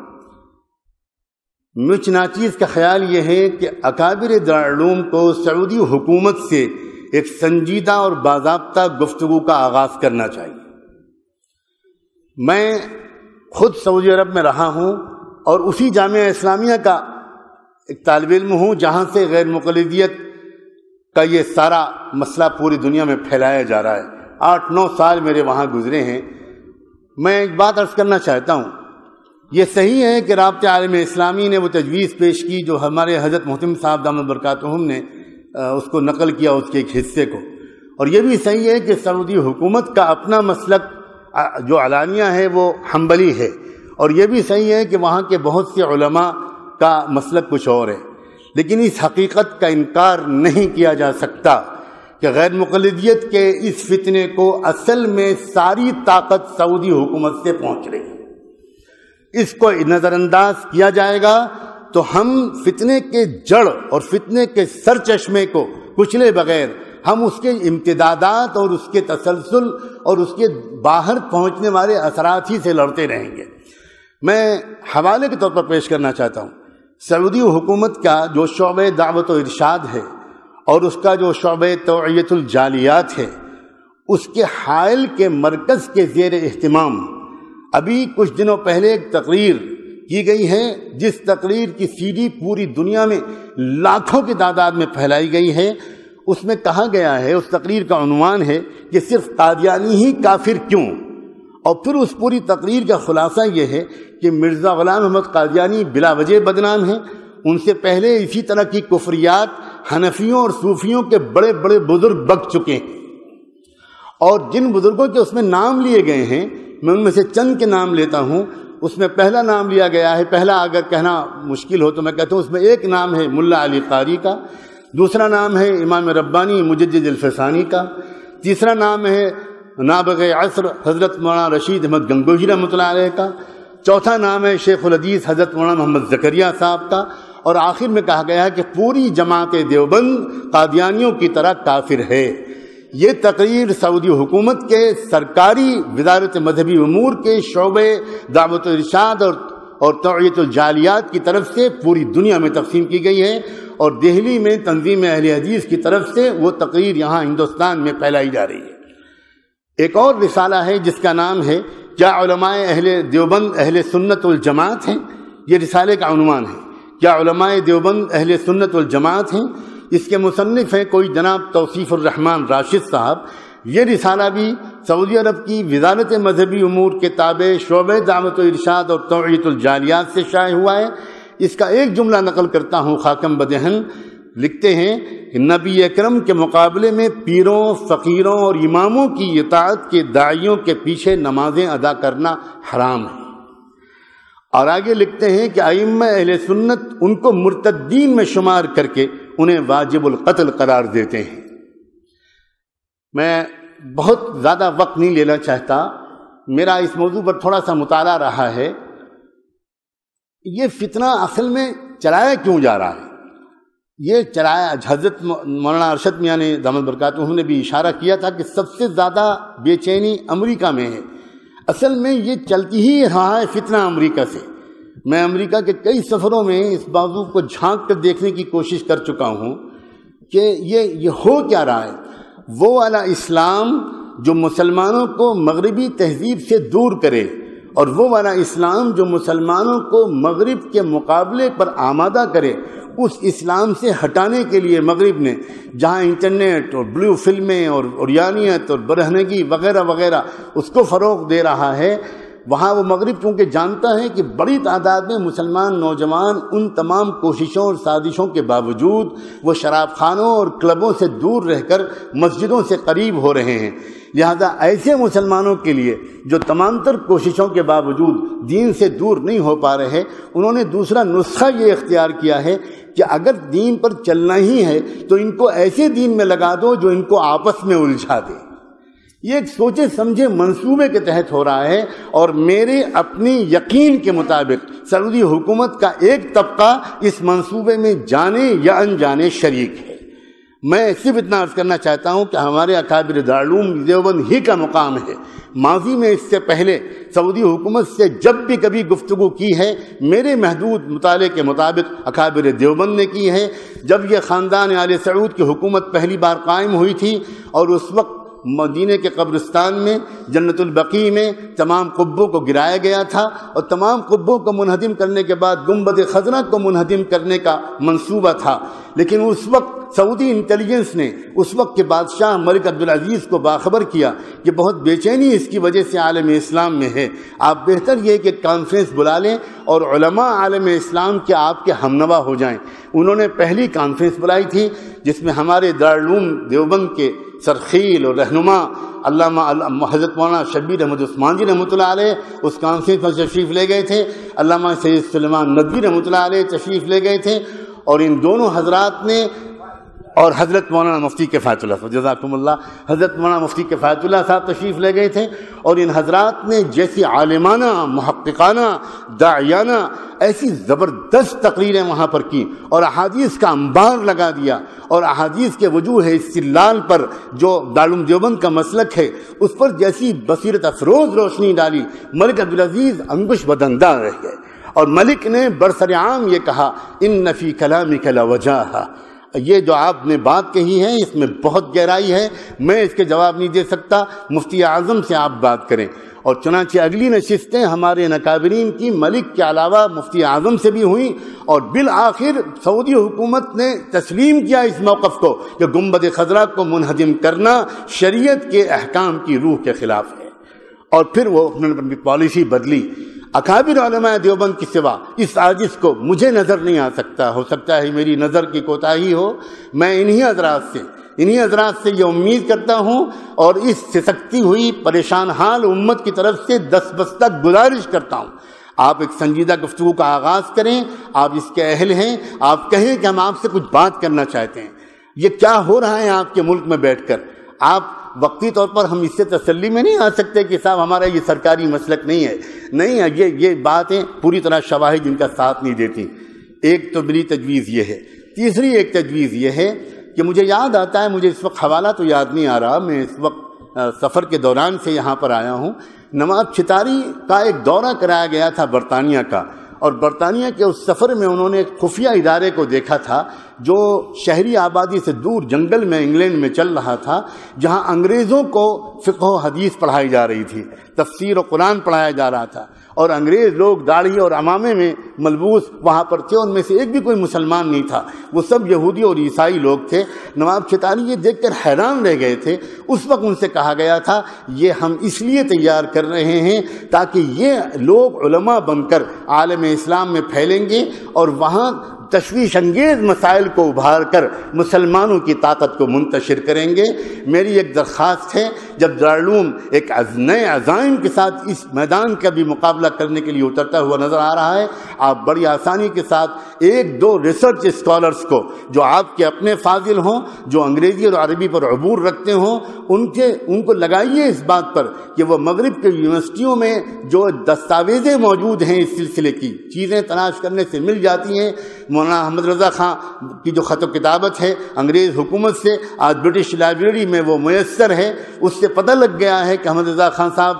S2: ناچیز کا خیال یہ ہے کہ اکابر دارالعلوم کو سعودی حکومت سے ایک سنجیدہ اور باضابطہ گفتگو کا آغاز کرنا چاہیے میں خود سعودی عرب میں رہا ہوں اور اسی جامعہ اسلامیہ کا ایک طالب علم ہوں جہاں سے غیر مقلدیت کا یہ سارا مسئلہ پوری دنیا میں پھیلایا جا رہا ہے آٹھ نو سال میرے وہاں گزرے ہیں میں ایک بات عرض کرنا چاہتا ہوں یہ صحیح ہے کہ رابطہ عالم اسلامی نے وہ تجویز پیش کی جو ہمارے حضرت محتم صاحب دام برکاتہم نے اس کو نقل کیا اس کے ایک حصے کو اور یہ بھی صحیح ہے کہ سعودی حکومت کا اپنا مسلک جو علانیہ ہے وہ حنبلی ہے اور یہ بھی صحیح ہے کہ وہاں کے بہت سے علماء کا مسئلہ کچھ اور ہے لیکن اس حقیقت کا انکار نہیں کیا جا سکتا کہ غیر مقلدیت کے اس فتنے کو اصل میں ساری طاقت سعودی حکومت سے پہنچ رہی ہے اس کو نظر انداز کیا جائے گا تو ہم فتنے کے جڑ اور فتنے کے سر چشمے کو کچلے بغیر ہم اس کے امتدادات اور اس کے تسلسل اور اس کے باہر پہنچنے والے اثرات ہی سے لڑتے رہیں گے میں حوالے کے طور پر پیش کرنا چاہتا ہوں سعودی حکومت کا جو شعبہ دعوت و ارشاد ہے اور اس کا جو شعبہ توعیت الجالیات ہے اس کے حائل کے مرکز کے زیر اہتمام ابھی کچھ دنوں پہلے ایک تقریر کی گئی ہے جس تقریر کی ڈی پوری دنیا میں لاکھوں کی تعداد میں پھیلائی گئی ہے اس میں کہا گیا ہے اس تقریر کا عنوان ہے کہ صرف قادیانی ہی کافر کیوں اور پھر اس پوری تقریر کا خلاصہ یہ ہے کہ مرزا غلام احمد قادیانی بلا وجہ بدنام ہیں ان سے پہلے اسی طرح کی کفریات حنفیوں اور صوفیوں کے بڑے بڑے بزرگ بک چکے ہیں اور جن بزرگوں کے اس میں نام لیے گئے ہیں میں ان میں سے چند کے نام لیتا ہوں اس میں پہلا نام لیا گیا ہے پہلا اگر کہنا مشکل ہو تو میں کہتا ہوں اس میں ایک نام ہے ملا علی قاری کا دوسرا نام ہے امام ربانی مجد الفسانی کا تیسرا نام ہے نابغ عصر حضرت مولانا رشید احمد گنگوجی رحمۃ علیہ کا چوتھا نام ہے شیخ العزیز حضرت مولانا محمد ذکریہ صاحب کا اور آخر میں کہا گیا ہے کہ پوری جماعت دیوبند قادیانیوں کی طرح کافر ہے یہ تقریر سعودی حکومت کے سرکاری وزارت مذہبی امور کے شعبے دعوت الرشاد اور اور توعیت الجالیات کی طرف سے پوری دنیا میں تقسیم کی گئی ہے اور دہلی میں تنظیم اہل حدیث کی طرف سے وہ تقریر یہاں ہندوستان میں پھیلائی جا رہی ہے ایک اور رسالہ ہے جس کا نام ہے کیا علماء اہل دیوبند اہل سنت الجماعت ہیں یہ رسالے کا عنوان ہے کیا علماء دیوبند اہل سنت الجماعت ہیں اس کے مصنف ہیں کوئی جناب توصیف الرحمن راشد صاحب یہ رسالہ بھی سعودی عرب کی وزارت مذہبی امور کے تابع شعبہ دعوت و ارشاد اور توعیت الجالیات سے شائع ہوا ہے اس کا ایک جملہ نقل کرتا ہوں خاکم بدہن لکھتے ہیں نبی اکرم کے مقابلے میں پیروں فقیروں اور اماموں کی اطاعت کے دائیوں کے پیچھے نمازیں ادا کرنا حرام ہے اور آگے لکھتے ہیں کہ آئیم اہل سنت ان کو مرتدین میں شمار کر کے انہیں واجب القتل قرار دیتے ہیں میں بہت زیادہ وقت نہیں لینا چاہتا میرا اس موضوع پر تھوڑا سا مطالعہ رہا ہے یہ فتنہ اصل میں چلایا کیوں جا رہا ہے یہ چلایا حضرت مولانا ارشد میاں نے برکات انہوں نے بھی اشارہ کیا تھا کہ سب سے زیادہ بے چینی امریکہ میں ہے اصل میں یہ چلتی ہی رہا ہے فتنہ امریکہ سے میں امریکہ کے کئی سفروں میں اس بازو کو جھانک کر دیکھنے کی کوشش کر چکا ہوں کہ یہ یہ ہو کیا رہا ہے وہ والا اسلام جو مسلمانوں کو مغربی تہذیب سے دور کرے اور وہ والا اسلام جو مسلمانوں کو مغرب کے مقابلے پر آمادہ کرے اس اسلام سے ہٹانے کے لیے مغرب نے جہاں انٹرنیٹ اور بلیو فلمیں اور اوریانیت اور برہنگی وغیرہ وغیرہ اس کو فروغ دے رہا ہے وہاں وہ مغرب چونکہ جانتا ہے کہ بڑی تعداد میں مسلمان نوجوان ان تمام کوششوں اور سازشوں کے باوجود وہ شراب خانوں اور کلبوں سے دور رہ کر مسجدوں سے قریب ہو رہے ہیں لہذا ایسے مسلمانوں کے لیے جو تمام تر کوششوں کے باوجود دین سے دور نہیں ہو پا رہے انہوں نے دوسرا نسخہ یہ اختیار کیا ہے کہ اگر دین پر چلنا ہی ہے تو ان کو ایسے دین میں لگا دو جو ان کو آپس میں الجھا دے یہ ایک سوچے سمجھے منصوبے کے تحت ہو رہا ہے اور میرے اپنی یقین کے مطابق سعودی حکومت کا ایک طبقہ اس منصوبے میں جانے یا انجانے شریک ہے میں صرف اتنا عرض کرنا چاہتا ہوں کہ ہمارے اکابر دارالعلوم دیوبند ہی کا مقام ہے ماضی میں اس سے پہلے سعودی حکومت سے جب بھی کبھی گفتگو کی ہے میرے محدود مطالعے کے مطابق اکابر دیوبند نے کی ہے جب یہ خاندان عال سعود کی حکومت پہلی بار قائم ہوئی تھی اور اس وقت مدینہ کے قبرستان میں جنت البقیع میں تمام قبوں کو گرایا گیا تھا اور تمام قبوں کو منہدم کرنے کے بعد گنبد خزرہ کو منہدم کرنے کا منصوبہ تھا لیکن اس وقت سعودی انٹیلیجنس نے اس وقت کے بادشاہ ملک عبدالعزیز کو باخبر کیا کہ بہت بے چینی اس کی وجہ سے عالم اسلام میں ہے آپ بہتر یہ کہ کانفرنس بلا لیں اور علماء عالم اسلام کے آپ کے ہمنوا ہو جائیں انہوں نے پہلی کانفرنس بلائی تھی جس میں ہمارے دارالعلوم دیوبند کے سرخیل اور رہنما علامہ حضرت مولانا شبیر احمد عثمان جی رحمۃ اللہ علیہ اس کانفرنس پر تشریف لے گئے تھے علامہ سید سلمان ندوی رحمۃ اللہ علیہ تشریف لے گئے تھے اور ان دونوں حضرات نے اور حضرت مولانا مفتی کے فیاط اللہ صاحب جزاکم اللہ حضرت مولانا مفتی کے فاط اللہ صاحب تشریف لے گئے تھے اور ان حضرات نے جیسی عالمانہ محققانہ داعیانہ ایسی زبردست تقریریں وہاں پر کیں اور احادیث کا انبار لگا دیا اور احادیث کے وجوہ ہے اسی پر جو دارم دیوبند کا مسلک ہے اس پر جیسی بصیرت افروز روشنی ڈالی ملک عبدالعزیز انگوش بدندہ رہ گئے اور ملک نے برسر عام یہ کہا ان نفی کلامی کلا وجہ یہ جو آپ نے بات کہی ہے اس میں بہت گہرائی ہے میں اس کے جواب نہیں دے سکتا مفتی اعظم سے آپ بات کریں اور چنانچہ اگلی نشستیں ہمارے نکابرین کی ملک کے علاوہ مفتی اعظم سے بھی ہوئیں اور بالآخر سعودی حکومت نے تسلیم کیا اس موقف کو کہ گنبد خضرہ کو منہدم کرنا شریعت کے احکام کی روح کے خلاف ہے اور پھر وہ پالیسی بدلی اکابر علماء دیوبند کی سوا اس آجز کو مجھے نظر نہیں آ سکتا ہو سکتا ہے میری نظر کی کوتاہی ہو میں انہی حضرات سے انہی حضرات سے یہ امید کرتا ہوں اور اس سے سکتی ہوئی پریشان حال امت کی طرف سے دس بس تک گزارش کرتا ہوں آپ ایک سنجیدہ گفتگو کا آغاز کریں آپ اس کے اہل ہیں آپ کہیں کہ ہم آپ سے کچھ بات کرنا چاہتے ہیں یہ کیا ہو رہا ہے آپ کے ملک میں بیٹھ کر آپ وقتی طور پر ہم اس سے تسلی میں نہیں آ سکتے کہ صاحب ہمارا یہ سرکاری مسلک نہیں ہے نہیں ہے یہ باتیں پوری طرح شواہد ان کا ساتھ نہیں دیتی ایک تو میری تجویز یہ ہے تیسری ایک تجویز یہ ہے کہ مجھے یاد آتا ہے مجھے اس وقت حوالہ تو یاد نہیں آ رہا میں اس وقت سفر کے دوران سے یہاں پر آیا ہوں نواب چھتاری کا ایک دورہ کرایا گیا تھا برطانیہ کا اور برطانیہ کے اس سفر میں انہوں نے ایک خفیہ ادارے کو دیکھا تھا جو شہری آبادی سے دور جنگل میں انگلینڈ میں چل رہا تھا جہاں انگریزوں کو فقہ و حدیث پڑھائی جا رہی تھی تفسیر و قرآن پڑھایا جا رہا تھا اور انگریز لوگ داڑھی اور امامے میں ملبوس وہاں پر تھے ان میں سے ایک بھی کوئی مسلمان نہیں تھا وہ سب یہودی اور عیسائی لوگ تھے نواب چتعلی یہ دیکھ کر حیران رہ گئے تھے اس وقت ان سے کہا گیا تھا یہ ہم اس لیے تیار کر رہے ہیں تاکہ یہ لوگ علماء بن کر عالم اسلام میں پھیلیں گے اور وہاں تشویش انگیز مسائل کو ابھار کر مسلمانوں کی طاقت کو منتشر کریں گے میری ایک درخواست ہے جب دارالعلوم ایک نئے عزائم کے ساتھ اس میدان کا بھی مقابلہ کرنے کے لیے اترتا ہوا نظر آ رہا ہے آپ بڑی آسانی کے ساتھ ایک دو ریسرچ اسکالرز کو جو آپ کے اپنے فاضل ہوں جو انگریزی اور عربی پر عبور رکھتے ہوں ان کے ان کو لگائیے اس بات پر کہ وہ مغرب کے یونیورسٹیوں میں جو دستاویزیں موجود ہیں اس سلسلے کی چیزیں تلاش کرنے سے مل جاتی ہیں مولانا احمد رضا خان کی جو خط و کتابت ہے انگریز حکومت سے آج برٹش لائبریری میں وہ میسر ہے اس سے سے پتہ لگ گیا ہے کہ رضا خان صاحب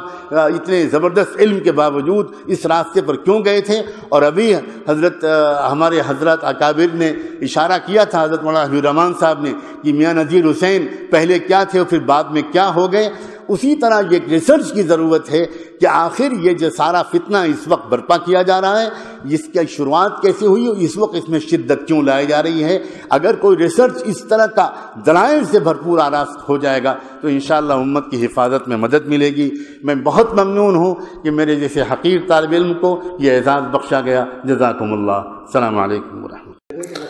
S2: اتنے زبردست علم کے باوجود اس راستے پر کیوں گئے تھے اور ابھی حضرت ہمارے حضرت اکابر نے اشارہ کیا تھا حضرت مولانا عبی الرحمان صاحب نے کہ میاں نظیر حسین پہلے کیا تھے اور پھر بعد میں کیا ہو گئے اسی طرح یہ ایک ریسرچ کی ضرورت ہے کہ آخر یہ جو سارا فتنہ اس وقت برپا کیا جا رہا ہے اس کے شروعات کیسے ہوئی اس وقت اس میں شدت کیوں لائی جا رہی ہے اگر کوئی ریسرچ اس طرح کا دلائل سے بھرپور آراست ہو جائے گا تو انشاءاللہ امت کی حفاظت میں مدد ملے گی میں بہت ممنون ہوں کہ میرے جیسے حقیر طالب علم کو یہ اعزاز بخشا گیا
S1: جزاکم اللہ السلام علیکم ورحمۃ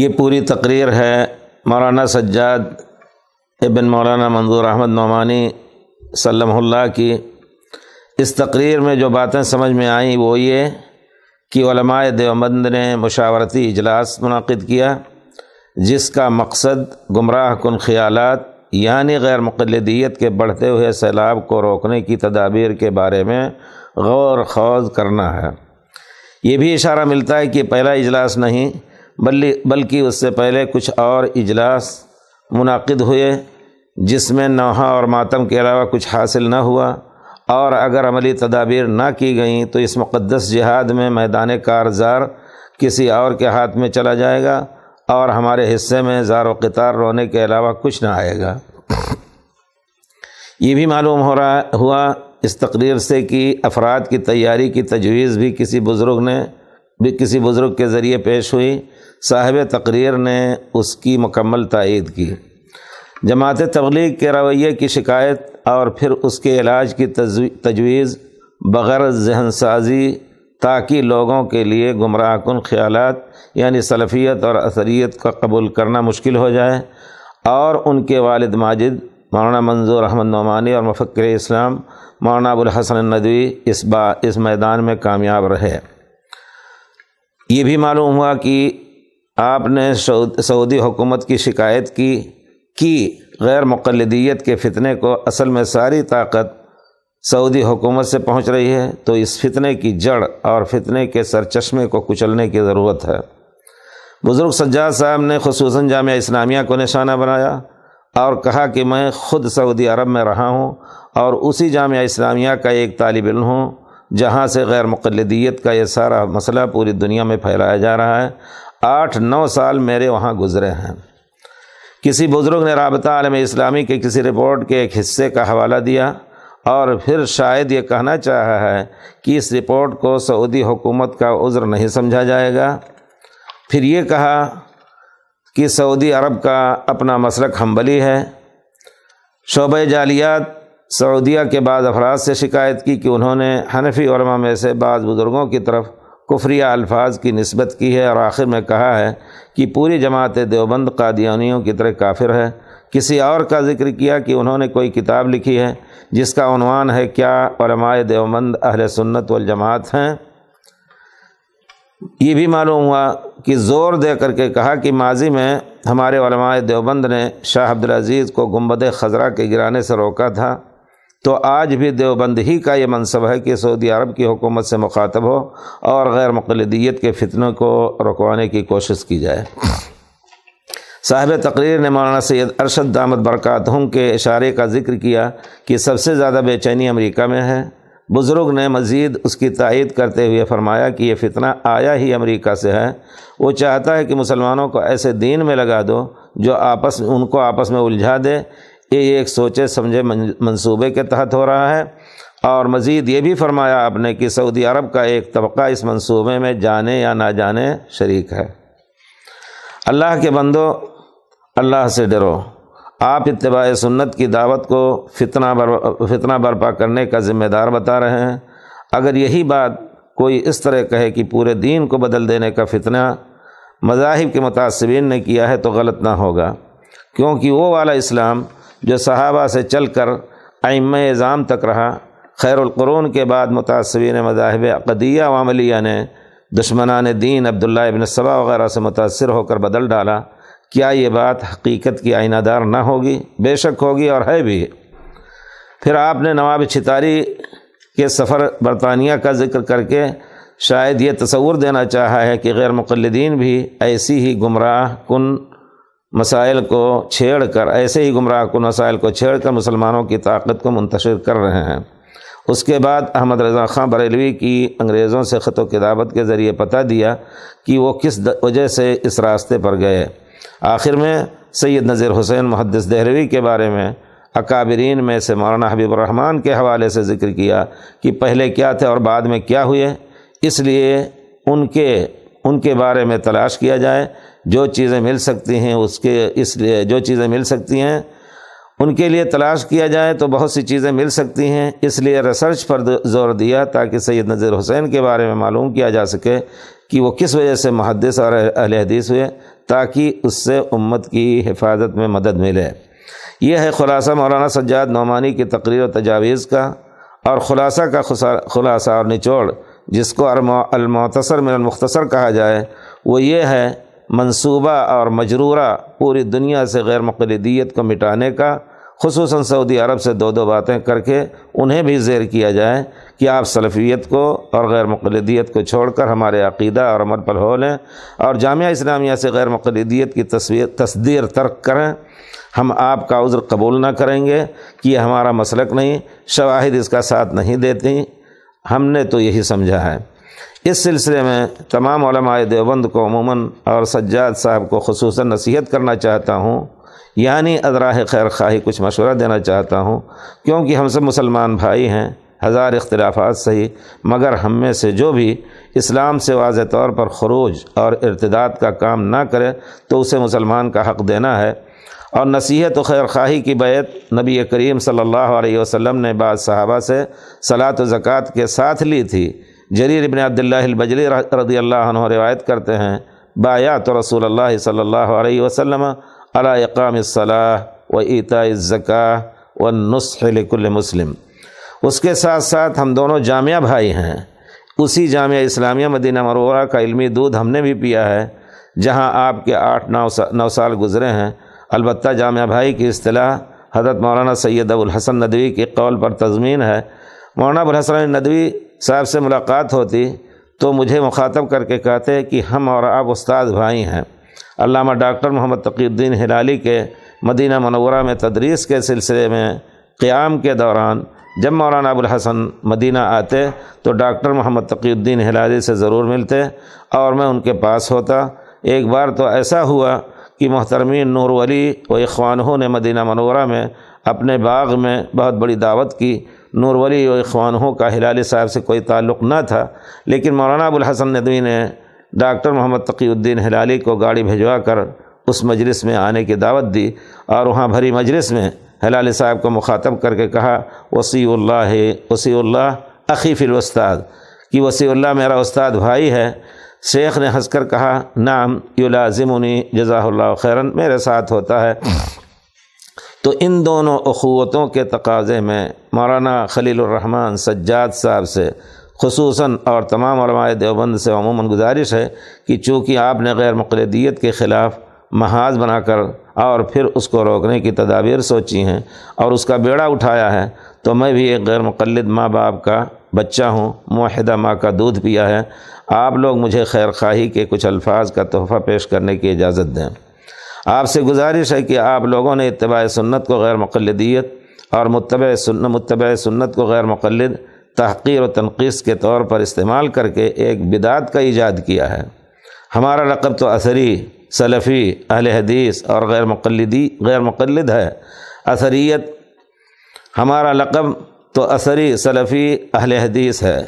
S1: یہ پوری تقریر ہے مولانا سجاد ابن مولانا منظور احمد نعمانی سلم اللہ کی اس تقریر میں جو باتیں سمجھ میں آئیں وہ یہ کہ علماء دیوبند نے مشاورتی اجلاس منعقد کیا جس کا مقصد گمراہ کن خیالات یعنی غیر مقلدیت کے بڑھتے ہوئے سیلاب کو روکنے کی تدابیر کے بارے میں غور خوض کرنا ہے یہ بھی اشارہ ملتا ہے کہ پہلا اجلاس نہیں بلکہ اس سے پہلے کچھ اور اجلاس منعقد ہوئے جس میں نوحہ اور ماتم کے علاوہ کچھ حاصل نہ ہوا اور اگر عملی تدابیر نہ کی گئیں تو اس مقدس جہاد میں میدان کارزار کسی اور کے ہاتھ میں چلا جائے گا اور ہمارے حصے میں زار و قطار رونے کے علاوہ کچھ نہ آئے گا یہ بھی معلوم ہو رہا ہوا اس تقریر سے کہ افراد کی تیاری کی تجویز بھی کسی بزرگ نے بھی کسی بزرگ کے ذریعے پیش ہوئی صاحب تقریر نے اس کی مکمل تائید کی جماعت تبلیغ کے رویے کی شکایت اور پھر اس کے علاج کی تجویز بغیر ذہن سازی تاکہ لوگوں کے لیے گمراہ کن خیالات یعنی سلفیت اور اثریت کا قبول کرنا مشکل ہو جائے اور ان کے والد ماجد مولانا منظور احمد نعمانی اور مفکر اسلام مولانا ابوالحسن ندوی اس با اس میدان میں کامیاب رہے یہ بھی معلوم ہوا کہ آپ نے سعودی حکومت کی شکایت کی کہ مقلدیت کے فتنے کو اصل میں ساری طاقت سعودی حکومت سے پہنچ رہی ہے تو اس فتنے کی جڑ اور فتنے کے سرچشمے کو کچلنے کی ضرورت ہے بزرگ سجاد صاحب نے خصوصاً جامعہ اسلامیہ کو نشانہ بنایا اور کہا کہ میں خود سعودی عرب میں رہا ہوں اور اسی جامعہ اسلامیہ کا ایک طالب علم ہوں جہاں سے غیر مقلدیت کا یہ سارا مسئلہ پوری دنیا میں پھیلایا جا رہا ہے آٹھ نو سال میرے وہاں گزرے ہیں کسی بزرگ نے رابطہ عالم اسلامی کے کسی رپورٹ کے ایک حصے کا حوالہ دیا اور پھر شاید یہ کہنا چاہا ہے کہ اس رپورٹ کو سعودی حکومت کا عذر نہیں سمجھا جائے گا پھر یہ کہا کہ سعودی عرب کا اپنا مسلک حمبلی ہے شعبۂ جالیات سعودیہ کے بعض افراد سے شکایت کی کہ انہوں نے حنفی علماء میں سے بعض بزرگوں کی طرف کفریہ الفاظ کی نسبت کی ہے اور آخر میں کہا ہے کہ پوری جماعت دیوبند قادیانیوں کی طرح کافر ہے کسی اور کا ذکر کیا کہ انہوں نے کوئی کتاب لکھی ہے جس کا عنوان ہے کیا علماء دیوبند اہل سنت والجماعت ہیں یہ بھی معلوم ہوا کہ زور دے کر کے کہا کہ ماضی میں ہمارے علماء دیوبند نے شاہ عبدالعزیز کو گنبد خضرہ کے گرانے سے روکا تھا تو آج بھی دیوبند ہی کا یہ منصب ہے کہ سعودی عرب کی حکومت سے مخاطب ہو اور غیر مقلدیت کے فتنوں کو رکوانے کی کوشش کی جائے صاحب تقریر نے مولانا سید ارشد برکات ہوں کے اشارے کا ذکر کیا کہ سب سے زیادہ بے چینی امریکہ میں ہے بزرگ نے مزید اس کی تائید کرتے ہوئے فرمایا کہ یہ فتنہ آیا ہی امریکہ سے ہے وہ چاہتا ہے کہ مسلمانوں کو ایسے دین میں لگا دو جو آپس ان کو آپس میں الجھا دے یہ ایک سوچے سمجھے منصوبے کے تحت ہو رہا ہے اور مزید یہ بھی فرمایا آپ نے کہ سعودی عرب کا ایک طبقہ اس منصوبے میں جانے یا نہ جانے شریک ہے اللہ کے بندو اللہ سے ڈرو آپ اتباع سنت کی دعوت کو فتنہ بر فتنہ برپا کرنے کا ذمہ دار بتا رہے ہیں اگر یہی بات کوئی اس طرح کہے کہ پورے دین کو بدل دینے کا فتنہ مذاہب کے متاثرین نے کیا ہے تو غلط نہ ہوگا کیونکہ وہ والا اسلام جو صحابہ سے چل کر عیمۂ اعظام تک رہا خیر القرون کے بعد متاثرین مذاہب عقدیہ عملیہ نے دشمنان دین عبداللہ ابن صبا وغیرہ سے متاثر ہو کر بدل ڈالا کیا یہ بات حقیقت کی آئینہ دار نہ ہوگی بے شک ہوگی اور ہے بھی پھر آپ نے نواب چھتاری کے سفر برطانیہ کا ذکر کر کے شاید یہ تصور دینا چاہا ہے کہ غیر مقلدین بھی ایسی ہی گمراہ کن مسائل کو چھیڑ کر ایسے ہی گمراہ کن مسائل کو چھیڑ کر مسلمانوں کی طاقت کو منتشر کر رہے ہیں اس کے بعد احمد رضا خاں بریلوی کی انگریزوں سے خط و کتابت کے ذریعے پتہ دیا کہ وہ کس وجہ سے اس راستے پر گئے آخر میں سید نذیر حسین محدث دہروی کے بارے میں اکابرین میں سے مولانا حبیب الرحمن کے حوالے سے ذکر کیا کہ پہلے کیا تھے اور بعد میں کیا ہوئے اس لیے ان کے ان کے بارے میں تلاش کیا جائے جو چیزیں مل سکتی ہیں اس کے اس لیے جو چیزیں مل سکتی ہیں ان کے لیے تلاش کیا جائے تو بہت سی چیزیں مل سکتی ہیں اس لیے ریسرچ پر زور دیا تاکہ سید نذیر حسین کے بارے میں معلوم کیا جا سکے کہ وہ کس وجہ سے محدث اور اہل حدیث ہوئے تاکہ اس سے امت کی حفاظت میں مدد ملے یہ ہے خلاصہ مولانا سجاد نعمانی کی تقریر و تجاویز کا اور خلاصہ کا خلاصہ اور نچوڑ جس کو المعتصر من المختصر کہا جائے وہ یہ ہے منصوبہ اور مجرورہ پوری دنیا سے غیر مقلدیت کو مٹانے کا خصوصاً سعودی عرب سے دو دو باتیں کر کے انہیں بھی زیر کیا جائے کہ آپ سلفیت کو اور غیر مقلدیت کو چھوڑ کر ہمارے عقیدہ اور عمل پر ہو لیں اور جامعہ اسلامیہ سے غیر مقلدیت کی تصویر تصدیر ترک کریں ہم آپ کا عذر قبول نہ کریں گے کہ یہ ہمارا مسلک نہیں شواہد اس کا ساتھ نہیں دیتی ہم نے تو یہی سمجھا ہے اس سلسلے میں تمام علماء دیوبند کو عموماً اور سجاد صاحب کو خصوصاً نصیحت کرنا چاہتا ہوں یعنی ادراہ خیر خواہی کچھ مشورہ دینا چاہتا ہوں کیونکہ ہم سب مسلمان بھائی ہیں ہزار اختلافات صحیح مگر ہم میں سے جو بھی اسلام سے واضح طور پر خروج اور ارتداد کا کام نہ کرے تو اسے مسلمان کا حق دینا ہے اور نصیحت و خیر خواہی کی بیت نبی کریم صلی اللہ علیہ وسلم نے بعض صحابہ سے صلاح و زکوٰۃ کے ساتھ لی تھی جریر ابن عبداللہ البجلی رضی اللہ عنہ روایت کرتے ہیں بایات رسول اللہ صلی اللہ علیہ وسلم اقام صلاح و عیطاظکا و لکل مسلم اس کے ساتھ ساتھ ہم دونوں جامعہ بھائی ہیں اسی جامعہ اسلامیہ مدینہ مرورہ کا علمی دودھ ہم نے بھی پیا ہے جہاں آپ کے آٹھ نو نو سال گزرے ہیں البتہ جامعہ بھائی کی اصطلاح حضرت مولانا سید الحسن ندوی کے قول پر تضمین ہے مولانا ابو الحسن ندوی صاحب سے ملاقات ہوتی تو مجھے مخاطب کر کے کہتے کہ ہم اور آپ استاد بھائی ہیں علامہ ڈاکٹر محمد تقی الدین ہلالی کے مدینہ منورہ میں تدریس کے سلسلے میں قیام کے دوران جب مولانا ابوالحسن مدینہ آتے تو ڈاکٹر محمد تقی الدین ہلالی سے ضرور ملتے اور میں ان کے پاس ہوتا ایک بار تو ایسا ہوا کہ محترمین نور علی و اخوانہوں نے مدینہ منورہ میں اپنے باغ میں بہت بڑی دعوت کی نور ولی و ہو کا ہلال صاحب سے کوئی تعلق نہ تھا لیکن مولانا ابوالحسن الحسن ندوی نے ڈاکٹر محمد تقی الدین ہلالی کو گاڑی بھجوا کر اس مجلس میں آنے کی دعوت دی اور وہاں بھری مجلس میں ہلال صاحب کو مخاطب کر کے کہا وسیع اللہ وسیع اللہ عقیف الاستاد کہ وسیع اللہ میرا استاد بھائی ہے شیخ نے ہنس کر کہا نام یو لازمنی جزا اللہ خیرن میرے ساتھ ہوتا ہے تو ان دونوں اخوتوں کے تقاضے میں مولانا خلیل الرحمن سجاد صاحب سے خصوصاً اور تمام علماء دیوبند سے عموماً گزارش ہے کہ چونکہ آپ نے غیر مقلدیت کے خلاف محاذ بنا کر اور پھر اس کو روکنے کی تدابیر سوچی ہیں اور اس کا بیڑا اٹھایا ہے تو میں بھی ایک غیر مقلد ماں باپ کا بچہ ہوں معاہدہ ماں کا دودھ پیا ہے آپ لوگ مجھے خیر خواہی کے کچھ الفاظ کا تحفہ پیش کرنے کی اجازت دیں آپ سے گزارش ہے کہ آپ لوگوں نے اتباع سنت کو غیر مقلدیت اور متبع سنت متبع سنت کو غیر مقلد تحقیر و تنقیص کے طور پر استعمال کر کے ایک بدعت کا ایجاد کیا ہے ہمارا رقب تو عصری سلفی اہل حدیث اور غیر مقلدی غیر مقلد ہے عصریت ہمارا لقب تو عصری سلفی اہل حدیث ہے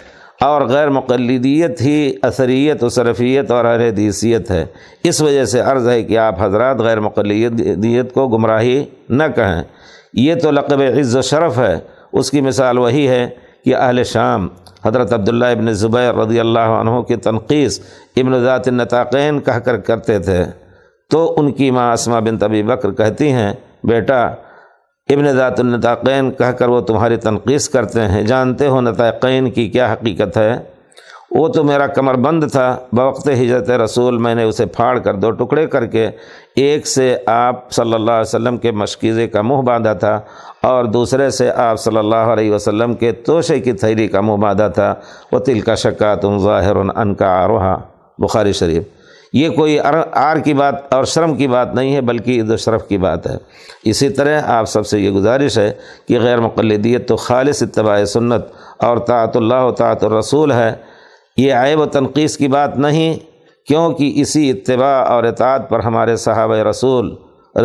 S1: اور غیر مقلدیت ہی اثریت و صرفیت اور حدیثیت ہے اس وجہ سے عرض ہے کہ آپ حضرات غیر مقلدیت کو گمراہی نہ کہیں یہ تو لقب عز و شرف ہے اس کی مثال وہی ہے کہ اہل شام حضرت عبداللہ ابن زبیر رضی اللہ عنہ کی تنقیص ابن ذات النطاقین کہہ کر کرتے تھے تو ان کی ماں اسما بن طبی بکر کہتی ہیں بیٹا ابن ذات النطاقین کہہ کر وہ تمہاری تنقیص کرتے ہیں جانتے ہو نطاقین کی کیا حقیقت ہے وہ تو میرا کمر بند تھا بوقت ہجرت رسول میں نے اسے پھاڑ کر دو ٹکڑے کر کے ایک سے آپ صلی اللہ علیہ وسلم کے مشکیزے کا منہ باندھا تھا اور دوسرے سے آپ صلی اللہ علیہ وسلم کے توشے کی تھیری کا منہ باندھا تھا وہ تل کا شکا تم ظاہر ان کا آروہا بخاری شریف یہ کوئی آر کی بات اور شرم کی بات نہیں ہے بلکہ عید و شرف کی بات ہے اسی طرح آپ سب سے یہ گزارش ہے کہ غیر مقلدیت تو خالص اتباع سنت اور طاعت اللہ و طاعت الرسول ہے یہ عیب و تنقیص کی بات نہیں کیونکہ اسی اتباع اور اطاعت پر ہمارے صحابہ رسول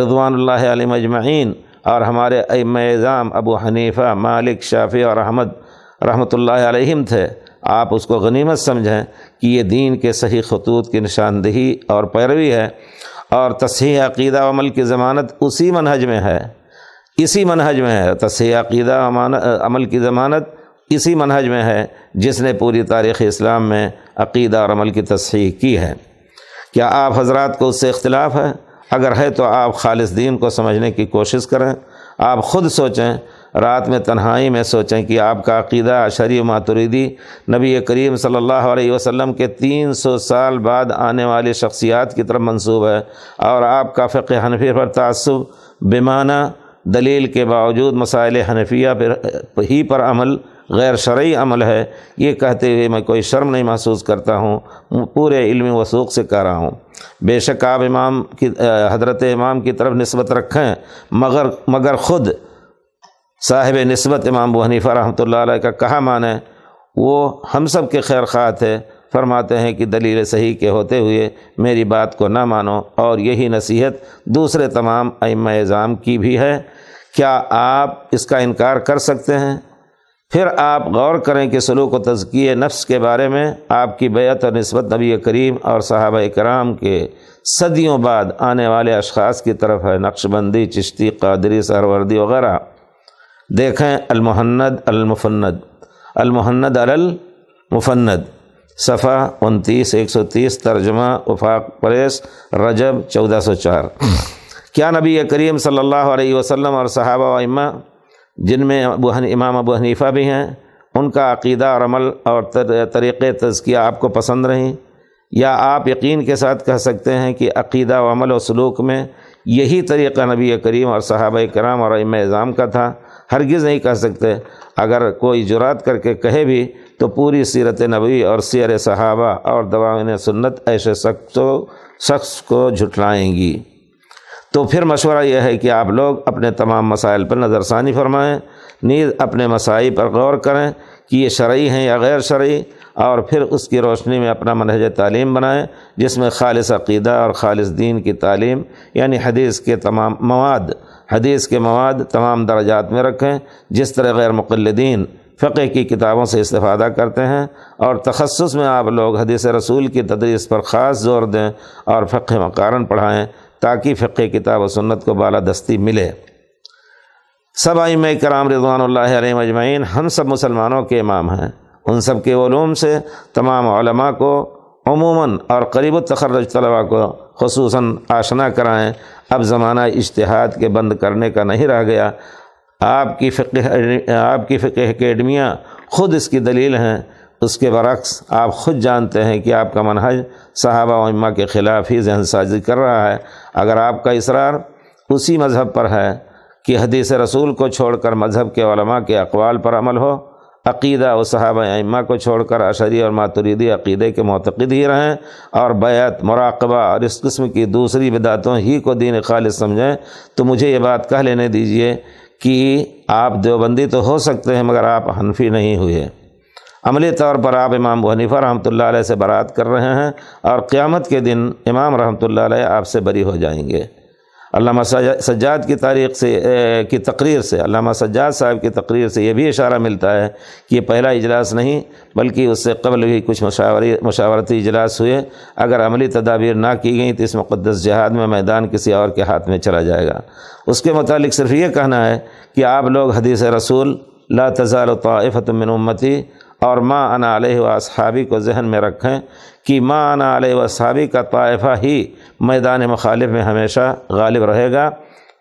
S1: رضوان اللہ علیہ مجمعین اور ہمارے ام اعظام ابو حنیفہ مالک شافی اور احمد رحمۃ اللہ علیہم تھے آپ اس کو غنیمت سمجھیں کہ یہ دین کے صحیح خطوط کی نشاندہی اور پیروی ہے اور تصحیح عقیدہ و عمل کی ضمانت اسی منہج میں ہے اسی منہج میں ہے تصحیح عقیدہ عمل کی ضمانت اسی منہج میں ہے جس نے پوری تاریخ اسلام میں عقیدہ اور عمل کی تصحیح کی ہے کیا آپ حضرات کو اس سے اختلاف ہے اگر ہے تو آپ خالص دین کو سمجھنے کی کوشش کریں آپ خود سوچیں رات میں تنہائی میں سوچیں کہ آپ کا عقیدہ اشری ماتریدی نبی کریم صلی اللہ علیہ وسلم کے تین سو سال بعد آنے والی شخصیات کی طرف منصوب ہے اور آپ کا فقہ حنفی پر تعصب بیمانہ دلیل کے باوجود مسائل حنفیہ پر ہی پر عمل غیر شرعی عمل ہے یہ کہتے ہوئے میں کوئی شرم نہیں محسوس کرتا ہوں پورے علم وسوق سے کہہ رہا ہوں بے شک آپ امام کی حضرت امام کی طرف نسبت رکھیں مگر مگر خود صاحب نسبت امام حنیفہ رحمۃ اللہ علیہ کا کہا مانے وہ ہم سب کے خیر تھے فرماتے ہیں کہ دلیل صحیح کے ہوتے ہوئے میری بات کو نہ مانو اور یہی نصیحت دوسرے تمام ام اظام کی بھی ہے کیا آپ اس کا انکار کر سکتے ہیں پھر آپ غور کریں کہ سلوک و تزکیے نفس کے بارے میں آپ کی بیعت اور نسبت نبی کریم اور صحابہ کرام کے صدیوں بعد آنے والے اشخاص کی طرف ہے نقش بندی چشتی قادری سروردی وغیرہ دیکھیں المحند المفند المحند المفند صفحہ انتیس ایک سو تیس ترجمہ وفاق پریس رجب چودہ سو چار کیا نبی کریم صلی اللہ علیہ وسلم اور صحابہ و امہ جن میں ابو امام ابو حنیفہ بھی ہیں ان کا عقیدہ اور عمل اور طریقے تزکیہ آپ کو پسند رہیں یا آپ یقین کے ساتھ کہہ سکتے ہیں کہ عقیدہ و عمل و سلوک میں یہی طریقہ نبی کریم اور صحابہ کرام اور امہ اعظام کا تھا ہرگز نہیں کہہ سکتے اگر کوئی جرات کر کے کہے بھی تو پوری سیرت نبی اور سیر صحابہ اور دواً سنت ایسے شخص کو جھٹلائیں گی تو پھر مشورہ یہ ہے کہ آپ لوگ اپنے تمام مسائل پر نظر ثانی فرمائیں نیز اپنے مسائل پر غور کریں کہ یہ شرعی ہیں یا غیر شرعی اور پھر اس کی روشنی میں اپنا منہج تعلیم بنائیں جس میں خالص عقیدہ اور خالص دین کی تعلیم یعنی حدیث کے تمام مواد حدیث کے مواد تمام درجات میں رکھیں جس طرح غیر مقلدین فقہ کی کتابوں سے استفادہ کرتے ہیں اور تخصص میں آپ لوگ حدیث رسول کی تدریس پر خاص زور دیں اور فقہ مقارن پڑھائیں تاکہ فقہ کتاب و سنت کو بالادستی ملے سب میں کرام رضوان اللہ علیہ مجمعین ہم سب مسلمانوں کے امام ہیں ان سب کے علوم سے تمام علماء کو عموماً اور قریب و تخرج طلباء کو خصوصاً آشنا کرائیں اب زمانہ اشتہاد کے بند کرنے کا نہیں رہ گیا آپ کی فقہ آپ کی فقہ اکیڈمیاں خود اس کی دلیل ہیں اس کے برعکس آپ خود جانتے ہیں کہ آپ کا منحج صحابہ و امہ کے خلاف ہی ذہن سازی کر رہا ہے اگر آپ کا اصرار اسی مذہب پر ہے کہ حدیث رسول کو چھوڑ کر مذہب کے علماء کے اقوال پر عمل ہو عقیدہ و صحابہ امہ کو چھوڑ کر اشری اور ماتریدی عقیدے کے معتقد ہی رہیں اور بیعت مراقبہ اور اس قسم کی دوسری بدعتوں ہی کو دین خالص سمجھیں تو مجھے یہ بات کہہ لینے دیجئے کہ آپ دیوبندی تو ہو سکتے ہیں مگر آپ حنفی نہیں ہوئے عملی طور پر آپ امام و حنیفہ رحمۃ اللہ علیہ سے برات کر رہے ہیں اور قیامت کے دن امام رحمۃ اللہ علیہ آپ سے بری ہو جائیں گے علامہ سجاد کی تاریخ سے کی تقریر سے علامہ سجاد صاحب کی تقریر سے یہ بھی اشارہ ملتا ہے کہ یہ پہلا اجلاس نہیں بلکہ اس سے قبل بھی کچھ مشاورتی اجلاس ہوئے اگر عملی تدابیر نہ کی گئیں تو اس مقدس جہاد میں میدان کسی اور کے ہاتھ میں چلا جائے گا اس کے متعلق صرف یہ کہنا ہے کہ آپ لوگ حدیث رسول لا تزال من امتی اور ما انا علیہ و اصحابی کو ذہن میں رکھیں کہ ما انا علیہ و اصحابی کا طائفہ ہی میدان مخالف میں ہمیشہ غالب رہے گا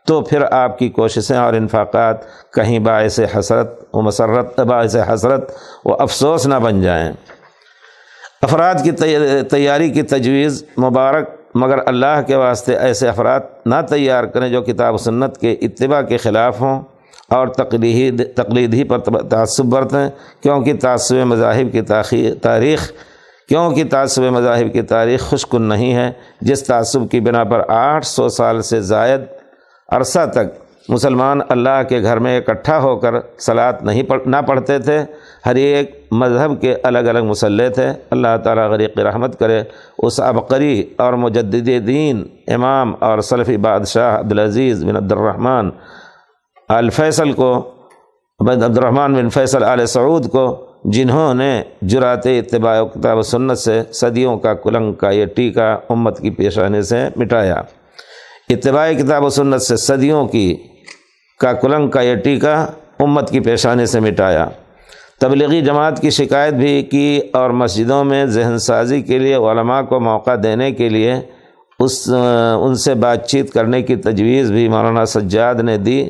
S1: تو پھر آپ کی کوششیں اور انفاقات کہیں باعث حسرت و مسرت باعث حسرت و افسوس نہ بن جائیں افراد کی تیاری کی تجویز مبارک مگر اللہ کے واسطے ایسے افراد نہ تیار کریں جو کتاب و سنت کے اتباع کے خلاف ہوں اور تقلید تقلیدی پر تعصب برتیں کیونکہ تعصب مذاہب کی تاخیر تاریخ کیونکہ تعصب مذاہب کی تاریخ خوشکن نہیں ہے جس تعصب کی بنا پر آٹھ سو سال سے زائد عرصہ تک مسلمان اللہ کے گھر میں اکٹھا ہو کر سلاد نہیں پڑھ نہ پڑھتے تھے ہر ایک مذہب کے الگ الگ مسلح تھے اللہ تعالیٰ غریق رحمت کرے اس عبقری اور مجدد دین امام اور سلفی بادشاہ عبدالعزیز بن عبد الرحمن الفیصل کو عبید عبدالرحمٰن بن فیصل علیہ سعود کو جنہوں نے جرات اتباع کتاب و سنت سے صدیوں کا کلنگ کا یہ ٹیکہ امت کی پیشانے سے مٹایا اتباع کتاب و سنت سے صدیوں کی کا کلنگ کا یہ ٹیکہ امت کی پیشانے سے مٹایا تبلیغی جماعت کی شکایت بھی کی اور مسجدوں میں ذہن سازی کے لیے علماء کو موقع دینے کے لیے اس ان سے بات چیت کرنے کی تجویز بھی مولانا سجاد نے دی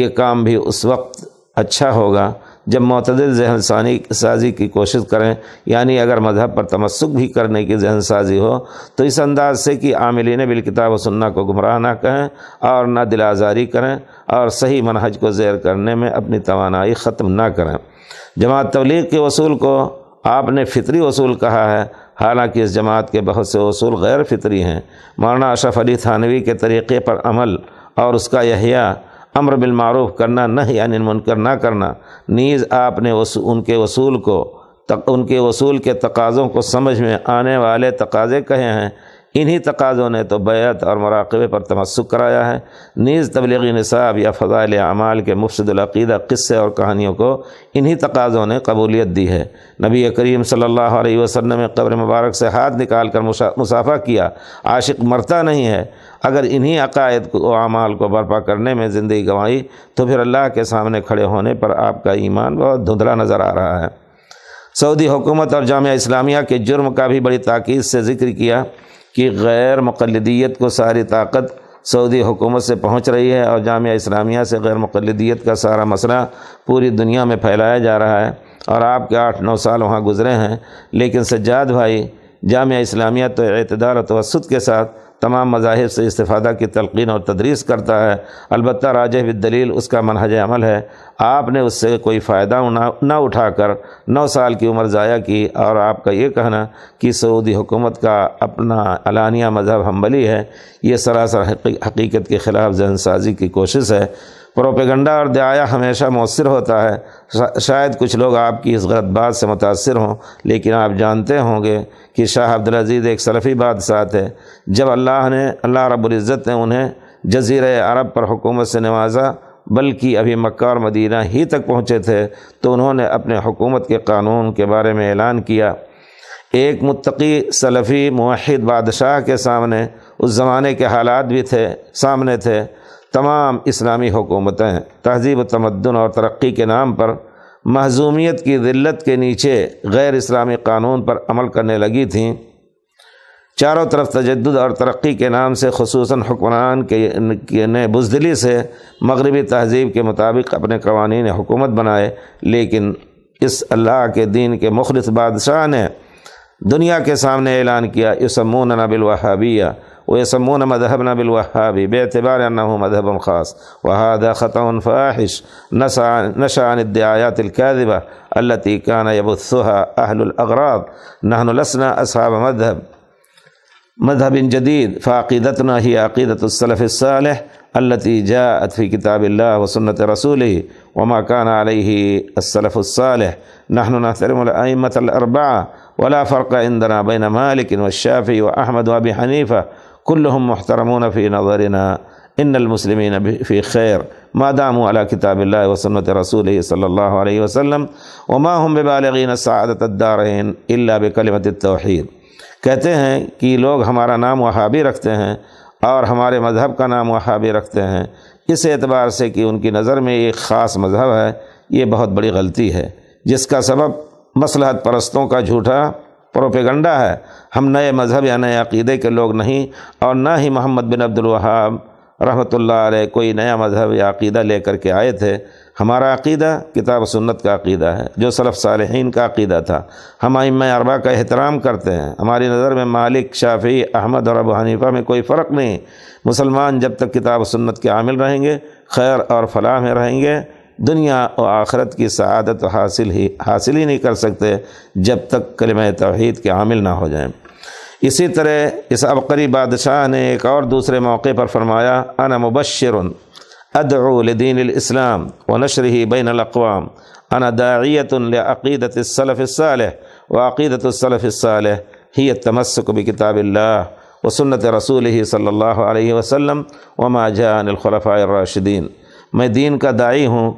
S1: یہ کام بھی اس وقت اچھا ہوگا جب معتدل ذہن ثانی سازی کی کوشش کریں یعنی اگر مذہب پر تمسک بھی کرنے کی ذہن سازی ہو تو اس انداز سے کہ عاملین بالکتاب و سننا کو گمراہ نہ کہیں اور نہ دل آزاری کریں اور صحیح منہج کو زیر کرنے میں اپنی توانائی ختم نہ کریں جماعت تبلیغ کے اصول کو آپ نے فطری اصول کہا ہے حالانکہ اس جماعت کے بہت سے اصول غیر فطری ہیں مولانا اشرف علی تھانوی کے طریقے پر عمل اور اس کا یحییٰ امر بالمعروف کرنا نہ یعنی منکر نہ کرنا نیز آپ نے ان کے اصول کو ان کے اصول کے تقاضوں کو سمجھ میں آنے والے تقاضے کہے ہیں انہی تقاضوں نے تو بیعت اور مراقبے پر تمسک کرایا ہے نیز تبلیغی نصاب یا فضائل اعمال کے مفصد العقیدہ قصے اور کہانیوں کو انہی تقاضوں نے قبولیت دی ہے نبی کریم صلی اللہ علیہ وسلم نے قبر مبارک سے ہاتھ نکال کر مسافہ کیا عاشق مرتا نہیں ہے اگر انہی عقائد کو اعمال کو برپا کرنے میں زندگی گنوائی تو پھر اللہ کے سامنے کھڑے ہونے پر آپ کا ایمان بہت دھندلا نظر آ رہا ہے سعودی حکومت اور جامعہ اسلامیہ کے جرم کا بھی بڑی تاکید سے ذکر کیا کہ غیر مقلدیت کو ساری طاقت سعودی حکومت سے پہنچ رہی ہے اور جامعہ اسلامیہ سے غیر مقلدیت کا سارا مسئلہ پوری دنیا میں پھیلایا جا رہا ہے اور آپ کے آٹھ نو سال وہاں گزرے ہیں لیکن سجاد بھائی جامعہ اسلامیہ تو اعتدار و توسط کے ساتھ تمام مذاہب سے استفادہ کی تلقین اور تدریس کرتا ہے البتہ راجہ بالدلیل اس کا منہج عمل ہے آپ نے اس سے کوئی فائدہ نہ اٹھا کر نو سال کی عمر ضائع کی اور آپ کا یہ کہنا کہ سعودی حکومت کا اپنا علانیہ مذہب حمبلی ہے یہ سراسر حقیقت کے خلاف ذہن سازی کی کوشش ہے پروپیگنڈا اور دعایا ہمیشہ مؤثر ہوتا ہے شاید کچھ لوگ آپ کی اس غلط بات سے متاثر ہوں لیکن آپ جانتے ہوں گے کہ شاہ عبدالعزیز ایک سلفی بادشاہ تھے جب اللہ نے اللہ رب العزت نے انہیں جزیرۂ عرب پر حکومت سے نوازا بلکہ ابھی مکہ اور مدینہ ہی تک پہنچے تھے تو انہوں نے اپنے حکومت کے قانون کے بارے میں اعلان کیا ایک متقی سلفی موحد بادشاہ کے سامنے اس زمانے کے حالات بھی تھے سامنے تھے تمام اسلامی حکومتیں تہذیب و تمدن اور ترقی کے نام پر محضومیت کی ذلت کے نیچے غیر اسلامی قانون پر عمل کرنے لگی تھیں چاروں طرف تجدد اور ترقی کے نام سے خصوصاً حکمران کے نے بزدلی سے مغربی تہذیب کے مطابق اپنے قوانین حکومت بنائے لیکن اس اللہ کے دین کے مخلص بادشاہ نے دنیا کے سامنے اعلان کیا اسمون نب الوہابیہ ويسمون مذهبنا بالوهابي باعتبار أنه مذهب خاص وهذا خطأ فاحش نشأ عن الدعايات الكاذبة التي كان يبثها أهل الأغراض نحن لسنا أصحاب مذهب مذهب جديد فعقيدتنا هي عقيدة السلف الصالح التي جاءت في كتاب الله وسنة رسوله وما كان عليه السلف الصالح نحن نحترم الأئمة الأربعة ولا فرق عندنا بين مالك والشافعي وأحمد وأبي حنيفة کلّ محترمون فی نظرنا ان المسلمین فی خیر ما داموا علی کتاب اللہ وسنت رسول اللہ علیہ وسلم وما هم ببالغین سعادت الدارین الا بکلمت التوحید کہتے ہیں کہ لوگ ہمارا نام وہابی رکھتے ہیں اور ہمارے مذہب کا نام وہابی رکھتے ہیں اس اعتبار سے کہ ان کی نظر میں ایک خاص مذہب ہے یہ بہت بڑی غلطی ہے جس کا سبب مصلحت پرستوں کا جھوٹا پروپیگنڈا ہے ہم نئے مذہب یا نئے عقیدے کے لوگ نہیں اور نہ ہی محمد بن عبد الوہاب رحمۃ اللہ علیہ کوئی نیا مذہب یا عقیدہ لے کر کے آئے تھے ہمارا عقیدہ کتاب و سنت کا عقیدہ ہے جو صلف صالحین کا عقیدہ تھا ہم امہ اربا کا احترام کرتے ہیں ہماری نظر میں مالک شافی احمد اور ابو حنیفہ میں کوئی فرق نہیں مسلمان جب تک کتاب و سنت کے عامل رہیں گے خیر اور فلاح میں رہیں گے دنیا و آخرت کی سعادت حاصل ہی حاصل ہی نہیں کر سکتے جب تک کلمہ توحید کے عامل نہ ہو جائیں اسی طرح اس عبقری بادشاہ نے ایک اور دوسرے موقع پر فرمایا انا مبشر ادعو لدین الاسلام و نشر ہی بین الاقوام انا داعیت لعقیدت السلف الصالح و عقیدت ہی تمسقب کتاب اللہ و سنت رسول ہی صلی اللہ علیہ وسلم و ما جان الخلفۂ الراشدین میں دین کا داعی ہوں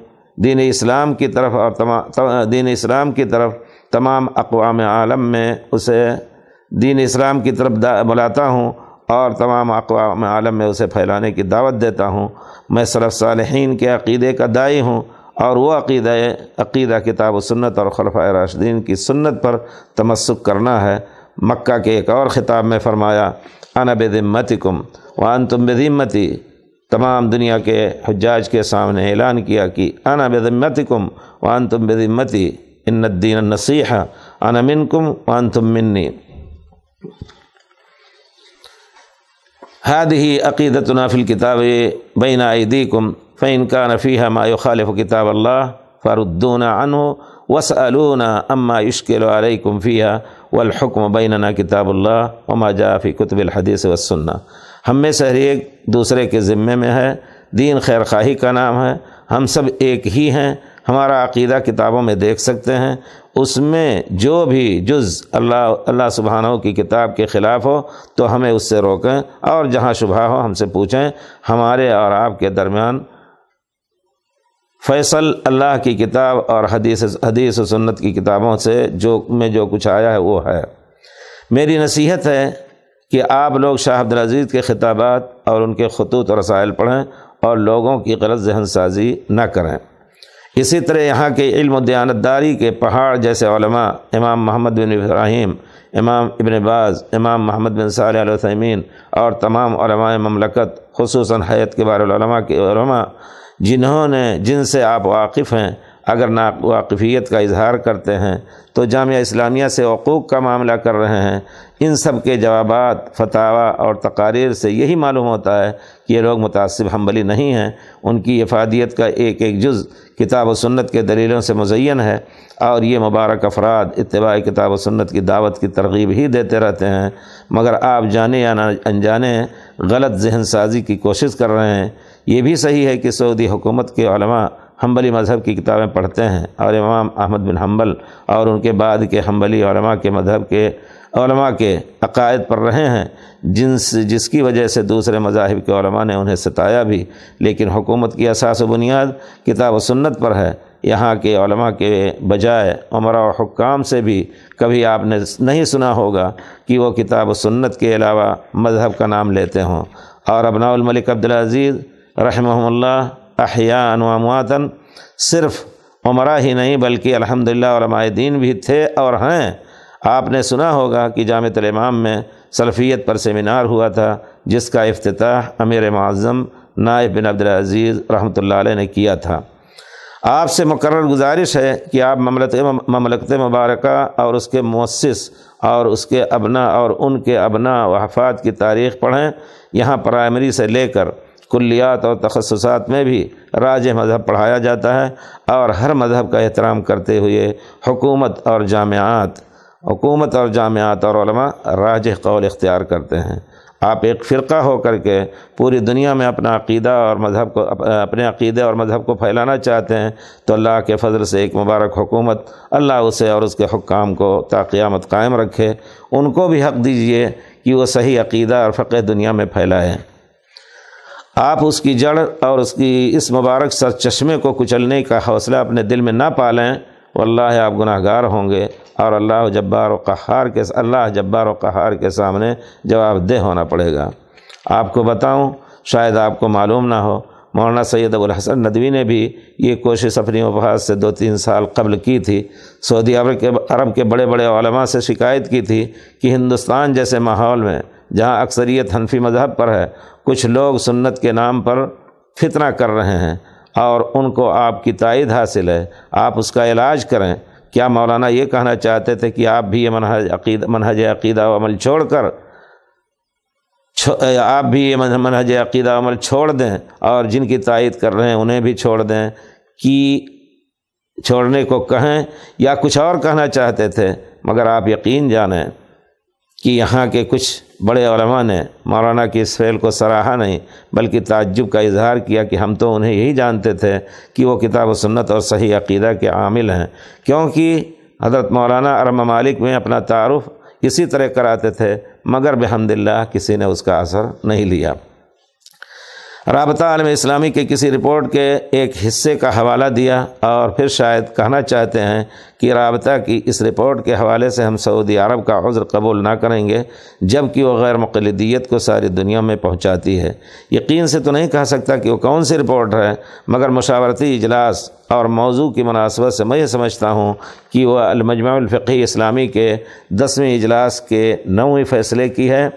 S1: دین اسلام کی طرف اور تمام دین اسلام کی طرف تمام اقوام عالم میں اسے دین اسلام کی طرف بلاتا ہوں اور تمام اقوام عالم میں اسے پھیلانے کی دعوت دیتا ہوں میں صرف صالحین کے عقیدے کا دائی ہوں اور وہ عقیدہ عقیدہ کتاب و سنت اور خلفۂ راشدین کی سنت پر تمسک کرنا ہے مکہ کے ایک اور خطاب میں فرمایا انب ذمتکم کم عن تم بے تمام دنیا کے حجاج کے سامنے اعلان کیا کہ انا بذمتکم وانتم بذمتی ان الدین النصیح انا منکم وانتم منی هذه عقيدتنا في الكتاب بين أيديكم فإن كان فيها ما يخالف كتاب الله فردونا عنه واسألونا أما يشكل عليكم فيها والحكم بيننا كتاب الله وما جاء في كتب الحديث والسنة ہم سے ہر ایک دوسرے کے ذمے میں ہے دین خیر خواہی کا نام ہے ہم سب ایک ہی ہیں ہمارا عقیدہ کتابوں میں دیکھ سکتے ہیں اس میں جو بھی جز اللہ اللہ سبحانہ کی کتاب کے خلاف ہو تو ہمیں اس سے روکیں اور جہاں شبہ ہو ہم سے پوچھیں ہمارے اور آپ کے درمیان فیصل اللہ کی کتاب اور حدیث حدیث و سنت کی کتابوں سے جو میں جو کچھ آیا ہے وہ ہے میری نصیحت ہے کہ آپ لوگ شاہ عبدالعزیز کے خطابات اور ان کے خطوط اور رسائل پڑھیں اور لوگوں کی غلط ذہن سازی نہ کریں اسی طرح یہاں کے علم و دیانت داری کے پہاڑ جیسے علماء امام محمد بن ابراہیم امام ابن باز امام محمد بن صالح علمین اور تمام علماء مملکت خصوصاً حیت کے بار العلماء کے علماء جنہوں نے جن سے آپ واقف ہیں اگر ناواقفیت واقفیت کا اظہار کرتے ہیں تو جامعہ اسلامیہ سے عقوق کا معاملہ کر رہے ہیں ان سب کے جوابات فتوا اور تقاریر سے یہی معلوم ہوتا ہے کہ یہ لوگ متاثر حنبلی نہیں ہیں ان کی افادیت کا ایک ایک جز کتاب و سنت کے دلیلوں سے مزین ہے اور یہ مبارک افراد اتباع کتاب و سنت کی دعوت کی ترغیب ہی دیتے رہتے ہیں مگر آپ جانے یا انجانے غلط ذہن سازی کی کوشش کر رہے ہیں یہ بھی صحیح ہے کہ سعودی حکومت کے علماء حنبلی مذہب کی کتابیں پڑھتے ہیں اور امام احمد بن حنبل اور ان کے بعد کے حنبلی علماء کے مذہب کے علماء کے عقائد پر رہے ہیں جن سے جس کی وجہ سے دوسرے مذاہب کے علماء نے انہیں ستایا بھی لیکن حکومت کی اساس و بنیاد کتاب و سنت پر ہے یہاں کے علماء کے بجائے عمر و حکام سے بھی کبھی آپ نے نہیں سنا ہوگا کہ وہ کتاب و سنت کے علاوہ مذہب کا نام لیتے ہوں اور ابناء الملک عبدالعزیز رحمہ اللہ و امواتن صرف عمرہ ہی نہیں بلکہ الحمد للہ علماء دین بھی تھے اور ہیں آپ نے سنا ہوگا کہ جامع الامام میں سلفیت پر سیمینار ہوا تھا جس کا افتتاح امیر معظم نائب بن عبدالعزیز رحمۃ اللہ علیہ نے کیا تھا آپ سے مقرر گزارش ہے کہ آپ مملت مملکت مبارکہ اور اس کے مؤسس اور اس کے ابنا اور ان کے ابنا وحفات کی تاریخ پڑھیں یہاں پرائمری سے لے کر کلیات اور تخصصات میں بھی راج مذہب پڑھایا جاتا ہے اور ہر مذہب کا احترام کرتے ہوئے حکومت اور جامعات حکومت اور جامعات اور علماء راج قول اختیار کرتے ہیں آپ ایک فرقہ ہو کر کے پوری دنیا میں اپنا عقیدہ اور مذہب کو اپنے عقیدے اور مذہب کو پھیلانا چاہتے ہیں تو اللہ کے فضل سے ایک مبارک حکومت اللہ اسے اور اس کے حکام کو تا قیامت قائم رکھے ان کو بھی حق دیجیے کہ وہ صحیح عقیدہ اور فقہ دنیا میں پھیلائیں آپ اس کی جڑ اور اس کی اس مبارک سر چشمے کو کچلنے کا حوصلہ اپنے دل میں نہ پالیں واللہ آپ گناہ گار ہوں گے اور اللہ جبار و قہار کے اللہ جبار و قہار کے سامنے جواب دہ ہونا پڑے گا آپ کو بتاؤں شاید آپ کو معلوم نہ ہو مولانا سید ابو الحسن ندوی نے بھی یہ کوشش اپنی وفات سے دو تین سال قبل کی تھی سعودی عرب کے عرب کے بڑے بڑے علماء سے شکایت کی تھی کہ ہندوستان جیسے ماحول میں جہاں اکثریت حنفی مذہب پر ہے کچھ لوگ سنت کے نام پر فتنہ کر رہے ہیں اور ان کو آپ کی تائید حاصل ہے آپ اس کا علاج کریں کیا مولانا یہ کہنا چاہتے تھے کہ آپ بھی یہ منحج عقید منہج عقیدہ و عمل چھوڑ کر آپ بھی یہ منہج عقیدہ عمل چھوڑ دیں اور جن کی تائید کر رہے ہیں انہیں بھی چھوڑ دیں کہ چھوڑنے کو کہیں یا کچھ اور کہنا چاہتے تھے مگر آپ یقین جانیں کہ یہاں کے کچھ بڑے علماء نے مولانا کی اس فعل کو سراہا نہیں بلکہ تعجب کا اظہار کیا کہ ہم تو انہیں یہی جانتے تھے کہ وہ کتاب و سنت اور صحیح عقیدہ کے عامل ہیں کیونکہ حضرت مولانا ارم مالک میں اپنا تعارف اسی طرح کراتے تھے مگر بحمد اللہ کسی نے اس کا اثر نہیں لیا رابطہ عالم اسلامی کے کسی رپورٹ کے ایک حصے کا حوالہ دیا اور پھر شاید کہنا چاہتے ہیں کہ رابطہ کی اس رپورٹ کے حوالے سے ہم سعودی عرب کا عذر قبول نہ کریں گے جب کہ وہ مقلدیت کو ساری دنیا میں پہنچاتی ہے یقین سے تو نہیں کہہ سکتا کہ وہ کون سی رپورٹ ہے مگر مشاورتی اجلاس اور موضوع کی مناسبت سے میں یہ سمجھتا ہوں کہ وہ المجمع الفقی اسلامی کے دسویں اجلاس کے نویں فیصلے کی ہے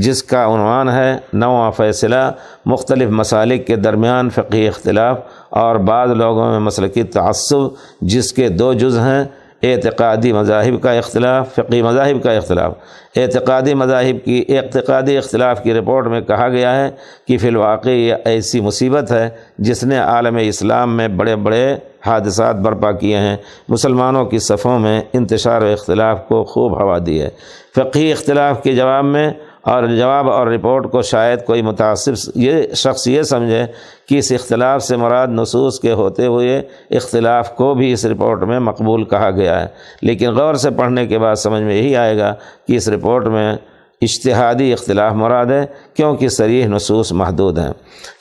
S1: جس کا عنوان ہے نواں فیصلہ مختلف مسالک کے درمیان فقی اختلاف اور بعض لوگوں میں مسلکی تعصب جس کے دو جز ہیں اعتقادی مذاہب کا اختلاف فقی مذاہب کا اختلاف اعتقادی مذاہب کی اعتقادی اختلاف کی رپورٹ میں کہا گیا ہے کہ فی الواقع یہ ایسی مصیبت ہے جس نے عالم اسلام میں بڑے بڑے حادثات برپا کیے ہیں مسلمانوں کی صفوں میں انتشار و اختلاف کو خوب ہوا دی ہے فقی اختلاف کے جواب میں اور جواب اور رپورٹ کو شاید کوئی متاثر یہ شخص یہ سمجھے کہ اس اختلاف سے مراد نصوص کے ہوتے ہوئے اختلاف کو بھی اس رپورٹ میں مقبول کہا گیا ہے لیکن غور سے پڑھنے کے بعد سمجھ میں یہی آئے گا کہ اس رپورٹ میں اشتہادی اختلاف مراد ہے کیونکہ سریح نصوص محدود ہیں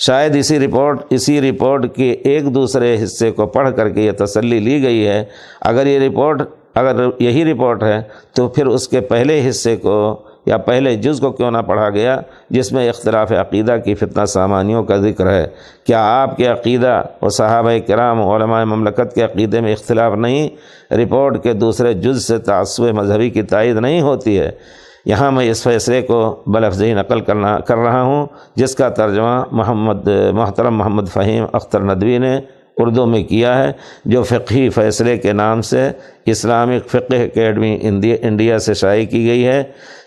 S1: شاید اسی رپورٹ اسی رپورٹ کے ایک دوسرے حصے کو پڑھ کر کے یہ تسلی لی گئی ہے اگر یہ رپورٹ اگر یہی رپورٹ ہے تو پھر اس کے پہلے حصے کو یا پہلے جز کو کیوں نہ پڑھا گیا جس میں اختلاف عقیدہ کی فتنہ سامانیوں کا ذکر ہے کیا آپ کے عقیدہ و صحابہ کرام علماء مملکت کے عقیدے میں اختلاف نہیں رپورٹ کے دوسرے جز سے تعصب مذہبی کی تائید نہیں ہوتی ہے یہاں میں اس فیصلے کو بلفظی نقل کرنا کر رہا ہوں جس کا ترجمہ محمد محترم محمد فہیم اختر ندوی نے اردو میں کیا ہے جو فقہی فیصلے کے نام سے اسلامک فقہ اکیڈمی انڈیا سے شائع کی گئی ہے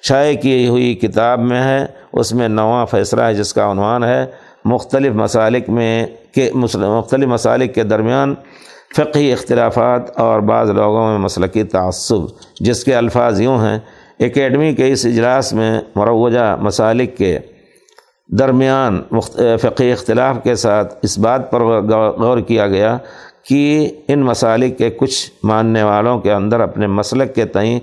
S1: شائع کی ہوئی کتاب میں ہے اس میں نواں فیصلہ ہے جس کا عنوان ہے مختلف مسالک میں کے مختلف مسالک کے درمیان فقہی اختلافات اور بعض لوگوں میں مسلقی تعصب جس کے الفاظ یوں ہیں اکیڈمی کے اس اجلاس میں مروجہ مسالک کے درمیان فقی اختلاف کے ساتھ اس بات پر غور کیا گیا کہ ان مسالک کے کچھ ماننے والوں کے اندر اپنے مسلک کے تئیں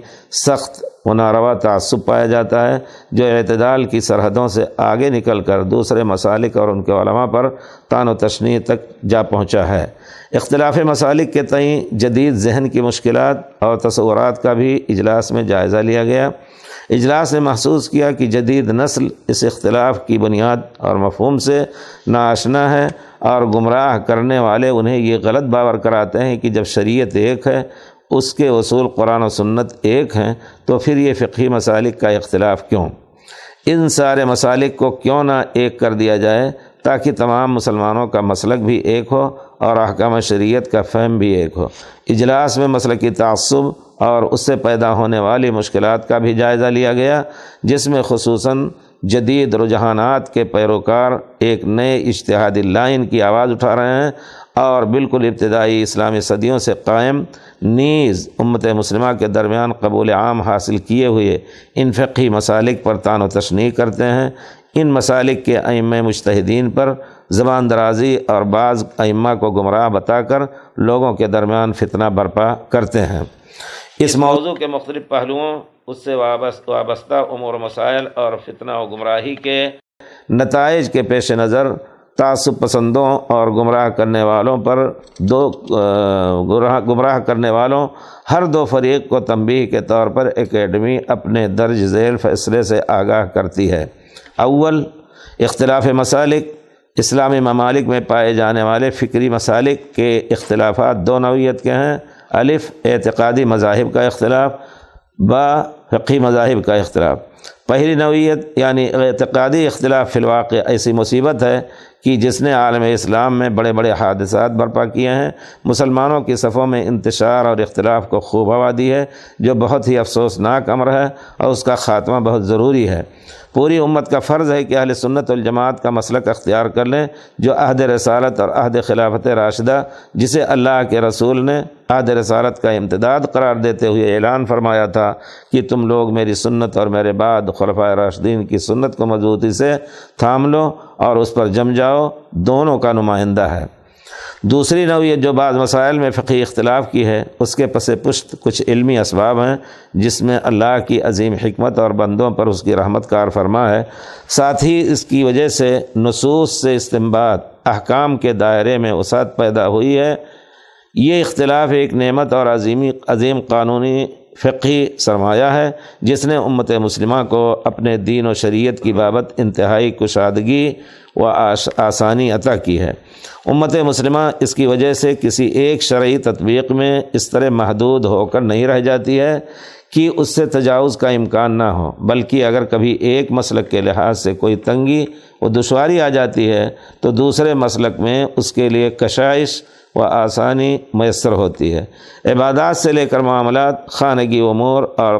S1: سخت و ناروا تعصب پایا جاتا ہے جو اعتدال کی سرحدوں سے آگے نکل کر دوسرے مسالک اور ان کے علماء پر تان و تشنی تک جا پہنچا ہے اختلاف مسالک کے تئیں جدید ذہن کی مشکلات اور تصورات کا بھی اجلاس میں جائزہ لیا گیا اجلاس نے محسوس کیا کہ جدید نسل اس اختلاف کی بنیاد اور مفہوم سے ناشنا ہے اور گمراہ کرنے والے انہیں یہ غلط باور کراتے ہیں کہ جب شریعت ایک ہے اس کے اصول قرآن و سنت ایک ہیں تو پھر یہ فقی مسالک کا اختلاف کیوں ان سارے مسالک کو کیوں نہ ایک کر دیا جائے تاکہ تمام مسلمانوں کا مسلک بھی ایک ہو اور احکام شریعت کا فہم بھی ایک ہو اجلاس میں مسلک کی تعصب اور اس سے پیدا ہونے والی مشکلات کا بھی جائزہ لیا گیا جس میں خصوصاً جدید رجحانات کے پیروکار ایک نئے اشتہادی لائن کی آواز اٹھا رہے ہیں اور بالکل ابتدائی اسلامی صدیوں سے قائم نیز امت مسلمہ کے درمیان قبول عام حاصل کیے ہوئے انفقی مسالک پر تان و تشنی کرتے ہیں ان مسالک کے ائمہ مشتحدین پر زبان درازی اور بعض ائمہ کو گمراہ بتا کر لوگوں کے درمیان فتنہ برپا کرتے ہیں اس موضوع کے مختلف پہلوؤں اس سے وابست وابستہ امور مسائل اور فتنہ و گمراہی کے نتائج کے پیش نظر تعصب پسندوں اور گمراہ کرنے والوں پر دو گمراہ کرنے والوں ہر دو فریق کو تنبیہ کے طور پر اکیڈمی اپنے درج ذیل فیصلے سے آگاہ کرتی ہے اول اختلاف مسالک اسلامی ممالک میں پائے جانے والے فکری مسالک کے اختلافات دو نوعیت کے ہیں الف اعتقادی مذاہب کا اختلاف با فقی مذاہب کا اختلاف پہلی نوعیت یعنی اعتقادی اختلاف فی الواقع ایسی مصیبت ہے کہ جس نے عالم اسلام میں بڑے بڑے حادثات برپا کیے ہیں مسلمانوں کی صفوں میں انتشار اور اختلاف کو خوب ہوا دی ہے جو بہت ہی افسوسناک امر ہے اور اس کا خاتمہ بہت ضروری ہے پوری امت کا فرض ہے کہ اہل سنت الجماعت کا مسلک اختیار کر لیں جو عہد رسالت اور عہد خلافت راشدہ جسے اللہ کے رسول نے عہد رسالت کا امتداد قرار دیتے ہوئے اعلان فرمایا تھا کہ تم لوگ میری سنت اور میرے بعد خلفۂ راشدین کی سنت کو مضبوطی سے تھام لو اور اس پر جم جاؤ دونوں کا نمائندہ ہے دوسری نوعیت جو بعض مسائل میں فقی اختلاف کی ہے اس کے پس پشت کچھ علمی اسباب ہیں جس میں اللہ کی عظیم حکمت اور بندوں پر اس کی رحمت کار فرما ہے ساتھ ہی اس کی وجہ سے نصوص سے استمباد احکام کے دائرے میں وسعت پیدا ہوئی ہے یہ اختلاف ایک نعمت اور عظیمی عظیم قانونی فقی سرمایہ ہے جس نے امت مسلمہ کو اپنے دین و شریعت کی بابت انتہائی کشادگی و آسانی عطا کی ہے امت مسلمہ اس کی وجہ سے کسی ایک شرعی تطبیق میں اس طرح محدود ہو کر نہیں رہ جاتی ہے کہ اس سے تجاوز کا امکان نہ ہو بلکہ اگر کبھی ایک مسلک کے لحاظ سے کوئی تنگی و دشواری آ جاتی ہے تو دوسرے مسلک میں اس کے لیے کشائش و آسانی میسر ہوتی ہے عبادات سے لے کر معاملات خانگی امور اور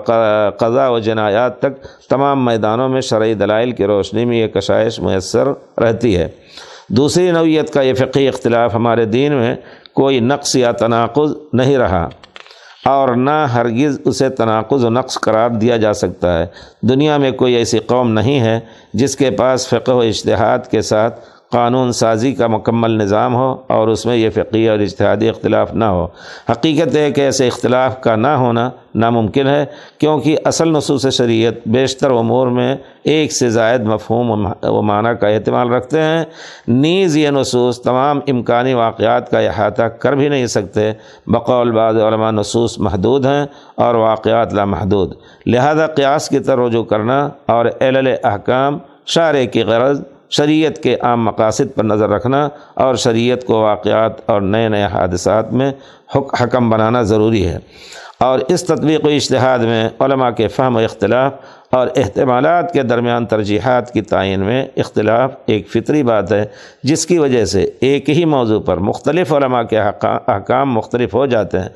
S1: قضا و جنایات تک تمام میدانوں میں شرعی دلائل کی روشنی میں یہ کشائش میسر رہتی ہے دوسری نوعیت کا یہ فقی اختلاف ہمارے دین میں کوئی نقص یا تناقض نہیں رہا اور نہ ہرگز اسے تناقض و نقص قرار دیا جا سکتا ہے دنیا میں کوئی ایسی قوم نہیں ہے جس کے پاس فقہ و اشتہاد کے ساتھ قانون سازی کا مکمل نظام ہو اور اس میں یہ فقی اور اجتہادی اختلاف نہ ہو حقیقت ہے کہ ایسے اختلاف کا نہ ہونا ناممکن ہے کیونکہ اصل نصوص شریعت بیشتر امور میں ایک سے زائد مفہوم و معنی کا احتمال رکھتے ہیں نیز یہ نصوص تمام امکانی واقعات کا احاطہ کر بھی نہیں سکتے بقول بعض علماء نصوص محدود ہیں اور واقعات لامحدود لہذا قیاس کی تروجو کرنا اور ایلل احکام شعرے کی غرض شریعت کے عام مقاصد پر نظر رکھنا اور شریعت کو واقعات اور نئے نئے حادثات میں حکم بنانا ضروری ہے اور اس تطبیق و اشتہاد میں علماء کے فہم و اختلاف اور احتمالات کے درمیان ترجیحات کی تعین میں اختلاف ایک فطری بات ہے جس کی وجہ سے ایک ہی موضوع پر مختلف علماء کے احکام مختلف ہو جاتے ہیں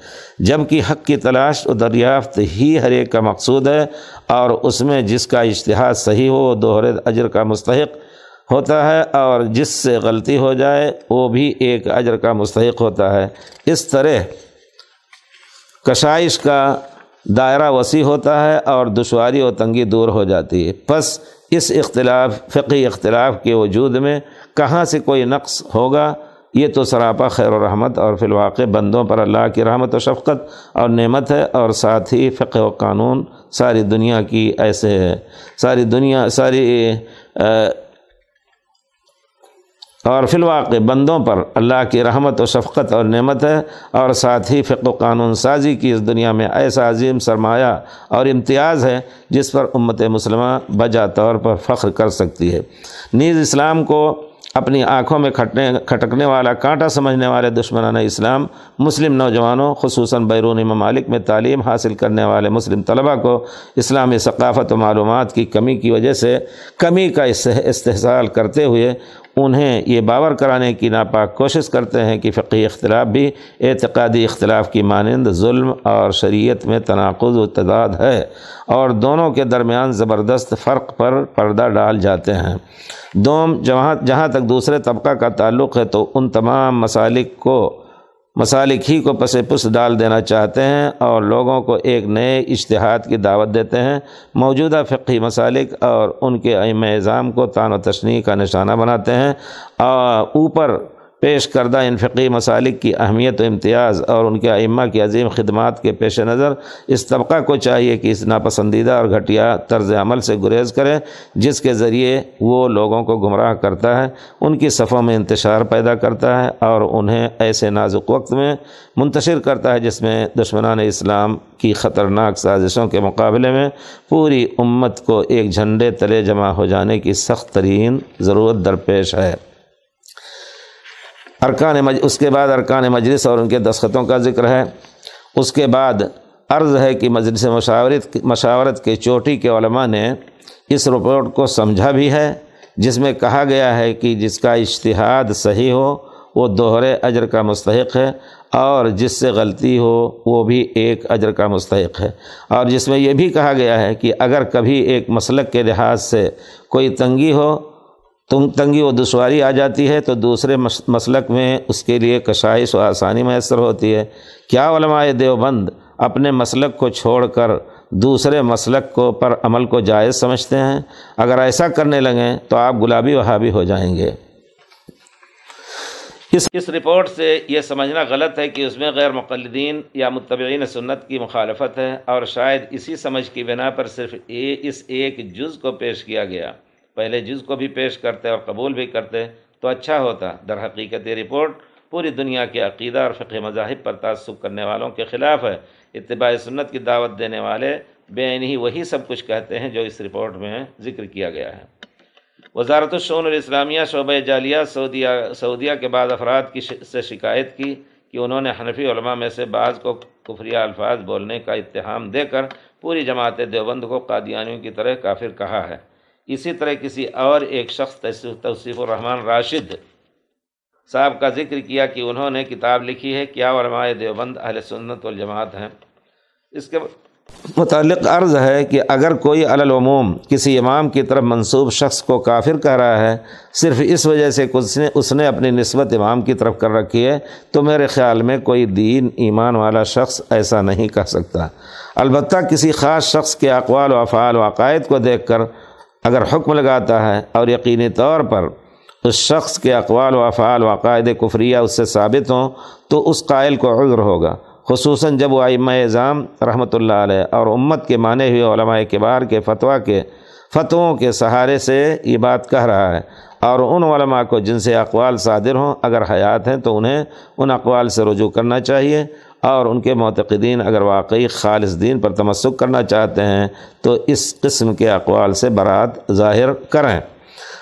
S1: جبکہ حق کی تلاش و دریافت ہی ہر ایک کا مقصود ہے اور اس میں جس کا اشتہاد صحیح ہو دوہرے اجر کا مستحق ہوتا ہے اور جس سے غلطی ہو جائے وہ بھی ایک اجر کا مستحق ہوتا ہے اس طرح کشائش کا دائرہ وسیع ہوتا ہے اور دشواری و تنگی دور ہو جاتی ہے پس اس اختلاف فقی اختلاف کے وجود میں کہاں سے کوئی نقص ہوگا یہ تو سراپا خیر و رحمت اور فی الواقع بندوں پر اللہ کی رحمت و شفقت اور نعمت ہے اور ساتھ ہی فقہ و قانون ساری دنیا کی ایسے ہے ساری دنیا ساری اور فی الواقع بندوں پر اللہ کی رحمت و شفقت اور نعمت ہے اور ساتھ ہی فقہ و قانون سازی کی اس دنیا میں ایسا عظیم سرمایہ اور امتیاز ہے جس پر امت مسلمہ بجا طور پر فخر کر سکتی ہے نیز اسلام کو اپنی آنکھوں میں کھٹنے کھٹکنے والا کانٹا سمجھنے والے دشمنان اسلام مسلم نوجوانوں خصوصاً بیرونی ممالک میں تعلیم حاصل کرنے والے مسلم طلبہ کو اسلامی ثقافت و معلومات کی کمی کی وجہ سے کمی کا استحصال کرتے ہوئے انہیں یہ باور کرانے کی ناپاک کوشش کرتے ہیں کہ فقی اختلاف بھی اعتقادی اختلاف کی مانند ظلم اور شریعت میں تناقض و تداد ہے اور دونوں کے درمیان زبردست فرق پر پردہ ڈال جاتے ہیں دوم جہاں جہاں تک دوسرے طبقہ کا تعلق ہے تو ان تمام مسالک کو مسالک ہی کو پس پس ڈال دینا چاہتے ہیں اور لوگوں کو ایک نئے اشتہاد کی دعوت دیتے ہیں موجودہ فقی مسالک اور ان کے علم اعظام کو تان و تشنی کا نشانہ بناتے ہیں اور اوپر پیش کردہ انفقی مسالک کی اہمیت و امتیاز اور ان کے ائمہ کی عظیم خدمات کے پیش نظر اس طبقہ کو چاہیے کہ اس ناپسندیدہ اور گھٹیا طرز عمل سے گریز کرے جس کے ذریعے وہ لوگوں کو گمراہ کرتا ہے ان کی صفوں میں انتشار پیدا کرتا ہے اور انہیں ایسے نازک وقت میں منتشر کرتا ہے جس میں دشمنان اسلام کی خطرناک سازشوں کے مقابلے میں پوری امت کو ایک جھنڈے تلے جمع ہو جانے کی سخت ترین ضرورت درپیش ہے ارکان مج اس کے بعد ارکان مجلس اور ان کے دستخطوں کا ذکر ہے اس کے بعد عرض ہے کہ مجلس مشاورت مشاورت کے چوٹی کے علماء نے اس رپورٹ کو سمجھا بھی ہے جس میں کہا گیا ہے کہ جس کا اشتہاد صحیح ہو وہ دوہرے اجر کا مستحق ہے اور جس سے غلطی ہو وہ بھی ایک اجر کا مستحق ہے اور جس میں یہ بھی کہا گیا ہے کہ اگر کبھی ایک مسلک کے لحاظ سے کوئی تنگی ہو تنگ تنگی و دشواری آ جاتی ہے تو دوسرے مسلک میں اس کے لیے کشائش و آسانی میسر ہوتی ہے کیا علماء دیوبند اپنے مسلک کو چھوڑ کر دوسرے مسلک کو پر عمل کو جائز سمجھتے ہیں اگر ایسا کرنے لگیں تو آپ گلابی وہابی ہو جائیں گے اس اس رپورٹ سے یہ سمجھنا غلط ہے کہ اس میں غیر مقلدین یا متبعین سنت کی مخالفت ہے اور شاید اسی سمجھ کی بنا پر صرف اس ایک جز کو پیش کیا گیا پہلے جس کو بھی پیش کرتے اور قبول بھی کرتے تو اچھا ہوتا در حقیقت یہ رپورٹ پوری دنیا کے عقیدہ اور فقہ مذاہب پر تعصب کرنے والوں کے خلاف ہے اتباع سنت کی دعوت دینے والے بے ہی وہی سب کچھ کہتے ہیں جو اس رپورٹ میں ذکر کیا گیا ہے وزارت الشعون الاسلامیہ شعبہ جالیہ سعودیہ سعودیہ کے بعض افراد کی سے شکایت کی کہ انہوں نے حنفی علماء میں سے بعض کو کفریہ الفاظ بولنے کا اتحام دے کر پوری جماعت دیوبند کو قادیانیوں کی طرح کافر کہا ہے اسی طرح کسی اور ایک شخص توصیف الرحمن راشد صاحب کا ذکر کیا کہ انہوں نے کتاب لکھی ہے کیا علماء دیوبند اہل سنت والجماعت ہیں اس کے متعلق عرض ہے کہ اگر کوئی العموم کسی امام کی طرف منصوب شخص کو کافر کہہ رہا ہے صرف اس وجہ سے اس نے اپنی نسبت امام کی طرف کر رکھی ہے تو میرے خیال میں کوئی دین ایمان والا شخص ایسا نہیں کہہ سکتا البتہ کسی خاص شخص کے اقوال و افعال و عقائد کو دیکھ کر اگر حکم لگاتا ہے اور یقینی طور پر اس شخص کے اقوال و افعال و عقائد کفریہ اس سے ثابت ہوں تو اس قائل کو عذر ہوگا خصوصاً جب وہ آئمہ اظام رحمۃ اللہ علیہ اور امت کے مانے ہوئے علماء کبار کے فتویٰ کے فتووں کے سہارے سے یہ بات کہہ رہا ہے اور ان علماء کو جن سے اقوال صادر ہوں اگر حیات ہیں تو انہیں ان اقوال سے رجوع کرنا چاہیے اور ان کے معتقدین اگر واقعی خالص دین پر تمسک کرنا چاہتے ہیں تو اس قسم کے اقوال سے برات ظاہر کریں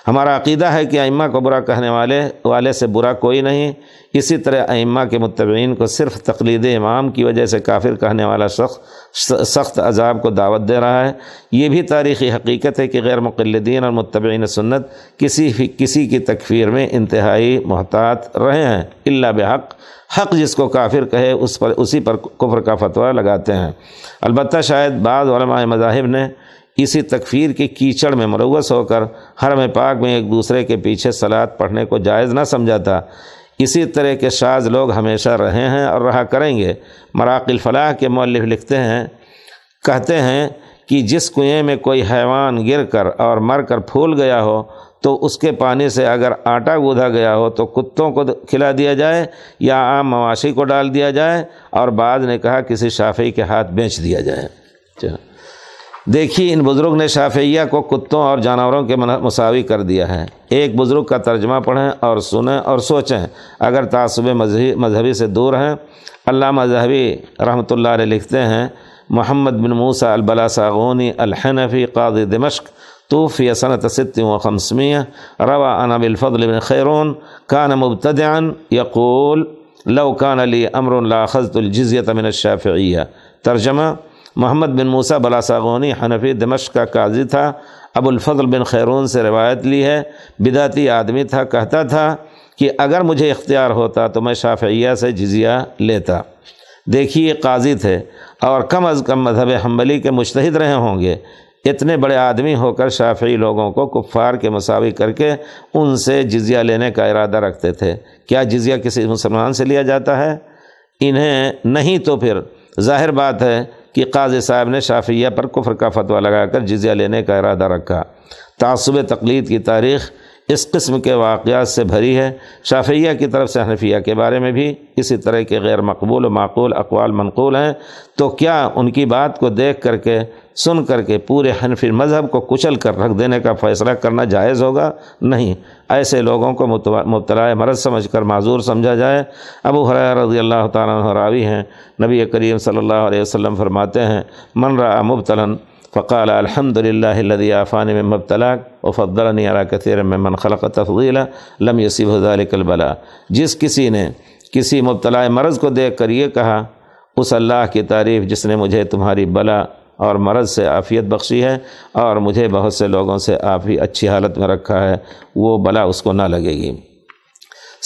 S1: ہمارا عقیدہ ہے کہ ائمہ کو برا کہنے والے والے سے برا کوئی نہیں اسی طرح ائمہ کے متبعین کو صرف تقلید امام کی وجہ سے کافر کہنے والا شخص سخت عذاب کو دعوت دے رہا ہے یہ بھی تاریخی حقیقت ہے کہ غیر مقلدین اور متبعین سنت کسی بھی کسی کی تکفیر میں انتہائی محتاط رہے ہیں اللہ بحق حق جس کو کافر کہے اس پر اسی پر کفر کا فتویٰ لگاتے ہیں البتہ شاید بعض علماء مذاہب نے اسی تکفیر کی کیچڑ میں مروث ہو کر حرم پاک میں ایک دوسرے کے پیچھے سلاد پڑھنے کو جائز نہ سمجھا تھا اسی طرح کے شاز لوگ ہمیشہ رہے ہیں اور رہا کریں گے مراق الفلاح کے مولف لکھتے ہیں کہتے ہیں کہ جس کنویں میں کوئی حیوان گر کر اور مر کر پھول گیا ہو تو اس کے پانی سے اگر آٹا گودھا گیا ہو تو کتوں کو کھلا دیا جائے یا عام مواشی کو ڈال دیا جائے اور بعد نے کہا کسی شافی کے ہاتھ بیچ دیا جائے جی ہاں۔ دیکھیے ان بزرگ نے شافعیہ کو کتوں اور جانوروں کے مساوی کر دیا ہے ایک بزرگ کا ترجمہ پڑھیں اور سنیں اور سوچیں اگر تعصب مذہبی مذہبی سے دور ہیں علامہ مذہبی رحمۃ اللہ علیہ لکھتے ہیں محمد بن موسا ساغونی الحنفی قاضی دمشق توفی صنعت ست و خمسمیہ روا انب بن خیرون کان مبتدعن یقول لو کان علی امر اللہ خزت الجزیت من الشافعیہ ترجمہ محمد بن موسا بلا ساغونی حنفی دمشق کا قاضی تھا ابو الفضل بن خیرون سے روایت لی ہے بدعتی آدمی تھا کہتا تھا کہ اگر مجھے اختیار ہوتا تو میں شافعیہ سے جزیہ لیتا دیکھیے قاضی تھے اور کم از کم مذہب حنبلی کے مشتحد رہے ہوں گے اتنے بڑے آدمی ہو کر شافعی لوگوں کو کفار کے مساوی کر کے ان سے جزیہ لینے کا ارادہ رکھتے تھے کیا جزیہ کسی مسلمان سے لیا جاتا ہے انہیں نہیں تو پھر ظاہر بات ہے کہ قاضی صاحب نے شافیہ پر کفر کا فتویٰ لگا کر جزیہ لینے کا ارادہ رکھا تعصب تقلید کی تاریخ اس قسم کے واقعات سے بھری ہے شافیہ کی طرف سے حنفیہ کے بارے میں بھی اسی طرح کے غیر مقبول و معقول اقوال منقول ہیں تو کیا ان کی بات کو دیکھ کر کے سن کر کے پورے حنفی مذہب کو کچل کر رکھ دینے کا فیصلہ کرنا جائز ہوگا نہیں ایسے لوگوں کو مبتلا مرض سمجھ کر معذور سمجھا جائے ابو رضی اللہ تعالیٰ راوی ہیں نبی کریم صلی اللہ علیہ وسلم فرماتے ہیں من را مبتلاً فقال الحمد للہ الذی عافان میں مبتلا وفضلنی علی کثیر سیر میں خلق تفغیلہ لم یو ذلک البلاء البلا جس کسی نے کسی مبتلا مرض کو دیکھ کر یہ کہا اس اللہ کی تعریف جس نے مجھے تمہاری بلا اور مرض سے عافیت بخشی ہے اور مجھے بہت سے لوگوں سے آفی ہی اچھی حالت میں رکھا ہے وہ بلا اس کو نہ لگے گی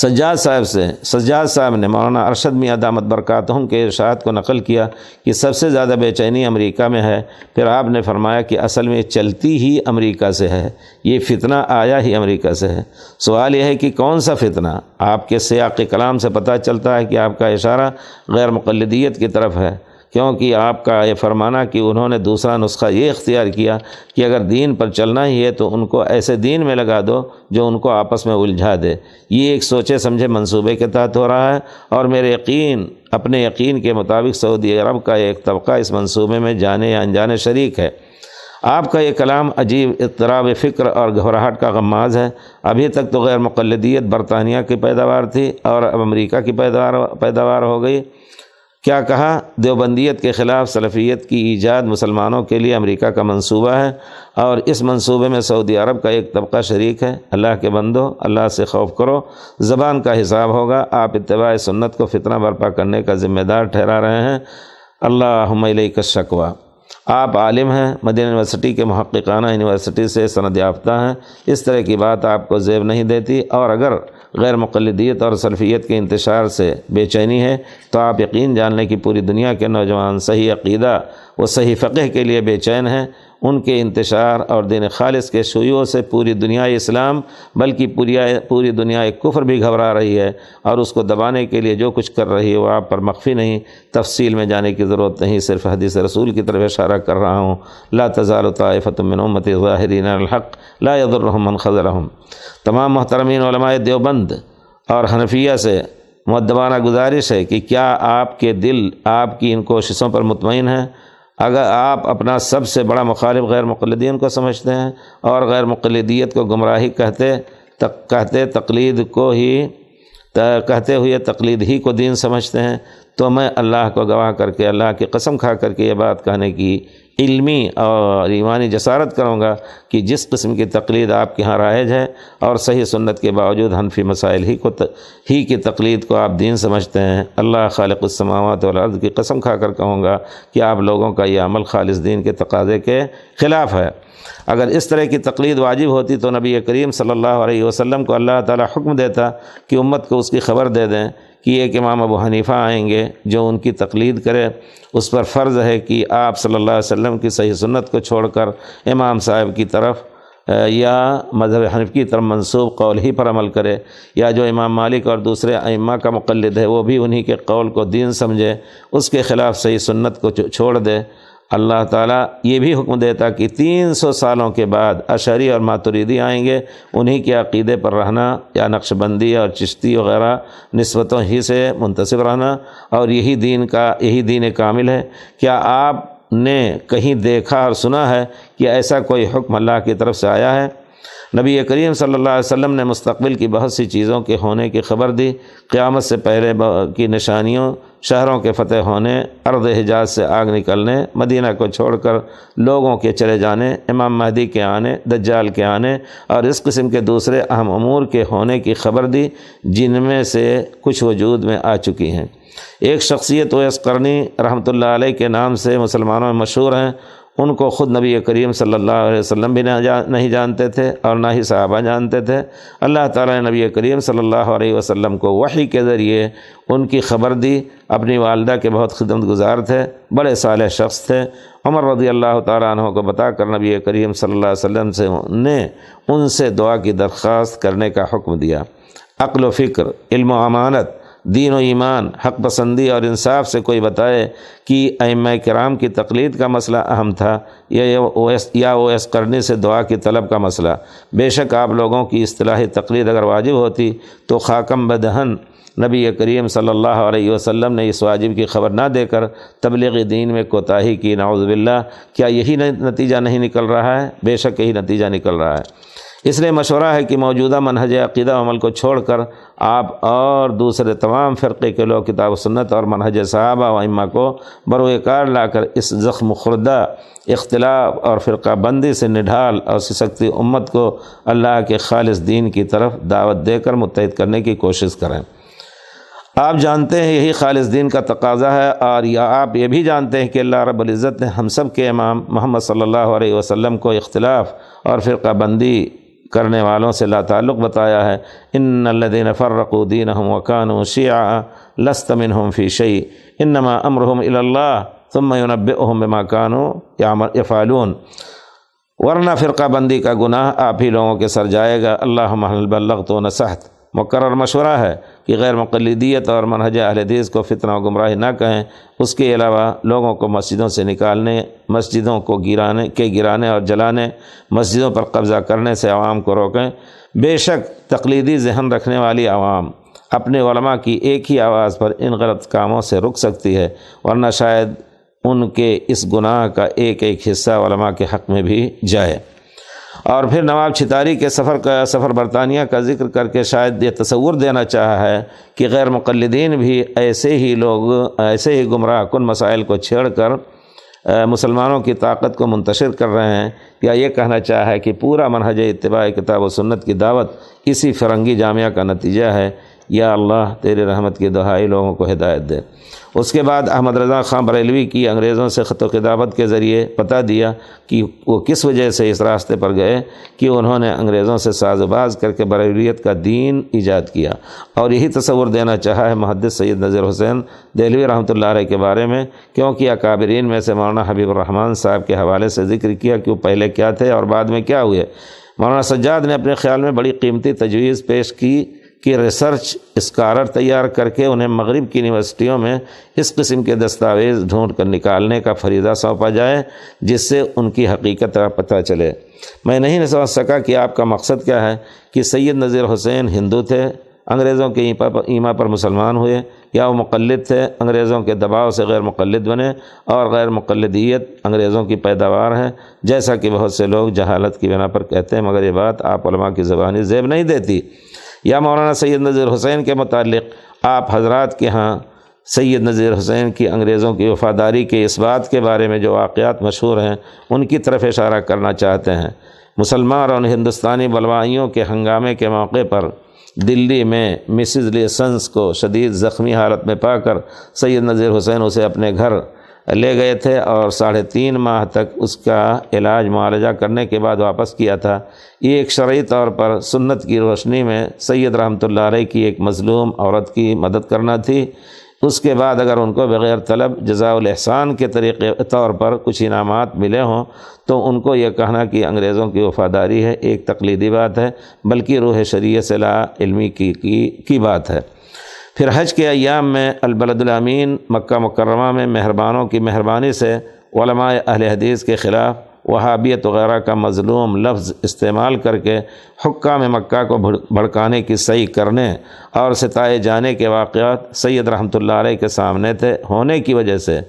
S1: سجاد صاحب سے سجاد صاحب نے مولانا ارشد میاں دامت برکاتہم کے ارشاد کو نقل کیا کہ سب سے زیادہ بے چینی امریکہ میں ہے پھر آپ نے فرمایا کہ اصل میں چلتی ہی امریکہ سے ہے یہ فتنہ آیا ہی امریکہ سے ہے سوال یہ ہے کہ کون سا فتنہ آپ کے سیاق کلام سے پتہ چلتا ہے کہ آپ کا اشارہ غیر مقلدیت کی طرف ہے کیونکہ آپ کا یہ فرمانا کہ انہوں نے دوسرا نسخہ یہ اختیار کیا کہ اگر دین پر چلنا ہی ہے تو ان کو ایسے دین میں لگا دو جو ان کو آپس میں الجھا دے یہ ایک سوچے سمجھے منصوبے کے تحت ہو رہا ہے اور میرے یقین اپنے یقین کے مطابق سعودی عرب کا ایک طبقہ اس منصوبے میں جانے یا انجانے شریک ہے آپ کا یہ کلام عجیب اضطراب فکر اور گھبراہٹ کا غماز ہے ابھی تک تو غیر مقلدیت برطانیہ کی پیداوار تھی اور اب امریکہ کی پیداوار پیداوار ہو گئی کیا کہا دیوبندیت کے خلاف سلفیت کی ایجاد مسلمانوں کے لیے امریکہ کا منصوبہ ہے اور اس منصوبے میں سعودی عرب کا ایک طبقہ شریک ہے اللہ کے بندو اللہ سے خوف کرو زبان کا حساب ہوگا آپ اتباع سنت کو فتنہ برپا کرنے کا ذمہ دار ٹھہرا رہے ہیں اللّہ کا شکوہ آپ عالم ہیں مدینہ یونیورسٹی کے محققانہ یونیورسٹی سے سند یافتہ ہیں اس طرح کی بات آپ کو زیب نہیں دیتی اور اگر غیر مقلدیت اور سلفیت کے انتشار سے بے چینی ہے تو آپ یقین جان لیں کہ پوری دنیا کے نوجوان صحیح عقیدہ وہ صحیح فقہ کے لیے بے چین ہیں ان کے انتشار اور دین خالص کے شعیوں سے پوری دنیا اسلام بلکہ پوری پوری دنیا کفر بھی گھبرا رہی ہے اور اس کو دبانے کے لیے جو کچھ کر رہی ہے وہ آپ پر مخفی نہیں تفصیل میں جانے کی ضرورت نہیں صرف حدیث رسول کی طرف اشارہ کر رہا ہوں لا تزال من امت ظاہرین الحق لا الرحمن خضرحم تمام محترمین علماء دیوبند اور حنفیہ سے معدبانہ گزارش ہے کہ کیا آپ کے دل آپ کی ان کوششوں پر مطمئن ہیں اگر آپ اپنا سب سے بڑا مخالف غیر مقلدین کو سمجھتے ہیں اور غیر مقلدیت کو گمراہی کہتے تک کہتے تقلید کو ہی کہتے ہوئے تقلید ہی کو دین سمجھتے ہیں تو میں اللہ کو گواہ کر کے اللہ کی قسم کھا کر کے یہ بات کہنے کی علمی اور ایمانی جسارت کروں گا کہ جس قسم کی تقلید آپ کے ہاں رائج ہے اور صحیح سنت کے باوجود حنفی مسائل ہی کو ہی کی تقلید کو آپ دین سمجھتے ہیں اللہ خالق السماوات والارض کی قسم کھا کر کہوں گا کہ آپ لوگوں کا یہ عمل خالص دین کے تقاضے کے خلاف ہے اگر اس طرح کی تقلید واجب ہوتی تو نبی کریم صلی اللہ علیہ وسلم کو اللہ تعالیٰ حکم دیتا کہ امت کو اس کی خبر دے دیں کہ ایک امام ابو حنیفہ آئیں گے جو ان کی تقلید کرے اس پر فرض ہے کہ آپ صلی اللہ علیہ وسلم کی صحیح سنت کو چھوڑ کر امام صاحب کی طرف یا مذہب حنف کی طرف منصوب قول ہی پر عمل کرے یا جو امام مالک اور دوسرے امہ کا مقلد ہے وہ بھی انہی کے قول کو دین سمجھے اس کے خلاف صحیح سنت کو چھوڑ دے اللہ تعالیٰ یہ بھی حکم دیتا کہ تین سو سالوں کے بعد اشعری اور ماتریدی آئیں گے انہیں کے عقیدے پر رہنا یا نقش بندی اور چشتی وغیرہ نسبتوں ہی سے منتصب رہنا اور یہی دین کا یہی دین کامل ہے کیا آپ نے کہیں دیکھا اور سنا ہے کہ ایسا کوئی حکم اللہ کی طرف سے آیا ہے نبی کریم صلی اللہ علیہ وسلم نے مستقبل کی بہت سی چیزوں کے ہونے کی خبر دی قیامت سے پہلے کی نشانیوں شہروں کے فتح ہونے ارد حجاز سے آگ نکلنے مدینہ کو چھوڑ کر لوگوں کے چلے جانے امام مہدی کے آنے دجال کے آنے اور اس قسم کے دوسرے اہم امور کے ہونے کی خبر دی جن میں سے کچھ وجود میں آ چکی ہیں ایک شخصیت ویس کرنی رحمۃ اللہ علیہ کے نام سے مسلمانوں میں مشہور ہیں ان کو خود نبی کریم صلی اللہ علیہ وسلم بھی نہیں جانتے تھے اور نہ ہی صحابہ جانتے تھے اللہ تعالیٰ نے نبی کریم صلی اللہ علیہ وسلم کو وحی کے ذریعے ان کی خبر دی اپنی والدہ کے بہت خدمت گزار تھے بڑے صالح شخص تھے عمر رضی اللہ تعالیٰ عنہ کو بتا کر نبی کریم صلی اللہ علیہ وسلم سے نے ان سے دعا کی درخواست کرنے کا حکم دیا عقل و فکر علم و امانت دین و ایمان حق پسندی اور انصاف سے کوئی بتائے کہ ایم کرام کی تقلید کا مسئلہ اہم تھا یا او ایس یا او ایس کرنے سے دعا کی طلب کا مسئلہ بے شک آپ لوگوں کی اصطلاحی تقلید اگر واجب ہوتی تو خاکم بدہن نبی کریم صلی اللہ علیہ وسلم نے اس واجب کی خبر نہ دے کر تبلیغی دین میں کوتاہی کی نعوذ باللہ کیا یہی نتیجہ نہیں نکل رہا ہے بے شک یہی نتیجہ نکل رہا ہے اس لیے مشورہ ہے کہ موجودہ منہج عقیدہ عمل کو چھوڑ کر آپ اور دوسرے تمام فرقے کے لوگ کتاب و سنت اور منہج صحابہ و امہ کو بروئے کار لا کر اس زخم خوردہ اختلاف اور فرقہ بندی سے نڈھال اور سسکتی امت کو اللہ کے خالص دین کی طرف دعوت دے کر متحد کرنے کی کوشش کریں آپ جانتے ہیں یہی خالص دین کا تقاضا ہے اور یا آپ یہ بھی جانتے ہیں کہ اللہ رب العزت نے ہم سب کے امام محمد صلی اللہ علیہ وسلم کو اختلاف اور فرقہ بندی کرنے والوں سے لا تعلق بتایا ہے ان الدین فرق و دین و لست من ہم فی شعی انما امرحم اللہ ثم نب احم مکان و یا فالون ورنہ فرقہ بندی کا گناہ آپ ہی لوگوں کے سر جائے گا اللہ محل بلغ تو نصحت مقرر مشورہ ہے کہ غیر مقلدیت اور منہج اہل حدیث کو فتنہ و گمراہی نہ کہیں اس کے علاوہ لوگوں کو مسجدوں سے نکالنے مسجدوں کو گرانے کے گرانے اور جلانے مسجدوں پر قبضہ کرنے سے عوام کو روکیں بے شک تقلیدی ذہن رکھنے والی عوام اپنے علماء کی ایک ہی آواز پر ان غلط کاموں سے رک سکتی ہے ورنہ شاید ان کے اس گناہ کا ایک ایک حصہ علماء کے حق میں بھی جائے اور پھر نواب چھتاری کے سفر کا سفر برطانیہ کا ذکر کر کے شاید یہ تصور دینا چاہا ہے کہ غیر مقلدین بھی ایسے ہی لوگ ایسے ہی گمراہ کن مسائل کو چھیڑ کر مسلمانوں کی طاقت کو منتشر کر رہے ہیں یا یہ کہنا چاہا ہے کہ پورا منہج اتباع کتاب و سنت کی دعوت اسی فرنگی جامعہ کا نتیجہ ہے یا اللہ تیرے رحمت کی دہائی لوگوں کو ہدایت دے اس کے بعد احمد رضا خان بریلوی کی انگریزوں سے خط و کتابت کے ذریعے پتہ دیا کہ وہ کس وجہ سے اس راستے پر گئے کہ انہوں نے انگریزوں سے ساز و باز کر کے بریلویت کا دین ایجاد کیا اور یہی تصور دینا چاہا ہے محدث سید نظر حسین دہلوی رحمۃ اللہ علیہ کے بارے میں کیونکہ اکابرین میں سے مولانا حبیب الرحمن صاحب کے حوالے سے ذکر کیا کہ وہ پہلے کیا تھے اور بعد میں کیا ہوئے مولانا سجاد نے اپنے خیال میں بڑی قیمتی تجویز پیش کی کی ریسرچ اسکارر تیار کر کے انہیں مغرب کی یونیورسٹیوں میں اس قسم کے دستاویز ڈھونڈ کر نکالنے کا فریضہ سونپا جائے جس سے ان کی حقیقت کا پتہ چلے میں نہیں سمجھ سکا کہ آپ کا مقصد کیا ہے کہ سید نذیر حسین ہندو تھے انگریزوں کے ایما پر مسلمان ہوئے یا وہ مقلد تھے انگریزوں کے دباؤ سے غیر مقلد بنے اور غیر مقلدیت انگریزوں کی پیداوار ہے جیسا کہ بہت سے لوگ جہالت کی بنا پر کہتے ہیں مگر یہ بات آپ علماء کی زبانی زیب نہیں دیتی یا مولانا سید نظیر حسین کے متعلق آپ حضرات کے ہاں سید نظیر حسین کی انگریزوں کی وفاداری کے اس بات کے بارے میں جو واقعات مشہور ہیں ان کی طرف اشارہ کرنا چاہتے ہیں مسلمان اور ہندوستانی بلوائیوں کے ہنگامے کے موقع پر دلی میں مسز لیسنس کو شدید زخمی حالت میں پا کر سید نظیر حسین اسے اپنے گھر لے گئے تھے اور ساڑھے تین ماہ تک اس کا علاج معالجہ کرنے کے بعد واپس کیا تھا یہ ایک شرعی طور پر سنت کی روشنی میں سید رحمۃ اللہ علیہ کی ایک مظلوم عورت کی مدد کرنا تھی اس کے بعد اگر ان کو بغیر طلب جزاء الاحسان کے طریقے طور پر کچھ انعامات ملے ہوں تو ان کو یہ کہنا کہ انگریزوں کی وفاداری ہے ایک تقلیدی بات ہے بلکہ روح شریع سے لا علمی کی کی کی بات ہے پھر حج کے ایام میں البلد الامین مکہ مکرمہ میں مہربانوں کی مہربانی سے علماء اہل حدیث کے خلاف وہابیت وغیرہ کا مظلوم لفظ استعمال کر کے حکام مکہ کو بھڑکانے کی صحیح کرنے اور ستائے جانے کے واقعات سید رحمۃ اللہ علیہ کے سامنے تھے ہونے کی وجہ سے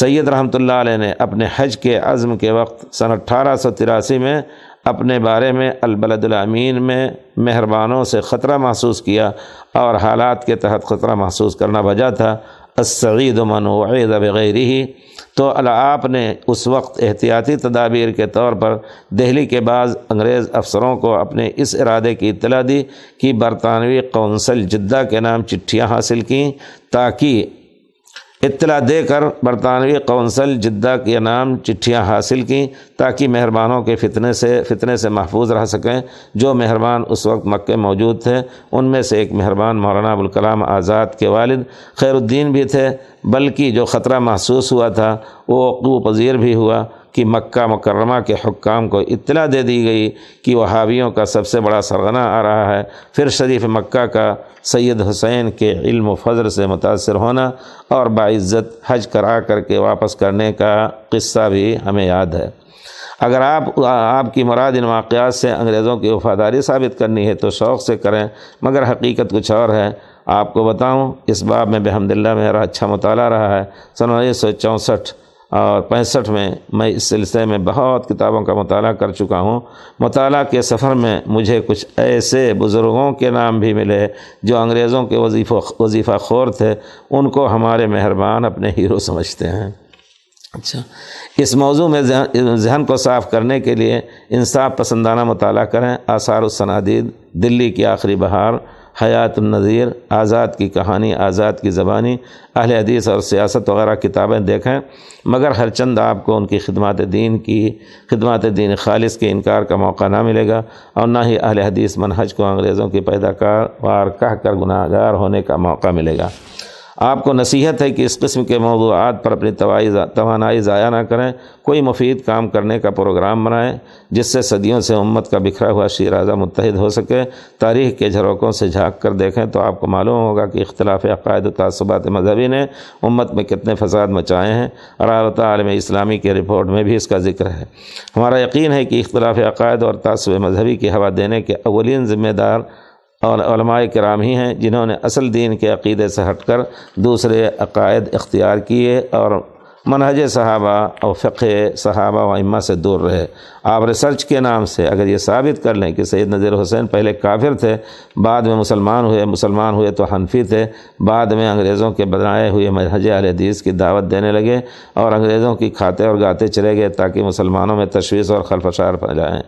S1: سید رحمۃ اللہ علیہ نے اپنے حج کے عزم کے وقت سن اٹھارہ سو تراسی میں اپنے بارے میں البلد الامین میں مہربانوں سے خطرہ محسوس کیا اور حالات کے تحت خطرہ محسوس کرنا بجا تھا السعید من وعید بغیر ہی تو اللہ آپ نے اس وقت احتیاطی تدابیر کے طور پر دہلی کے بعض انگریز افسروں کو اپنے اس ارادے کی اطلاع دی کہ برطانوی کونسل جدہ کے نام چٹھیاں حاصل کیں تاکہ اطلاع دے کر برطانوی کونسل جدہ کے نام چٹھیاں حاصل کیں تاکہ مہربانوں کے فتنے سے فتنے سے محفوظ رہ سکیں جو مہربان اس وقت مکے موجود تھے ان میں سے ایک مہربان مولانا ابوالکلام آزاد کے والد خیر الدین بھی تھے بلکہ جو خطرہ محسوس ہوا تھا وہ عقو پذیر بھی ہوا کہ مکہ مکرمہ کے حکام کو اطلاع دے دی گئی کہ وہابیوں کا سب سے بڑا سرغنہ آ رہا ہے پھر شریف مکہ کا سید حسین کے علم و فضر سے متاثر ہونا اور باعزت حج کرا کر کے واپس کرنے کا قصہ بھی ہمیں یاد ہے اگر آپ آپ کی مراد ان واقعات سے انگریزوں کی وفاداری ثابت کرنی ہے تو شوق سے کریں مگر حقیقت کچھ اور ہے آپ کو بتاؤں اس باب میں بحمد اللہ میرا اچھا مطالعہ رہا ہے سن انیس سو چونسٹھ اور پینسٹھ میں میں اس سلسلے میں بہت کتابوں کا مطالعہ کر چکا ہوں مطالعہ کے سفر میں مجھے کچھ ایسے بزرگوں کے نام بھی ملے جو انگریزوں کے وظیفہ وظیفہ خور تھے ان کو ہمارے مہربان اپنے ہیرو سمجھتے ہیں اچھا اس موضوع میں ذہن کو صاف کرنے کے لیے انصاف پسندانہ مطالعہ کریں آثار الصنادید دلی کی آخری بہار حیات النظیر آزاد کی کہانی آزاد کی زبانی اہل حدیث اور سیاست وغیرہ کتابیں دیکھیں مگر ہر چند آپ کو ان کی خدمات دین کی خدمات دین خالص کے انکار کا موقع نہ ملے گا اور نہ ہی اہل حدیث منہج کو انگریزوں کی پیدا کار وار کہہ کر گناہ گار ہونے کا موقع ملے گا آپ کو نصیحت ہے کہ اس قسم کے موضوعات پر اپنی توانائی ضائع نہ کریں کوئی مفید کام کرنے کا پروگرام بنائیں جس سے صدیوں سے امت کا بکھرا ہوا شیرازہ متحد ہو سکے تاریخ کے جھروکوں سے جھانک کر دیکھیں تو آپ کو معلوم ہوگا کہ اختلاف عقائد و تعصبات مذہبی نے امت میں کتنے فساد مچائے ہیں اور عالم اسلامی کے رپورٹ میں بھی اس کا ذکر ہے ہمارا یقین ہے کہ اختلاف عقائد اور تعصب مذہبی کی ہوا دینے کے اولین ذمہ دار اور علماء کرام ہی ہیں جنہوں نے اصل دین کے عقیدے سے ہٹ کر دوسرے عقائد اختیار کیے اور منہج صحابہ اور فقہ صحابہ و امہ سے دور رہے آپ ریسرچ کے نام سے اگر یہ ثابت کر لیں کہ سید نذیر حسین پہلے کافر تھے بعد میں مسلمان ہوئے مسلمان ہوئے تو حنفی تھے بعد میں انگریزوں کے بنائے ہوئے منہج حدیث کی دعوت دینے لگے اور انگریزوں کی کھاتے اور گاتے چلے گئے تاکہ مسلمانوں میں تشویش اور خلفشار پھیلائیں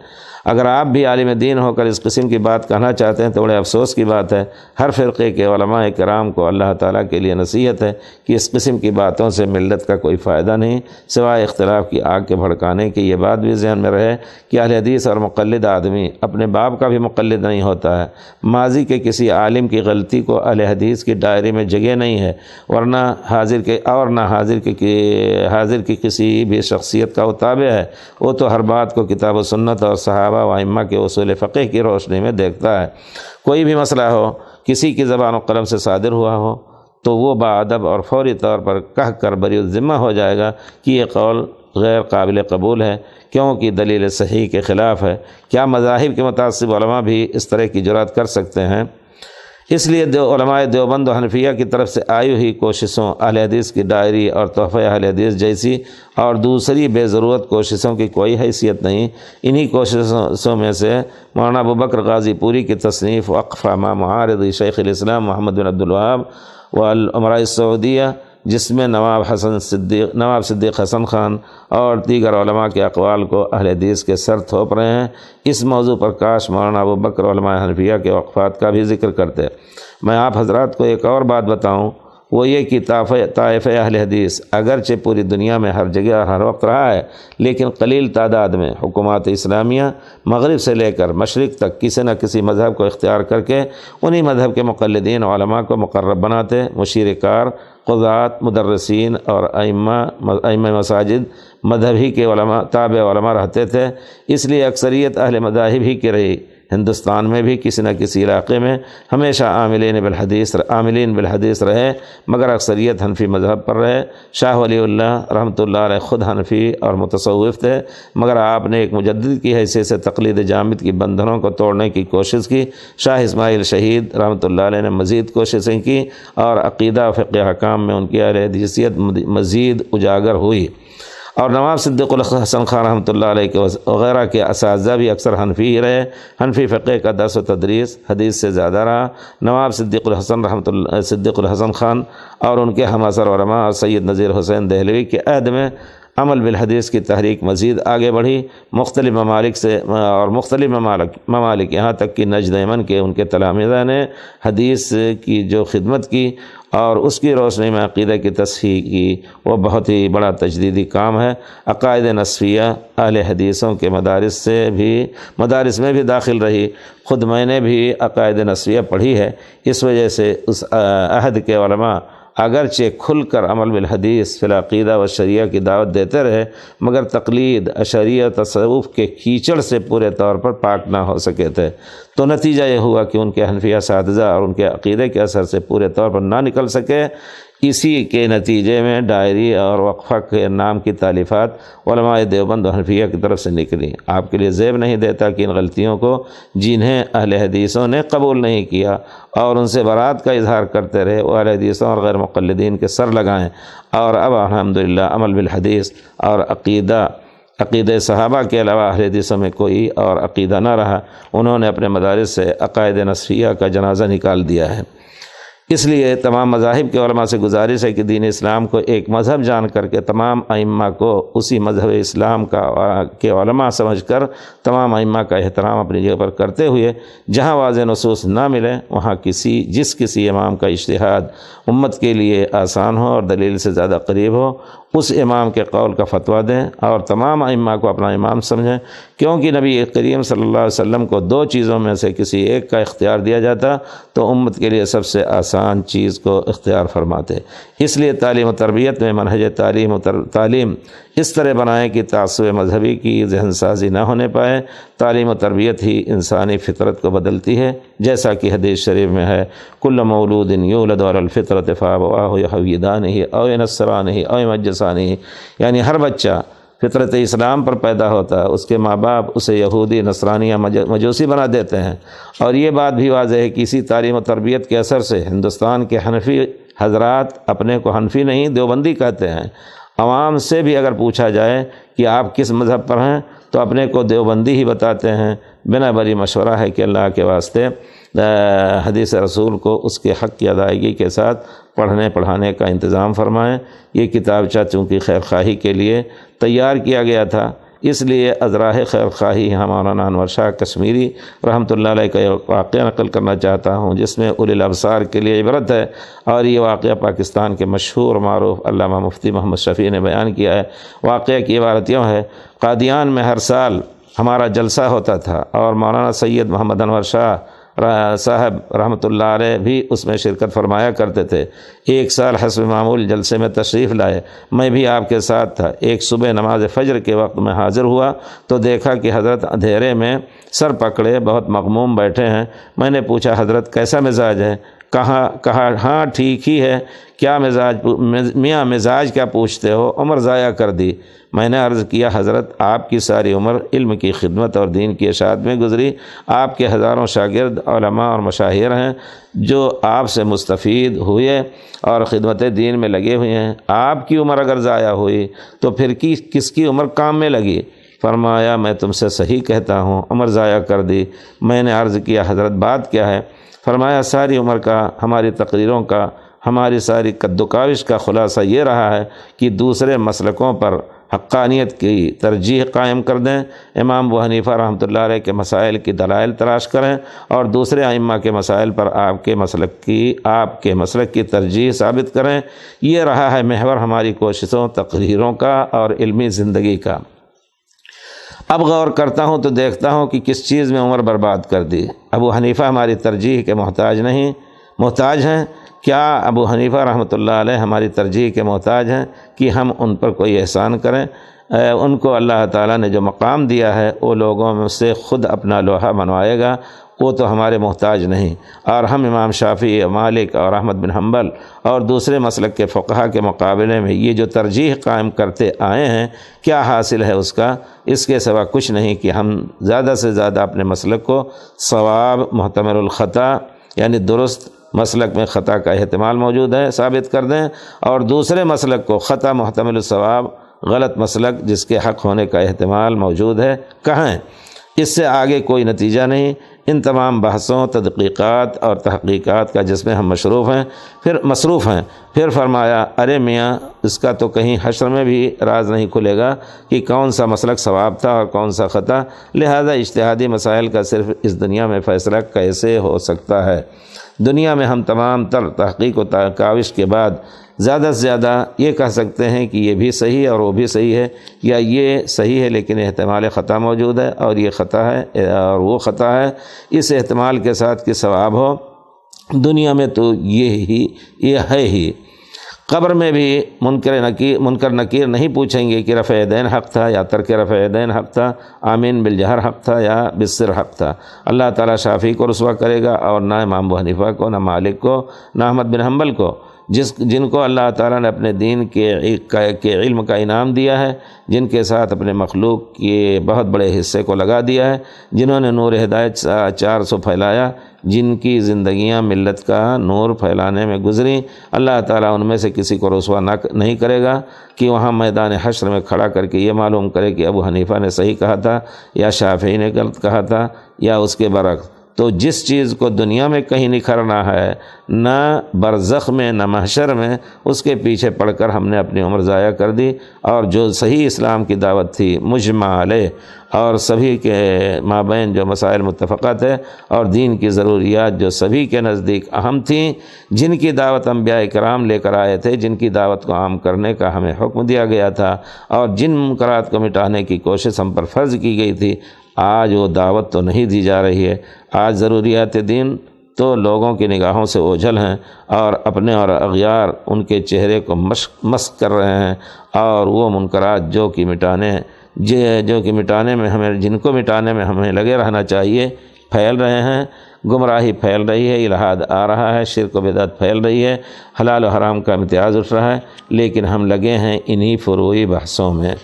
S1: اگر آپ بھی عالم دین ہو کر اس قسم کی بات کہنا چاہتے ہیں تو بڑے افسوس کی بات ہے ہر فرقے کے علماء کرام کو اللہ تعالیٰ کے لیے نصیحت ہے کہ اس قسم کی باتوں سے ملت کا کوئی فائدہ نہیں سوائے اختلاف کی آگ کے بھڑکانے کی یہ بات بھی ذہن میں رہے کہ اہل حدیث اور مقلد آدمی اپنے باپ کا بھی مقلد نہیں ہوتا ہے ماضی کے کسی عالم کی غلطی کو اہل حدیث کی ڈائری میں جگہ نہیں ہے ورنہ حاضر کے اور نہ حاضر کے حاضر کی کسی بھی شخصیت کا تابع ہے وہ تو ہر بات کو کتاب و سنت اور صحابہ صحابہ و امہ کے اصول فقہ کی روشنی میں دیکھتا ہے کوئی بھی مسئلہ ہو کسی کی زبان و قلم سے صادر ہوا ہو تو وہ با ادب اور فوری طور پر کہہ کر بری ذمہ ہو جائے گا کہ یہ قول غیر قابل قبول ہے کیونکہ دلیل صحیح کے خلاف ہے کیا مذاہب کے متاثر علماء بھی اس طرح کی جرات کر سکتے ہیں اس لیے علماء دیوبند و حنفیہ کی طرف سے آئی ہوئی کوششوں اہل حدیث کی ڈائری اور تحفہ اہل حدیث جیسی اور دوسری بے ضرورت کوششوں کی کوئی حیثیت نہیں انہی کوششوں میں سے مولانا بکر غازی پوری کی تصنیف اقفامہ معارض شیخ الاسلام محمد بن عبد و والعمرائے سعودیہ جس میں نواب حسن صدیق نواب صدیق حسن خان اور دیگر علماء کے اقوال کو اہل حدیث کے سر تھوپ رہے ہیں اس موضوع پر کاش مولانا ابو بکر علماء حنفیہ کے وقفات کا بھی ذکر کرتے میں آپ حضرات کو ایک اور بات بتاؤں وہ یہ کہ طائف اہل حدیث اگرچہ پوری دنیا میں ہر جگہ ہر وقت رہا ہے لیکن قلیل تعداد میں حکومات اسلامیہ مغرب سے لے کر مشرق تک کسی نہ کسی مذہب کو اختیار کر کے انہی مذہب کے مقلدین علماء کو مقرب بناتے مشیر کار قضات مدرسین اور ائمہ ائمہ مساجد مذہبی کے علماء تاب علماء رہتے تھے اس لیے اکثریت اہل مذاہب ہی کی رہی ہندوستان میں بھی کسی نہ کسی علاقے میں ہمیشہ عاملین بالحدیث عاملین بالحدیث رہے مگر اکثریت حنفی مذہب پر رہے شاہ ولی اللہ رحمۃ اللہ علیہ خود حنفی اور متصوف تھے مگر آپ نے ایک مجدد کی حیثیت سے تقلید جامد کی بندھنوں کو توڑنے کی کوشش کی شاہ اسماعیل شہید رحمۃ اللہ علیہ نے مزید کوششیں کی اور عقیدہ فقہ حکام میں ان کی حدیثیت مزید اجاگر ہوئی اور نواب صدیق الحسن خان رحمۃ اللہ علیہ کے وغیرہ کے اساتذہ بھی اکثر حنفی ہی رہے حنفی فقہ کا درس و تدریس حدیث سے زیادہ رہا نواب صدیق الحسن رحمۃ اللہ صدیق الحسن خان اور ان کے ہماسرورما اور سید نذیر حسین دہلوی کے عہد میں عمل بالحدیث کی تحریک مزید آگے بڑھی مختلف ممالک سے اور مختلف ممالک ممالک یہاں تک کہ نجد ایمن کے ان کے تلامزہ نے حدیث کی جو خدمت کی اور اس کی روشنی میں عقیدہ کی تصحیح کی وہ بہت ہی بڑا تجدیدی کام ہے عقائد نصفیہ اہل حدیثوں کے مدارس سے بھی مدارس میں بھی داخل رہی خود میں نے بھی عقائد نصفیہ پڑھی ہے اس وجہ سے اس عہد کے علماء اگرچہ کھل کر عمل بالحدیث فی فلاقیدہ و شریعہ کی دعوت دیتے رہے مگر تقلید اشریہ تصوف کے کیچڑ سے پورے طور پر پاک نہ ہو سکے تھے تو نتیجہ یہ ہوا کہ ان کے حنفیہ اساتذہ اور ان کے عقیدے کے اثر سے پورے طور پر نہ نکل سکے اسی کے نتیجے میں ڈائری اور وقفہ کے نام کی تعلیفات علماء دیوبند و حلفیہ کی طرف سے نکلیں آپ کے لیے زیب نہیں دیتا کہ ان غلطیوں کو جنہیں اہل حدیثوں نے قبول نہیں کیا اور ان سے برات کا اظہار کرتے رہے وہ اہل حدیثوں اور غیر مقلدین کے سر لگائیں اور اب الحمدللہ عمل بالحدیث اور عقیدہ عقید صحابہ کے علاوہ اہل حدیثوں میں کوئی اور عقیدہ نہ رہا انہوں نے اپنے مدارس سے عقائد نصفیہ کا جنازہ نکال دیا ہے اس لیے تمام مذاہب کے علماء سے گزارش ہے کہ دین اسلام کو ایک مذہب جان کر کے تمام ائمہ کو اسی مذہب اسلام کا کے علماء سمجھ کر تمام ائمہ کا احترام اپنی جگہ پر کرتے ہوئے جہاں واضح نصوص نہ ملے وہاں کسی جس کسی امام کا اشتہاد امت کے لیے آسان ہو اور دلیل سے زیادہ قریب ہو اس امام کے قول کا فتویٰ دیں اور تمام اما کو اپنا امام سمجھیں کیونکہ نبی کریم صلی اللہ علیہ وسلم کو دو چیزوں میں سے کسی ایک کا اختیار دیا جاتا تو امت کے لیے سب سے آسان چیز کو اختیار فرماتے اس لیے تعلیم و تربیت میں منہج تعلیم و تر تعلیم اس طرح بنائیں کہ تعصب مذہبی کی ذہن سازی نہ ہونے پائے تعلیم و تربیت ہی انسانی فطرت کو بدلتی ہے جیسا کہ حدیث شریف میں ہے کل مولود اور الفطرت فا واہ حویدان ہی او ہی او مجسانی یعنی ہر بچہ فطرت اسلام پر پیدا ہوتا ہے اس کے ماں باپ اسے یہودی یا مجوسی بنا دیتے ہیں اور یہ بات بھی واضح ہے کہ اسی تعلیم و تربیت کے اثر سے ہندوستان کے حنفی حضرات اپنے کو حنفی نہیں دیوبندی کہتے ہیں عوام سے بھی اگر پوچھا جائے کہ آپ کس مذہب پر ہیں تو اپنے کو دیوبندی ہی بتاتے ہیں بنا بری مشورہ ہے کہ اللہ کے واسطے حدیث رسول کو اس کے حق کی ادائیگی کے ساتھ پڑھنے پڑھانے کا انتظام فرمائیں یہ کتاب چونکہ خیر خواہی کے لیے تیار کیا گیا تھا اس لیے ازراہ خیر خواہی ہمارا انور شاہ کشمیری رحمۃ اللہ علیہ کا واقعہ نقل کرنا چاہتا ہوں جس میں الابصار کے لیے عبرت ہے اور یہ واقعہ پاکستان کے مشہور معروف علامہ مفتی محمد شفیع نے بیان کیا ہے واقعہ کی عبارت یوں ہے قادیان میں ہر سال ہمارا جلسہ ہوتا تھا اور مولانا سید محمد انور شاہ صاحب رحمۃ اللہ علیہ بھی اس میں شرکت فرمایا کرتے تھے ایک سال حسب معمول جلسے میں تشریف لائے میں بھی آپ کے ساتھ تھا ایک صبح نماز فجر کے وقت میں حاضر ہوا تو دیکھا کہ حضرت اندھیرے میں سر پکڑے بہت مغموم بیٹھے ہیں میں نے پوچھا حضرت کیسا مزاج ہے کہاں کہا ہاں ٹھیک ہی ہے کیا مزاج میاں مزاج کیا پوچھتے ہو عمر ضائع کر دی میں نے عرض کیا حضرت آپ کی ساری عمر علم کی خدمت اور دین کی اشاعت میں گزری آپ کے ہزاروں شاگرد علماء اور مشاہر ہیں جو آپ سے مستفید ہوئے اور خدمت دین میں لگے ہوئے ہیں آپ کی عمر اگر ضائع ہوئی تو پھر کی کس کی عمر کام میں لگی فرمایا میں تم سے صحیح کہتا ہوں عمر ضائع کر دی میں نے عرض کیا حضرت بات کیا ہے فرمایا ساری عمر کا ہماری تقریروں کا ہماری ساری کدوکاوش کا خلاصہ یہ رہا ہے کہ دوسرے مسلکوں پر حقانیت کی ترجیح قائم کر دیں امام و حنیفہ رحمۃ اللہ علیہ کے مسائل کی دلائل تلاش کریں اور دوسرے امہ کے مسائل پر آپ کے مسلک کی آپ کے مسلک کی ترجیح ثابت کریں یہ رہا ہے محور ہماری کوششوں تقریروں کا اور علمی زندگی کا اب غور کرتا ہوں تو دیکھتا ہوں کہ کس چیز میں عمر برباد کر دی ابو حنیفہ ہماری ترجیح کے محتاج نہیں محتاج ہیں کیا ابو حنیفہ رحمۃ اللہ علیہ ہماری ترجیح کے محتاج ہیں کہ ہم ان پر کوئی احسان کریں ان کو اللہ تعالیٰ نے جو مقام دیا ہے وہ لوگوں سے خود اپنا لوہا منوائے گا وہ تو ہمارے محتاج نہیں اور ہم امام شافی مالک اور احمد بن حنبل اور دوسرے مسلک کے فقہ کے مقابلے میں یہ جو ترجیح قائم کرتے آئے ہیں کیا حاصل ہے اس کا اس کے سوا کچھ نہیں کہ ہم زیادہ سے زیادہ اپنے مسلک کو ثواب محتمر الخطا یعنی درست مسلک میں خطا کا احتمال موجود ہے ثابت کر دیں اور دوسرے مسلک کو خطا محتمل الصواب غلط مسلک جس کے حق ہونے کا احتمال موجود ہے کہیں اس سے آگے کوئی نتیجہ نہیں ان تمام بحثوں تدقیقات اور تحقیقات کا جس میں ہم مصروف ہیں پھر مصروف ہیں پھر فرمایا ارے میاں اس کا تو کہیں حشر میں بھی راز نہیں کھلے گا کہ کون سا مسلک ثواب تھا اور کون سا خطا لہذا اشتہادی مسائل کا صرف اس دنیا میں فیصلہ کیسے ہو سکتا ہے دنیا میں ہم تمام تر تحقیق و تر کاوش کے بعد زیادہ سے زیادہ یہ کہہ سکتے ہیں کہ یہ بھی صحیح ہے اور وہ بھی صحیح ہے یا یہ صحیح ہے لیکن احتمال خطا موجود ہے اور یہ خطا ہے اور وہ خطا ہے اس احتمال کے ساتھ کہ ثواب ہو دنیا میں تو یہ ہی یہ ہے ہی قبر میں بھی منکر نکیر منکر نکیر نہیں پوچھیں گے کہ رفع دین حق تھا یا ترک رفع دین حق تھا آمین بالجہر حق تھا یا بصر حق تھا اللہ تعالیٰ شافی کو رسوا کرے گا اور نہ امام و حنیفہ کو نہ مالک کو نہ احمد بن حنبل کو جس جن کو اللہ تعالیٰ نے اپنے دین کے علم کا انعام دیا ہے جن کے ساتھ اپنے مخلوق کے بہت بڑے حصے کو لگا دیا ہے جنہوں نے نور ہدایت چار سو پھیلایا جن کی زندگیاں ملت کا نور پھیلانے میں گزری اللہ تعالیٰ ان میں سے کسی کو رسوا نہ نہیں کرے گا کہ وہاں میدان حشر میں کھڑا کر کے یہ معلوم کرے کہ ابو حنیفہ نے صحیح کہا تھا یا شافعی نے غلط کہا تھا یا اس کے برعکس تو جس چیز کو دنیا میں کہیں نکھرنا ہے نہ برزخ میں نہ محشر میں اس کے پیچھے پڑھ کر ہم نے اپنی عمر ضائع کر دی اور جو صحیح اسلام کی دعوت تھی مجمع علیہ اور سبھی کے مابین جو مسائل متفقت ہے اور دین کی ضروریات جو سبھی کے نزدیک اہم تھیں جن کی دعوت انبیاء کرام لے کر آئے تھے جن کی دعوت کو عام کرنے کا ہمیں حکم دیا گیا تھا اور جن منکرات کو مٹانے کی کوشش ہم پر فرض کی گئی تھی آج وہ دعوت تو نہیں دی جا رہی ہے آج ضروریات دین تو لوگوں کی نگاہوں سے اوجھل ہیں اور اپنے اور اغیار ان کے چہرے کو مشق مسق کر رہے ہیں اور وہ منقرات جو کہ مٹانے جو کہ مٹانے میں ہمیں جن کو مٹانے میں ہمیں لگے رہنا چاہیے پھیل رہے ہیں گمراہی پھیل رہی ہے الہاد آ رہا ہے شرک و بدعت پھیل رہی ہے حلال و حرام کا امتیاز اٹھ رہا ہے لیکن ہم لگے ہیں انہی فروئی بحثوں میں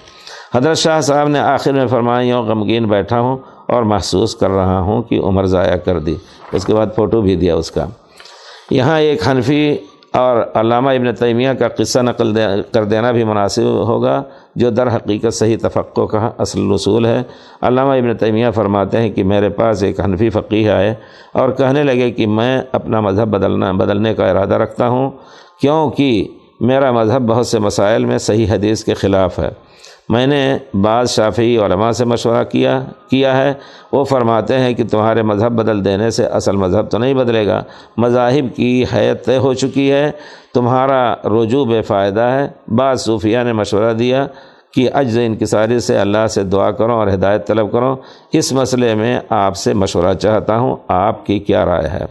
S1: حضرت شاہ صاحب نے آخر میں فرمایا یوں غمگین بیٹھا ہوں اور محسوس کر رہا ہوں کہ عمر ضائع کر دی اس کے بعد فوٹو بھی دیا اس کا یہاں ایک حنفی اور علامہ ابن تیمیہ کا قصہ نقل دے کر دینا بھی مناسب ہوگا جو در حقیقت صحیح تفقع کا اصل رسول ہے علامہ ابن تیمیہ فرماتے ہیں کہ میرے پاس ایک حنفی فقیہ آئے اور کہنے لگے کہ میں اپنا مذہب بدلنا بدلنے کا ارادہ رکھتا ہوں کیونکہ میرا مذہب بہت سے مسائل میں صحیح حدیث کے خلاف ہے میں نے بعض شافعی علماء سے مشورہ کیا کیا ہے وہ فرماتے ہیں کہ تمہارے مذہب بدل دینے سے اصل مذہب تو نہیں بدلے گا مذاہب کی حیت طے ہو چکی ہے تمہارا رجوع بے فائدہ ہے بعض صوفیہ نے مشورہ دیا کہ عجز انکساری سے اللہ سے دعا کرو اور ہدایت طلب کرو اس مسئلے میں آپ سے مشورہ چاہتا ہوں آپ کی کیا رائے ہے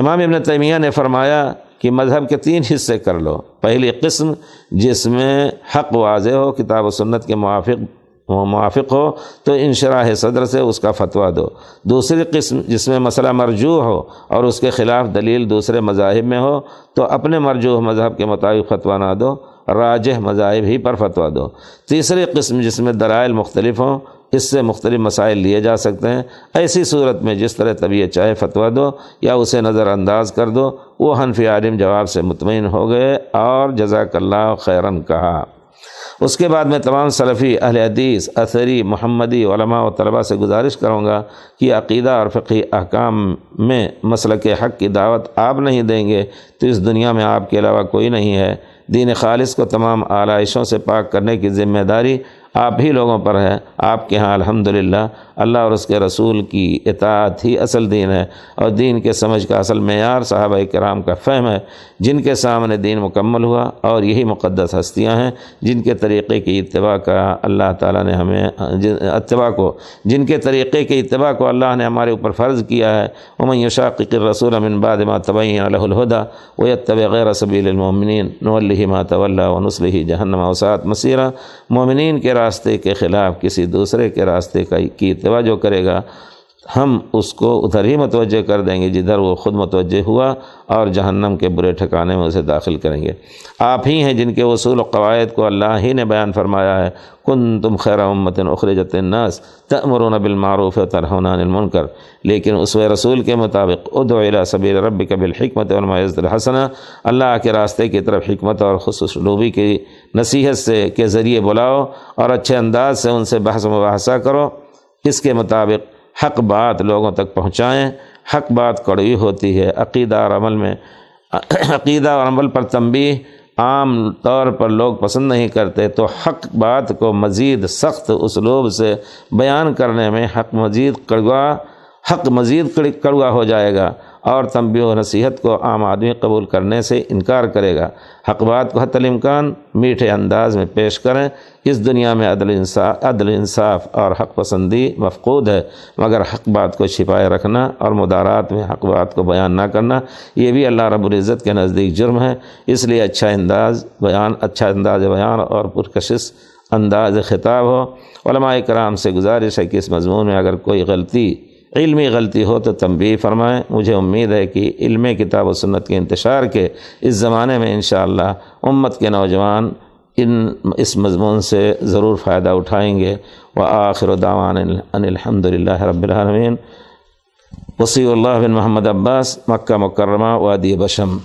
S1: امام ابن تیمیہ نے فرمایا کہ مذہب کے تین حصے کر لو پہلی قسم جس میں حق واضح ہو کتاب و سنت کے موافق موافق ہو تو انشراح صدر سے اس کا فتویٰ دو دوسری قسم جس میں مسئلہ مرجوع ہو اور اس کے خلاف دلیل دوسرے مذاہب میں ہو تو اپنے مرجوع مذہب کے مطابق فتویٰ نہ دو راجہ مذاہب ہی پر فتویٰ دو تیسری قسم جس میں دلائل مختلف ہوں اس سے مختلف مسائل لیے جا سکتے ہیں ایسی صورت میں جس طرح طبیعت چاہے فتویٰ دو یا اسے نظر انداز کر دو وہ حنف عالم جواب سے مطمئن ہو گئے اور جزاک اللہ خیرن کہا اس کے بعد میں تمام سلفی حدیث اثری محمدی علماء و طلباء سے گزارش کروں گا کہ عقیدہ اور فقی احکام میں مسل کے حق کی دعوت آپ نہیں دیں گے تو اس دنیا میں آپ کے علاوہ کوئی نہیں ہے دین خالص کو تمام آلائشوں سے پاک کرنے کی ذمہ داری آپ ہی لوگوں پر ہیں آپ کے ہاں الحمد اللہ اور اس کے رسول کی اطاعت ہی اصل دین ہے اور دین کے سمجھ کا اصل معیار صحابہ کرام کا فہم ہے جن کے سامنے دین مکمل ہوا اور یہی مقدس ہستیاں ہیں جن کے طریقے کی اتباع کا اللہ تعالیٰ نے ہمیں اتباع کو جن کے طریقے کی اتباع کو اللہ نے ہمارے اوپر فرض کیا ہے امن یشاق رسول امن باد ما طبعین الہدا و اتبِغ رسبیلمومنین ما اللہ و اللہ عنسلیہ جہنم اسعت مسیرہ مومنین کے راستے کے خلاف کسی دوسرے کے راستے کا کی توجہ جو کرے گا ہم اس کو ادھر ہی متوجہ کر دیں گے جدھر وہ خود متوجہ ہوا اور جہنم کے برے ٹھکانے میں اسے داخل کریں گے آپ ہی ہیں جن کے اصول و قواعد کو اللہ ہی نے بیان فرمایا ہے کن تم خیر امتن اخرجت ناس تک بالمعروف بالمععروف تنہنانہ المن کر لیکن اس و رسول کے مطابق عدولہ صبیر رب کبل حکمت اور معیز الحسنہ اللہ کے راستے کی طرف حکمت اور خصوص لوبی کی نصیحت سے کے ذریعے بلاؤ اور اچھے انداز سے ان سے بحث مباحثہ کرو اس کے مطابق حق بات لوگوں تک پہنچائیں حق بات کڑوی ہوتی ہے عقیدہ اور عمل میں عقیدہ اور عمل پر تنبی عام طور پر لوگ پسند نہیں کرتے تو حق بات کو مزید سخت اسلوب سے بیان کرنے میں حق مزید کڑوا حق مزید کڑوا ہو جائے گا اور تمبی و نصیحت کو عام آدمی قبول کرنے سے انکار کرے گا حق بات کو حتی الامکان میٹھے انداز میں پیش کریں اس دنیا میں عدل انصاف عدل انصاف اور حق پسندی مفقود ہے مگر حق بات کو چھپائے رکھنا اور مدارات میں حق بات کو بیان نہ کرنا یہ بھی اللہ رب العزت کے نزدیک جرم ہے اس لیے اچھا انداز بیان اچھا انداز بیان اور پرکشش انداز خطاب ہو علماء کرام سے گزارش ہے کہ اس مضمون میں اگر کوئی غلطی علمی غلطی ہو تو تم بھی فرمائیں مجھے امید ہے کہ علم کتاب و سنت کے انتشار کے اس زمانے میں انشاءاللہ امت کے نوجوان ان اس مضمون سے ضرور فائدہ اٹھائیں گے و آخر دعوان ان الحمد للہ رب العالمین وسیع اللہ بن محمد عباس مکہ مکرمہ وادی بشم